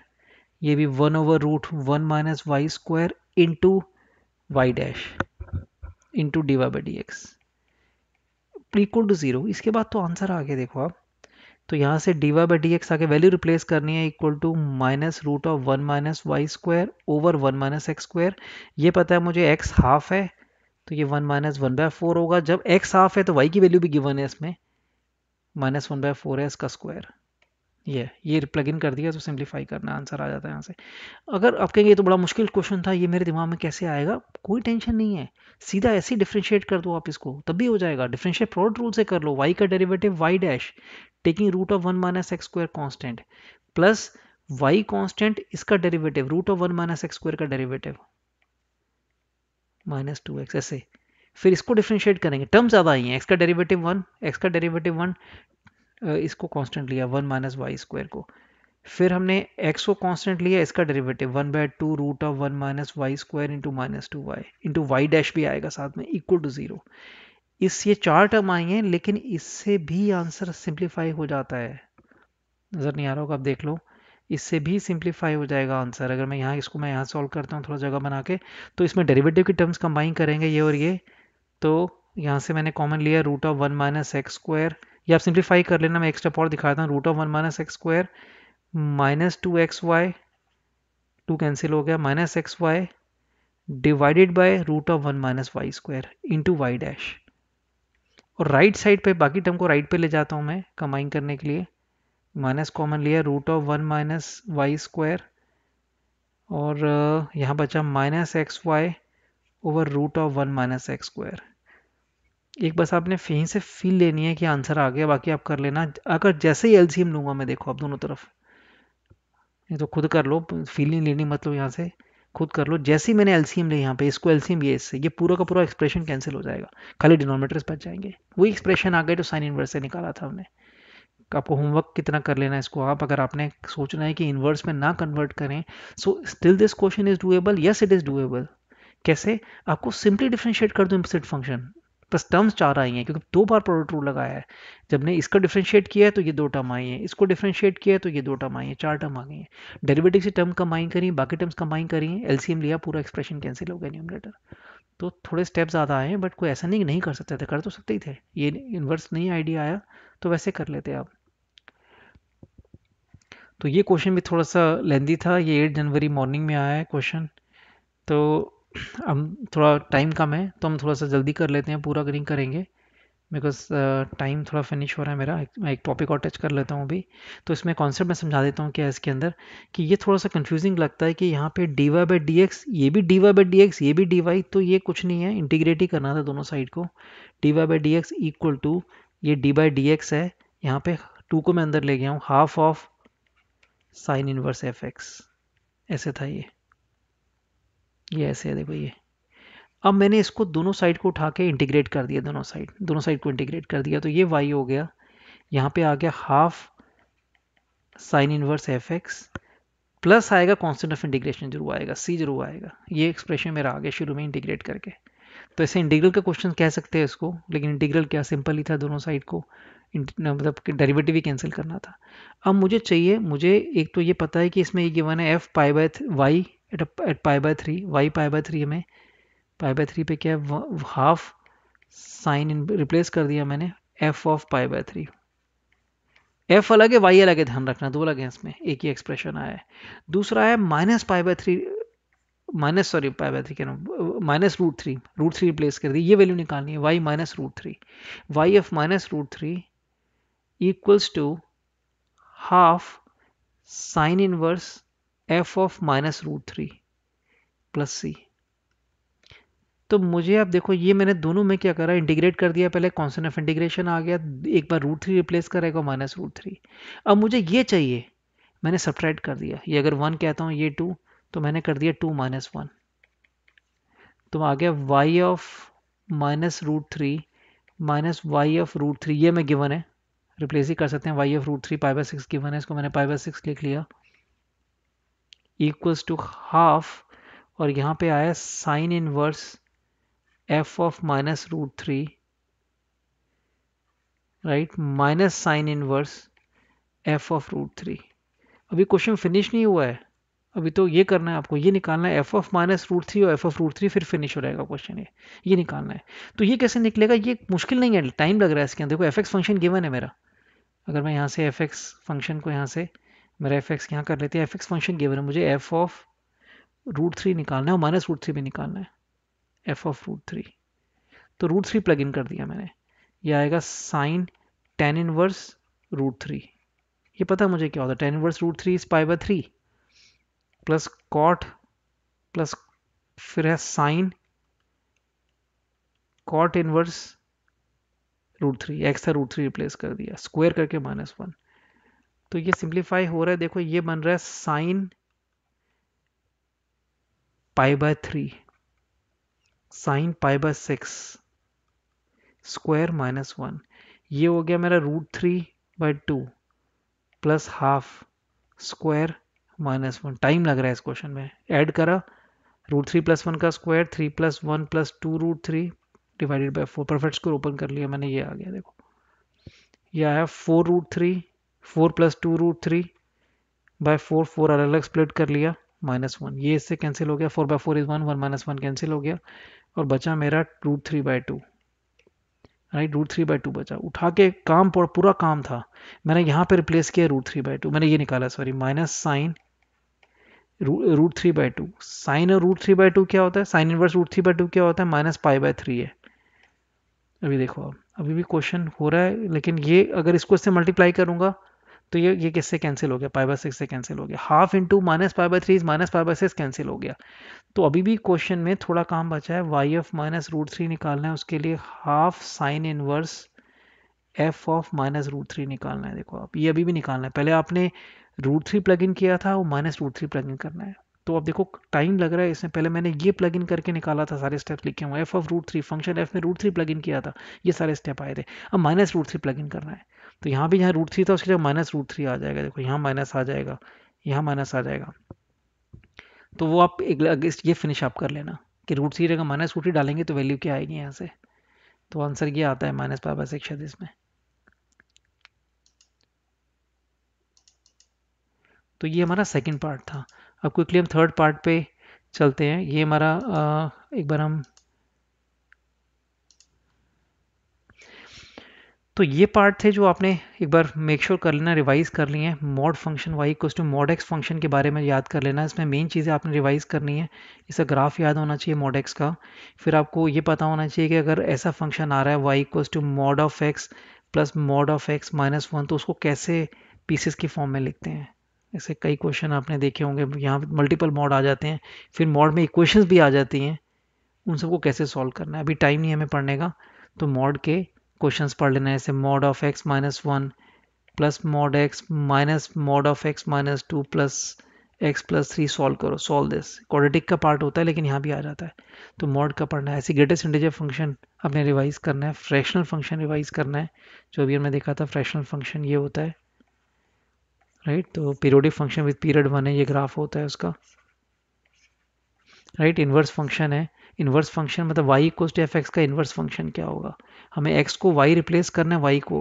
Speaker 1: ये भी one over root one minus y square into y dash into d y by d x equal to zero इसके बाद तो आंसर आ गया देखो आप तो यहाँ से d y by d x आके वैल्यू रिप्लेस करनी है equal to minus root of one minus y square over one minus x square ये पता है मुझे एक्स हाफ है तो ये one minus one by four होगा जब एक्स हाफ है तो वाई की वैल्यू भी गिवन है इसमें माइनस वन बाय फोर है इसका स्क्वायर ये ये प्लग इन कर दिया तो सिंप्लीफाई करना आंसर आ जाता है यहाँ से अगर आप कहेंगे ये तो बड़ा मुश्किल क्वेश्चन था ये मेरे दिमाग में कैसे आएगा कोई टेंशन नहीं है सीधा ऐसे ही डिफ्रेंशिएट कर दो आप इसको तब भी हो जाएगा डिफ्रेंशिएट प्रोडक्ट रूल से कर लो वाई का derivative y dash taking root of one minus x square constant plus y constant इसका derivative root of one minus x square का डेरिवेटिव माइनस टू एक्स ऐसे फिर इसको डिफ्रेंशिएट करेंगे टर्म ज़्यादा आई हैं एक्स का डेरिवेटिव वन एक्स का डेरिवेटिव वन इसको कांस्टेंट लिया वन माइनस वाई स्क्वायर को फिर हमने एक्स को कांस्टेंट लिया इसका derivative one by two root of one minus y square into minus two y into y dash भी आएगा साथ में इक्वल टू ज़ीरो इस ये चार टर्म आई हैं लेकिन इससे भी आंसर सिंप्लीफाई हो जाता है नज़र नहीं आ रहा होगा आप देख लो इससे भी सिंप्लीफाई हो जाएगा आंसर अगर मैं यहाँ इसको मैं यहाँ सॉल्व करता हूँ थोड़ा जगह बना के तो इसमें डेरिवेटिव की टर्म्स कंबाइन करेंगे ये और ये तो यहाँ से मैंने कॉमन लिया root of one minus x square या आप सिंप्लीफाई कर लेना मैं एक्स्ट्रा पावर दिखाता हूँ root of one minus x square minus two x y two cancel हो गया minus x y divided by root of one minus y square into y dash और राइट साइड पर बाकी टर्म को right right ले जाता हूँ मैं कंबाइन करने के लिए माइनस कॉमन लिया root of one minus y square और uh, यहाँ बचा minus x y over root of one minus x square एक बस आपने फिर से फील लेनी है कि आंसर आ गया बाकी आप कर लेना अगर जैसे ही एलसीएम लूंगा मैं देखो आप दोनों तरफ ये तो खुद कर लो फील नहीं लेनी मतलब यहाँ से खुद कर लो जैसे ही मैंने एलसीएम लिया यहाँ पे इसको एलसीएम ये इससे ये पूरा का पूरा एक्सप्रेशन कैंसिल हो जाएगा खाली डिनोमीटर्स बच जाएंगे वही एक्सप्रेशन आ गए जो साइन इनवर्स से निकाला था हमने तो आपको होमवर्क कितना कर लेना है इसको आप अगर आपने सोचना है कि इन्वर्स में ना कन्वर्ट करें so still this question is doable yes it is doable कैसे आपको सिंपली डिफ्रेंशिएट कर दो इम्प्लिसिट फंक्शन बस टर्म्स चार आई हैं क्योंकि दो बार प्रोडक्ट रूल लगाया है जब ने इसका डिफ्रेंशिएट किया है तो ये दो टर्म आई हैं इसको डिफ्रेंशिएट किया है तो ये दो टर्म आई हैं चार टर्म आ गई हैं डेरिवेटिव से टर्म कंबाइन करिए बाकी टर्म्स कंबाइन करिए एलसीएम लिया पूरा एक्सप्रेशन कैंसिल हो गया न्यूमरेटर तो थोड़े स्टेप ज़्यादा आए हैं बट कोई ऐसा नहीं नहीं कर सकते थे कर तो सकते ही थे ये इन्वर्स नहीं आइडिया आया तो वैसे कर लेते आप तो ये क्वेश्चन भी थोड़ा सा लेंदी था ये एट जनवरी मॉर्निंग में आया है क्वेश्चन तो हम थोड़ा टाइम कम है तो हम थोड़ा सा जल्दी कर लेते हैं पूरा करिंग करेंगे बिकॉज टाइम uh, थोड़ा फिनिश हो रहा है मेरा मैं एक टॉपिक और टच कर लेता हूँ अभी तो इसमें कॉन्सेप्ट मैं समझा देता हूँ क्या इसके अंदर कि ये थोड़ा सा कन्फ्यूजिंग लगता है कि यहाँ पे d y by d x ये भी d y by d x ये भी डी वाई तो ये कुछ नहीं है इंटीग्रेट ही करना था दोनों साइड को d y by d x equal to ये डी बाई डी एक्स है यहाँ पे टू को मैं अंदर ले गया हूँ half of sine inverse F x ऐसे था ये ये ऐसे है देखो ये अब मैंने इसको दोनों साइड को उठा के इंटीग्रेट कर दिया दोनों साइड दोनों साइड को इंटीग्रेट कर दिया तो ये वाई हो गया यहाँ पे आ गया half sine inverse F X plus आएगा कॉन्सेंट ऑफ इंटीग्रेशन जरूर आएगा सी जरूर आएगा ये एक्सप्रेशन मेरा आ गया शुरू में इंटीग्रेट करके तो ऐसे इंटीग्रल का क्वेश्चन कह सकते हैं इसको लेकिन इंटीग्रल क्या सिंपल ही था दोनों साइड को मतलब कि डेरिवेटिव ही कैंसिल करना था अब मुझे चाहिए मुझे एक तो ये पता है कि इसमें ये गिवन है f pi by y at at pi by three y pi by three में पाई बाय थ्री पे क्या है हाफ साइन इन रिप्लेस कर दिया मैंने f of pi by three f अलग है वाई अलग है ध्यान रखना दो अलग है इसमें एक ही एक्सप्रेशन आया है दूसरा है minus pi by three minus sorry pi by three कह रहा हूँ minus root three root three replace कर दी ये वैल्यू निकालनी है y minus root three y f minus root three equals to half sine inverse f of minus root three plus c तो मुझे आप देखो ये मैंने दोनों में क्या करा इंटीग्रेट कर दिया पहले कॉन्सन ऑफ इंटीग्रेशन आ गया एक बार रूट थ्री रिप्लेस करेगा माइनस रूट थ्री अब मुझे ये चाहिए मैंने सब्ट्रैक्ट कर दिया ये अगर वन कहता हूँ ये टू तो मैंने कर दिया टू माइनस वन तो आ गया y of minus root three minus y of root three ये मैं गिवन है रिप्लेस ही कर सकते हैं y f root three pi by six की वन है इसको मैंने पाई बाई सिक्स लिख लिया इक्वल्स टू हाफ और यहाँ पे आया sine inverse f of minus root three right minus sine inverse f of root three अभी क्वेश्चन फिनिश नहीं हुआ है अभी तो ये करना है आपको ये निकालना है f of minus root three और एफ ऑफ रूट थ्री फिर फिनिश हो जाएगा क्वेश्चन ये ये निकालना है तो ये कैसे निकलेगा ये मुश्किल नहीं है टाइम लग रहा है इसके अंदर देखो एफ एक्स फंक्शन गिवन है मेरा अगर मैं यहाँ से एफ एक्स फंक्शन को यहाँ से मेरा एफ एक्स यहाँ कर लेते हैं एफ एक्स फंक्शन गिवन है मुझे एफ ऑफ रूट थ्री निकालना है और माइनस रूट थ्री भी निकालना है एफ ऑफ रूट थ्री तो रूट थ्री प्लग इन कर दिया मैंने ये आएगा sine tan inverse root three ये पता मुझे क्या होता है tan inverse root three is pi by three plus cot plus फिर है sine cot inverse root three x था रूट थ्री रिप्लेस कर दिया स्क्वायर करके माइनस वन तो ये सिंप्लीफाई हो रहा है देखो ये बन रहा है sine pi by three sine pi by six square minus one ये हो गया मेरा root three by two plus half square minus one time लग रहा है इस क्वेश्चन में ऐड करा रूट थ्री प्लस वन का square three plus one plus two root three divided by four perfect score open कर लिया मैंने ये आ गया देखो ये आया four root three four plus two root three by four four अलग अलग स्प्लिट कर लिया माइनस वन ये इससे कैंसिल हो गया four by four is one one minus one cancel हो गया और बचा मेरा root three by two right root three by two बचा उठा के काम पूरा काम था मैंने यहाँ पे रिप्लेस किया रूट थ्री बाई टू मैंने ये निकाला sorry minus sine root three by two sine और रूट थ्री बाई टू क्या होता है sine inverse root three by two क्या होता है माइनस पाई बाय थ्री है अभी देखो अभी भी क्वेश्चन हो रहा है लेकिन ये अगर इसको इससे मल्टीप्लाई करूंगा तो ये ये किससे कैंसिल हो गया पाई बाई सिक्स से कैंसिल हो गया half into minus pi by three minus pi by six cancel हो गया तो अभी भी क्वेश्चन में थोड़ा काम बचा है y f minus root three निकालना है उसके लिए half sine inverse f of minus root three निकालना है देखो आप ये अभी भी निकालना है पहले आपने रूट थ्री प्लग इन किया था वो minus root three plug in करना है तो अब देखो टाइम लग रहा है इसमें पहले मैंने ये प्लग इन करके निकाला था सारे स्टेप लिखे हुए f of root three function f में रूट थ्री प्लग इन किया था ये सारे स्टेप आए थे अब minus root three plug in करना है तो यहाँ भी यहाँ रूट थ्री था उसके जगह माइनस रूट थ्री आ जाएगा देखो यहाँ माइनस आ जाएगा यहाँ माइनस आ जाएगा तो वो आप एक ये फिनिश आप कर लेना कि रूट थ्री जगह माइनस रूट थ्री डालेंगे तो वैल्यू क्या आएगी यहाँ से तो आंसर ये आता है माइनस पाई बाई सिक्स इसमें तो ये हमारा सेकंड पार्ट था अब क्विकली हम थर्ड पार्ट पे चलते हैं ये हमारा एक बार हम तो ये पार्ट थे जो आपने एक बार मेक श्योर sure कर लेना रिवाइज कर लिए हैं mod function y equal to mod x function के बारे में याद कर लेना इसमें मेन चीज़ें आपने रिवाइज करनी है इसका ग्राफ याद होना चाहिए मॉड एक्स का फिर आपको ये पता होना चाहिए कि अगर ऐसा फंक्शन आ रहा है y equal to mod of x plus mod of x minus one तो उसको कैसे पीसेस की फॉर्म में लिखते हैं ऐसे कई क्वेश्चन आपने देखे होंगे यहाँ मल्टीपल मॉड आ जाते हैं फिर मॉड में इक्वेशंस भी आ जाती हैं उन सबको कैसे सॉल्व करना है अभी टाइम नहीं हमें पढ़ने का तो मॉड के क्वेश्चन पढ़ लेना है जैसे mod of x minus one plus mod x minus mod of x minus two plus x plus three solve करो सॉल्व दिस क्वाड्रेटिक का पार्ट होता है लेकिन यहाँ भी आ जाता है तो मॉड का पढ़ना है ऐसे ग्रेटेस्ट इंटीजर फंक्शन आपने रिवाइज करना है फ्रैक्शनल फंक्शन रिवाइज करना है जो अभी हमने देखा था फ्रैक्शनल फंक्शन ये होता है राइट तो periodic function with period one है ये ग्राफ होता है उसका राइट इन्वर्स फंक्शन है इन्वर्स फंक्शन मतलब y equal to f x का इन्वर्स फंक्शन क्या होगा हमें एक्स को वाई रिप्लेस करना है वाई को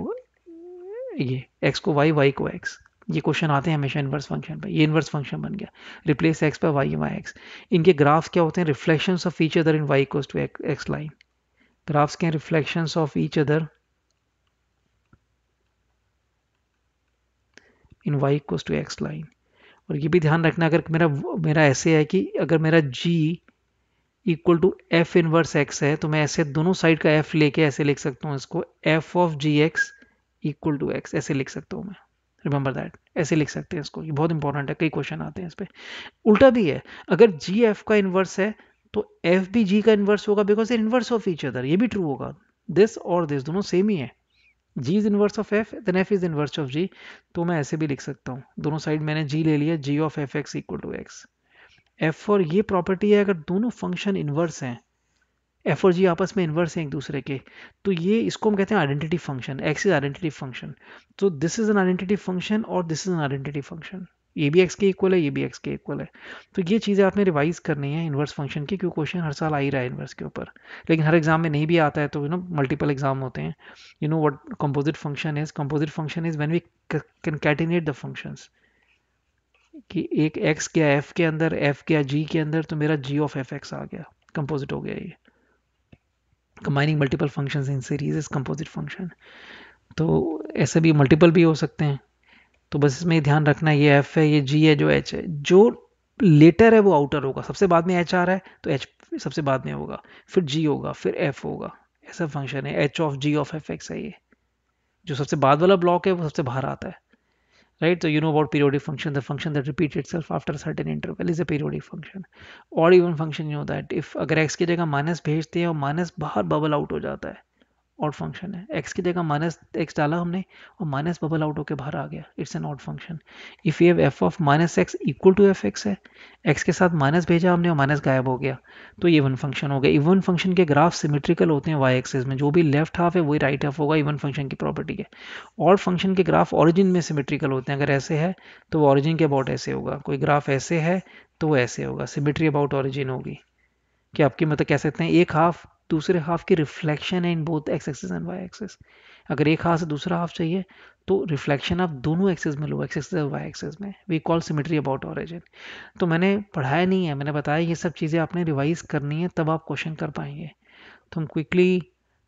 Speaker 1: ये एक्स को वाई वाई को एक्स ये क्वेश्चन आते हैं हमेशा इन्वर्स फंक्शन पर ये इन्वर्स फंक्शन बन गया रिप्लेस एक्स पर वाई वाई एक्स इनके ग्राफ्स क्या होते हैं reflection of each other in y equal to x line graphs के reflection of each other in y equal to x line और ये भी ध्यान रखना अगर मेरा मेरा ऐसे है कि अगर मेरा g equal to f inverse x है तो मैं ऐसे दोनों साइड का एफ लेके ऐसे लिख सकता हूँ इसको f of g x equal to x ऐसे लिख सकता हूँ मैं रिमेंबर दैट ऐसे लिख सकते हैं इसको ये बहुत इंपॉर्टेंट है कई क्वेश्चन आते हैं इस पर उल्टा भी है अगर जी एफ का इन्वर्स है तो एफ भी जी का इन्वर्स होगा because inverse of each other ये भी ट्रू होगा दिस और दिस दोनों सेम ही है g is inverse of f then f is inverse of g तो मैं ऐसे भी लिख सकता हूँ दोनों साइड मैंने g ले लिया g of f x equal to x f और ये प्रॉपर्टी है अगर दोनों फंक्शन इन्वर्स हैं एफ और जी आपस में इन्वर्स हैं एक दूसरे के तो ये इसको हम कहते हैं identity function x is identity function तो this is an identity function और this is an identity function ये भी एक्स के इक्वल है ये भी एक्स के इक्वल है तो ये चीज़ें आपने रिवाइज करनी है इन्वर्स फंक्शन की क्योंकि क्वेश्चन हर साल आ ही रहा है इन्वर्स के ऊपर लेकिन हर एग्जाम में नहीं भी आता है तो यू नो मल्टीपल एग्जाम होते हैं you know what composite function is composite function is when we can catenate the functions कि एक एक्स क्या एफ के अंदर एफ क्या जी के अंदर तो मेरा जी ऑफ एफ एक्स आ गया कंपोजिट हो गया ये combining multiple functions in series is composite function तो ऐसे भी मल्टीपल भी हो सकते हैं तो बस इसमें ध्यान रखना ये एफ है ये जी है जो एच है जो लेटर है वो आउटर होगा सबसे बाद में एच आ रहा है तो एच सबसे बाद में होगा फिर जी होगा फिर एफ होगा ऐसा फंक्शन है h of g of f x है ये जो सबसे बाद वाला ब्लॉक है वो सबसे बाहर आता है राइट तो you know about periodic function the function that repeat itself after certain interval is a periodic function और even function you know that if अगर एक्स की जगह माइनस भेजते हैं और माइनस बाहर बबल आउट हो जाता है ऑड फंक्शन है एक्स की जगह माइनस एक्स डाला हमने और माइनस बबल आउट होकर बाहर आ गया it's an odd function if ये f of minus x equal to f x है एक्स के साथ माइनस भेजा हमने और माइनस गायब हो गया तो ये वन फंक्शन हो गया इवन फंक्शन के ग्राफ सिमेट्रिकल होते हैं वाई एक्सेस में जो भी लेफ्ट हाफ है वही राइट हाफ होगा इवन फंक्शन की प्रॉपर्टी है ऑड फंक्शन के ग्राफ ऑरिजिन में सिमेट्रिकल होते हैं अगर ऐसे है तो ऑरिजिन के अबाउट ऐसे होगा कोई ग्राफ ऐसे है तो ऐसे होगा सिमेट्री अबाउट ऑरिजिन होगी कि आपकी मतलब कह सकते हैं एक हाफ दूसरे हाफ की रिफ्लेक्शन है in both x axes and y axes अगर एक हाफ से दूसरा हाफ चाहिए तो रिफ्लेक्शन आप दोनों एक्सेस में लो एक्स एक्सेस और वाई एक्सेस में we call symmetry about origin तो मैंने पढ़ाया नहीं है मैंने बताया ये सब चीज़ें आपने रिवाइज करनी है तब आप क्वेश्चन कर पाएंगे तो हम क्विकली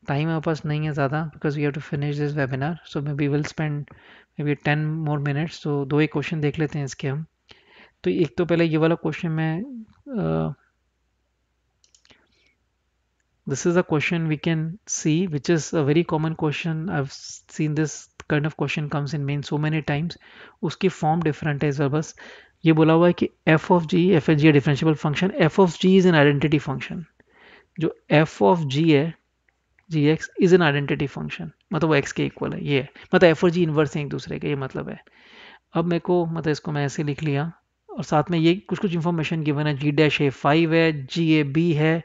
Speaker 1: टाइम हमारे पास नहीं है ज़्यादा because we have to finish this webinar so maybe will spend maybe ten more minutes तो दो एक क्वेश्चन देख लेते हैं इसके हम तो एक तो पहले ये वाला क्वेश्चन मैं this is a question we can see which is a very common question i've seen this kind of question comes in main so many times उसकी फॉर्म डिफरेंट है बस ये बोला हुआ है कि f of g f h g differential function f of g is an identity function जो f of g है g x is an identity function मतलब वो एक्स के इक्वल है ये है मतलब एफ और जी इन्वर्स है एक दूसरे के ये मतलब है अब मेरे को मतलब इसको मैं ऐसे लिख लिया और साथ में ये कुछ कुछ इन्फॉर्मेशन गिवन है जी डैश ए फाइव है जी ए बी है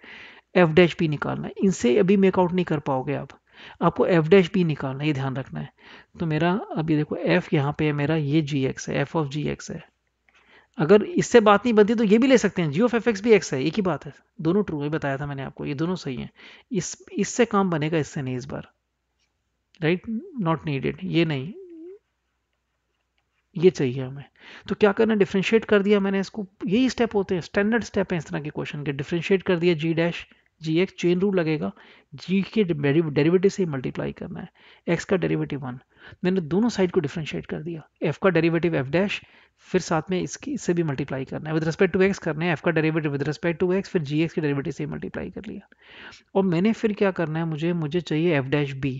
Speaker 1: एफ डैश बी निकालना है इनसे अभी मेकआउट नहीं कर पाओगे आप आपको एफ डैश बी निकालना है ये ध्यान रखना है तो मेरा अब ये देखो एफ यहाँ पे है मेरा ये जी एक्स है एफ ऑफ जी एक्स है अगर इससे बात नहीं बनती तो ये भी ले सकते हैं जी ऑफ एफ एक्स भी एक्स है एक ही बात है दोनों ट्रू है बताया था मैंने आपको ये दोनों सही हैं इस इससे काम बनेगा इससे नहीं इस बार राइट नॉट नीडेड ये नहीं ये चाहिए हमें तो क्या करना डिफ्रेंशिएट कर दिया मैंने इसको यही स्टेप होते हैं स्टैंडर्ड स्टेप हैं इस तरह के क्वेश्चन के डिफ्रेंशिएट कर दिया G dash G X chain rule लगेगा जी के डेरिवेटिव से मल्टीप्लाई करना है एक्स का डेरिवेटिव वन मैंने दोनों साइड को डिफ्रेंशिएट कर दिया एफ का डेरिवेटिव एफ डैश फिर साथ में इसकी इससे भी मल्टीप्लाई करना है विद रिस्पेक्ट टू एक्स करना है एफ का derivative with respect to x फिर जी एक्स के डेरिवेटिव से मल्टीप्लाई कर लिया और मैंने फिर क्या करना है मुझे मुझे चाहिए एफ डैश बी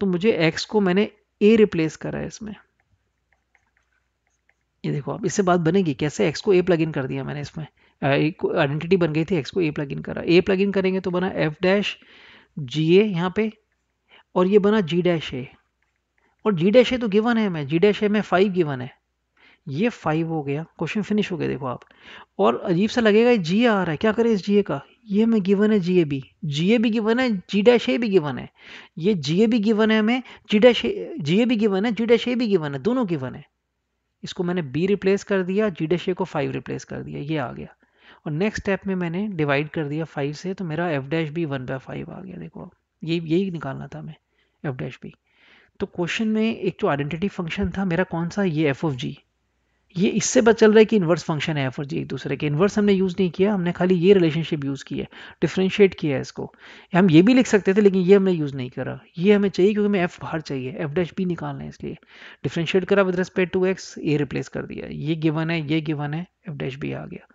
Speaker 1: तो मुझे एक्स को मैंने ए रिप्लेस करा है इसमें ये देखो आप इससे बात बनेगी कैसे एक्स को ए प्लग इन कर दिया मैंने इसमें आइडेंटिटी बन गई थी एक्स को ए प्लग इन करा ए प्लग इन करेंगे तो बना एफ डैश जी ए यहाँ पे और ये बना जी डैश ए और जी डैश ए तो गिवन है मैं जी डैश ए में फाइव गिवन है ये फाइव हो गया क्वेश्चन फिनिश हो गया देखो आप और अजीब सा लगेगा जी आ रहा है क्या करें इस जी ए का ये हमें गिवन है जी ए बी जी ए भी गिवन है जी डैश ए भी गिवन है ये जी ए भी गिवन है हमें जी डैश जी ए भी गिवन है जी डैश ए भी गिवन है दोनों गिवन है इसको मैंने बी रिप्लेस कर दिया जी डैश ए को फाइव रिप्लेस कर दिया ये आ गया और नेक्स्ट स्टेप में मैंने डिवाइड कर दिया फाइव से तो मेरा एफ डैश भी वन बाय फाइव आ गया देखो ये यही निकालना था हमें एफ डैश भी तो क्वेश्चन में एक जो आइडेंटिटी फंक्शन था मेरा कौन सा ये एफ ऑफ जी ये इससे पता चल रहा है कि इन्वर्स फंक्शन है एफ ऑफ जी एक दूसरे के इन्वर्स हमने यूज़ नहीं किया हमने खाली ये रिलेशनशिप यूज़ की है डिफ्रेंशिएट किया है इसको हम ये भी लिख सकते थे लेकिन ये हमने यूज़ नहीं करा ये हमें चाहिए क्योंकि हमें एफ बाहर चाहिए एफ डैश भी निकालना है इसलिए डिफ्रेंशिएट करा with respect to x a replace कर दिया ये गिवन है ये गिवन है एफ डैश भी आ गया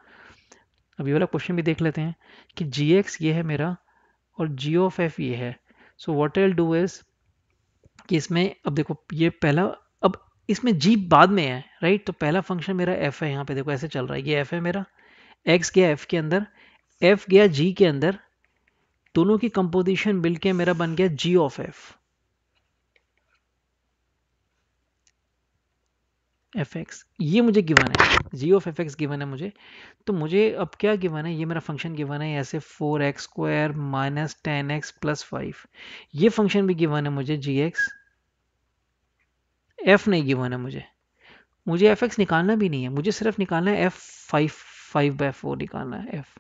Speaker 1: अभी वाला क्वेश्चन भी देख लेते हैं कि जी एक्स ये है मेरा और जी ऑफ एफ ये है so what I'll do is कि इसमें अब देखो ये पहला अब इसमें जी बाद में है राइट तो पहला फंक्शन मेरा एफ है यहाँ पे देखो ऐसे चल रहा है ये एफ है मेरा एक्स गया एफ के अंदर एफ गया जी के अंदर दोनों की कंपोजिशन मिलके मेरा बन गया g of f f x ये मुझे गिवन है g of f x given है मुझे तो मुझे अब क्या गिवन है ये मेरा फंक्शन गिवन है ऐसे four x square minus ten x plus five ये फंक्शन भी गिवन है मुझे जी एक्स एफ नहीं गिवन है मुझे मुझे एफ एक्स निकालना भी नहीं है मुझे सिर्फ निकालना है f five five by four निकालना है एफ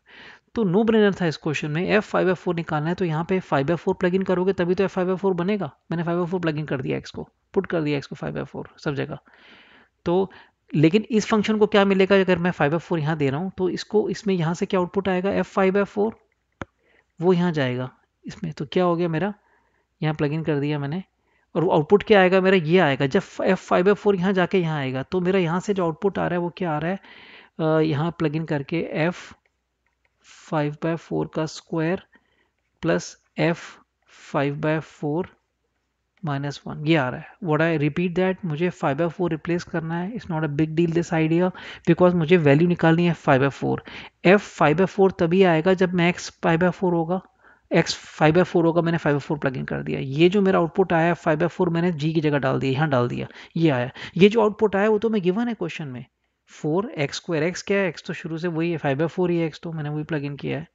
Speaker 1: तो नो ब्रेनर था इस क्वेश्चन में एफ फाइव बाई फोर निकालना है तो यहाँ पे five by four plug in करोगे तभी तो एफ फाइव बाई फोर बनेगा मैंने five by four plug in कर दिया एक्स को पुट कर दिया एक्स को फाइव बाई फोर सब जगह तो लेकिन इस फंक्शन को क्या मिलेगा अगर मैं फाइव बाई फोर यहाँ दे रहा हूँ तो इसको इसमें यहाँ से क्या आउटपुट आएगा एफ फाइव बाई फोर वो यहाँ जाएगा इसमें तो क्या हो गया मेरा यहाँ प्लग इन कर दिया मैंने और वो आउटपुट क्या आएगा मेरा ये आएगा जब एफ फाइव बाई फोर यहाँ जाके यहाँ आएगा तो मेरा यहाँ से जो आउटपुट आ रहा है वो क्या आ रहा है यहाँ प्लग इन करके एफ फाइव बाय फोर का square plus F five by four minus one ये आ रहा है वोट आई रिपीट दैट मुझे फाइव बाई फोर रिप्लेस करना है it's not a big deal this idea because मुझे वैल्यू निकालनी है five by four F five by four तभी आएगा जब मैं एक्स फाइव बाई फोर होगा एक्स फाइव बाई फोर होगा मैंने five by four plug in कर दिया ये जो मेरा आउटपुट आया फाइव बाई फोर मैंने जी की जगह डाल दिया यहाँ डाल दिया ये आया ये जो आउटपुट आया वो तो मैं गिवन है क्वेश्चन में फोर एक्स स्क्वायर एक्स क्या है एक्स तो शुरू से वही है फाइव बाई फोर ही एक्स तो मैंने वही प्लग इन किया है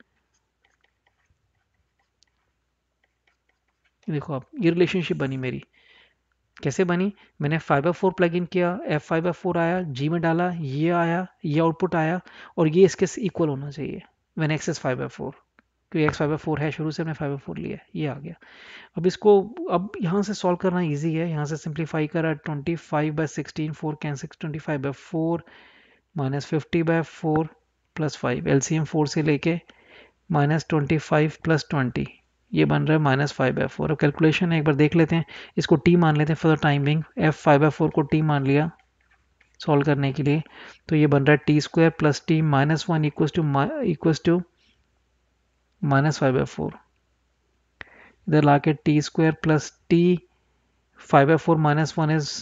Speaker 1: देखो आप ये रिलेशनशिप बनी मेरी कैसे बनी मैंने five by four plug in किया एफ फाइव बाई फोर आया जी में डाला ये आया ये आउटपुट आया और ये इसके इक्वल होना चाहिए मैंने एक्सेस फाइव बाई फोर क्योंकि एक्स फाइव बाई फोर है शुरू से हमने फाइव बाई फोर लिया ये आ गया अब इसको अब यहाँ से सॉल्व करना ईजी है यहाँ से सिंप्लीफाई करा twenty five by sixteen four can six twenty five by four minus fifty by four plus five L C M four से लेके minus twenty five plus twenty ये बन रहा है माइनस फाइव बाई फोर अब calculation है एक बार देख लेते हैं इसको टी मान लेते हैं for the time being f five by four को टी मान लिया सॉल्व करने के लिए तो ये बन रहा है t square plus t minus one equal to equal to minus five by four इधर ला के t square plus t five by four minus one is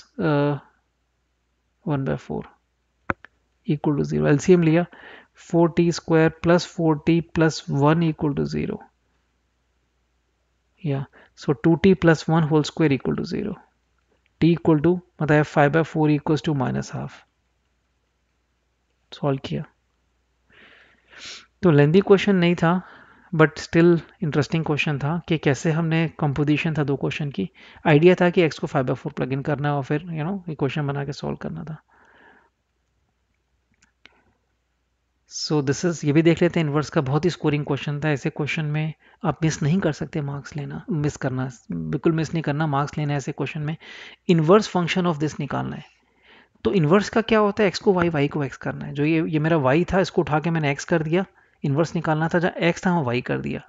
Speaker 1: one by four equal to zero एल लिया four t square plus four t plus one equal to zero yeah so 2t plus 1 whole square equal to 0 t equal to मतलब five by four equals to minus half solve किया तो lengthy question नहीं था but still interesting question था कि कैसे हमने composition था दो क्वेश्चन की आइडिया था कि एक्स को five by four plug in करना और फिर यू नो ये क्वेश्चन बना के सॉल्व करना था सो दिस इज ये भी देख लेते हैं इनवर्स का बहुत ही स्कोरिंग क्वेश्चन था ऐसे क्वेश्चन में आप मिस नहीं कर सकते मार्क्स लेना मिस करना बिल्कुल मिस नहीं करना मार्क्स लेना ऐसे क्वेश्चन में इनवर्स फंक्शन ऑफ दिस निकालना है तो इन्वर्स का क्या होता है एक्स को वाई वाई को एक्स करना है जो ये ये मेरा वाई था इसको उठा के मैंने एक्स कर दिया इन्वर्स निकालना था जहाँ एक्स था वहाँ वाई कर दिया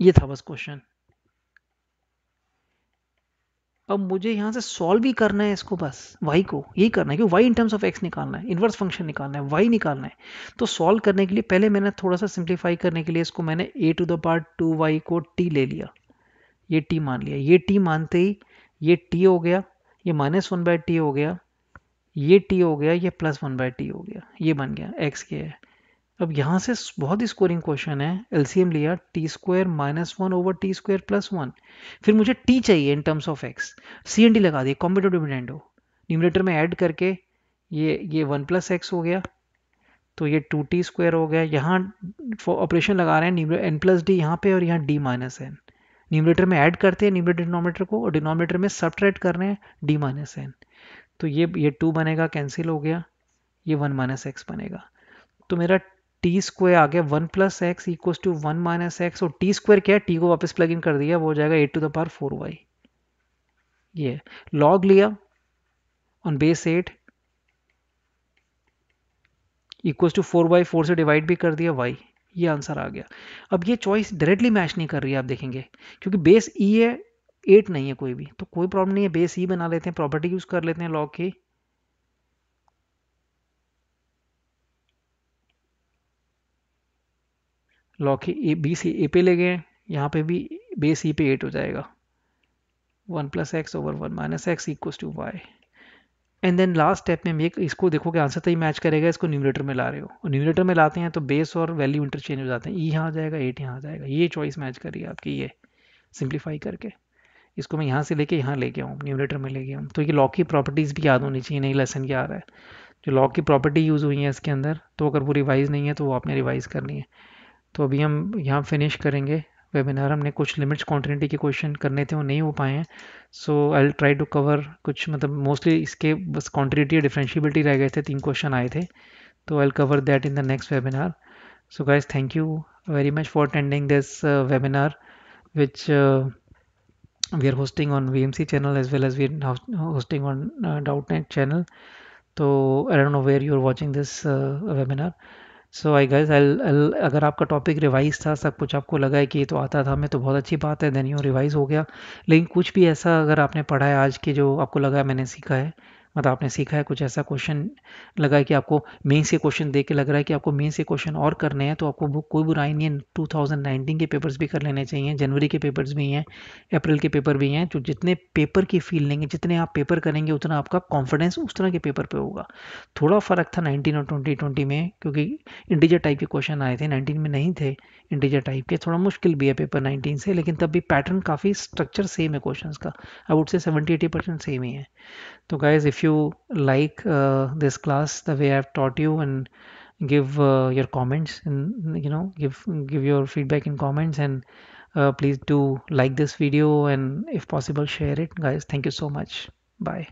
Speaker 1: ये था बस क्वेश्चन अब मुझे यहाँ से सॉल्व ही करना है इसको बस वाई को यही करना है क्योंकि y in terms of x निकालना है इन्वर्स फंक्शन निकालना है वाई निकालना है तो सॉल्व करने के लिए पहले मैंने थोड़ा सा सिंप्लीफाई करने के लिए इसको मैंने a to the part two y को टी ले लिया ये टी मान लिया ये टी मानते ही ये टी हो गया ये माइनस वन बाय टी हो गया ये टी हो गया ये प्लस वन बाय टी हो गया ये बन गया एक्स के है अब यहाँ से बहुत ही स्कोरिंग क्वेश्चन है एलसीएम लिया t square minus one over t square plus one फिर मुझे टी चाहिए in terms of x C N D लगा दिए कॉम्बिनेटिव डिविडेंड हो न्यूमिनेटर में ऐड करके ये ये वन प्लस एक्स हो गया तो ये टू टी स्क्वायर हो गया यहाँ ऑपरेशन लगा रहे हैं एन प्लस डी यहाँ पे और यहाँ डी माइनस एन न्यूमिनेटर में ऐड करते हैं न्यूमिनेटर डिनोमीटर को और डिनोमीटर में सब्ट्रैक्ट कर रहे हैं डी माइनस एन तो ये ये टू बनेगा कैंसिल हो गया ये वन माइनस एक्स बनेगा तो मेरा टी स्क्वायर आ गया one plus x equal to one minus x और टी स्क्वायर क्या है टी को वापस प्लग इन कर दिया वो हो जाएगा eight to the power four y ये लॉग लिया on base eight equal to four y four से डिवाइड भी कर दिया वाई ये आंसर आ गया अब ये चॉइस डायरेक्टली मैच नहीं कर रही है आप देखेंगे क्योंकि बेस ई e है एट नहीं है कोई भी तो कोई प्रॉब्लम नहीं है बेस ई e बना लेते हैं प्रॉपर्टी यूज़ कर लेते हैं लॉग की लॉक ही बी सी ए पे ले गए यहाँ पे भी बे सी पे एट हो जाएगा one plus x over one minus x equals to y and then last step में एक इसको देखो कि आंसर तो ही मैच करेगा इसको न्यूमिनेटर में ला रहे हो और न्यूमिनेटर में लाते हैं तो बेस और वैल्यू इंटरचेंज हो जाते हैं ई e यहाँ आ जाएगा एट यहाँ आ जाएगा ये चॉइस मैच करिए आपकी ये सिंप्लीफाई करके इसको मैं यहाँ से लेके यहाँ ले गया हूँ न्यूमिनेटर में ले गया हूँ तो ये लॉक की प्रॉपर्टीज़ भी याद होनी चाहिए नहीं लेसन क्या आ रहा है जो लॉक की प्रॉपर्टी यूज़ हुई है इसके अंदर तो अगर वो रिवाइज़ नहीं है तो वो आपने रिवाइज़ करनी है तो अभी हम यहाँ फिनिश करेंगे वेबिनार हमने कुछ लिमिट्स क्वान्टिटी के क्वेश्चन करने थे वो नहीं हो पाए हैं so I will try to cover कुछ मतलब मोस्टली इसके बस क्वान्टिटी और डिफ्रेंशियबिलिटी रह गए थे तीन क्वेश्चन आए थे तो I will cover that in the next webinar so guys thank you very much for attending this webinar which we are hosting on V M C channel as well as we hosting on Doubtnut channel तो I don't know where you are watching this webinar so I guys एल अगर आपका topic revise था सब कुछ आपको लगा है कि ये तो आता था मैं तो बहुत अच्छी बात है देन यू रिवाइज हो गया लेकिन कुछ भी ऐसा अगर आपने पढ़ा है आज के जो आपको लगा मैंने सीखा है मतलब आपने सीखा है कुछ ऐसा क्वेश्चन लगा है कि आपको मेन से क्वेश्चन देख के लग रहा है कि आपको मेन से क्वेश्चन और करने हैं तो आपको बुक कोई बुराई नहीं है टू के पेपर्स भी कर लेने चाहिए जनवरी के पेपर्स भी हैं अप्रैल के पेपर भी हैं तो जितने पेपर की फील लेंगे जितने आप पेपर करेंगे उतना आपका कॉन्फिडेंस उस तरह के पेपर पर होगा थोड़ा फ़र्क था नाइनटीन और ट्वेंटी ट्वेंटी में क्योंकि इंडिजर टाइप के क्वेश्चन आए थे नाइनटीन में नहीं थे इंडिजर टाइप के थोड़ा मुश्किल भी है पेपर नाइनटीन से लेकिन तब भी पैटर्न काफ़ी स्ट्रक्चर सेम है क्वेश्चन का I would say seventy eighty percent same ही है so guys if you like uh, this class the way i've taught you and give uh, your comments and you know give give your feedback in comments and uh, please do like this video and if possible share it guys thank you so much bye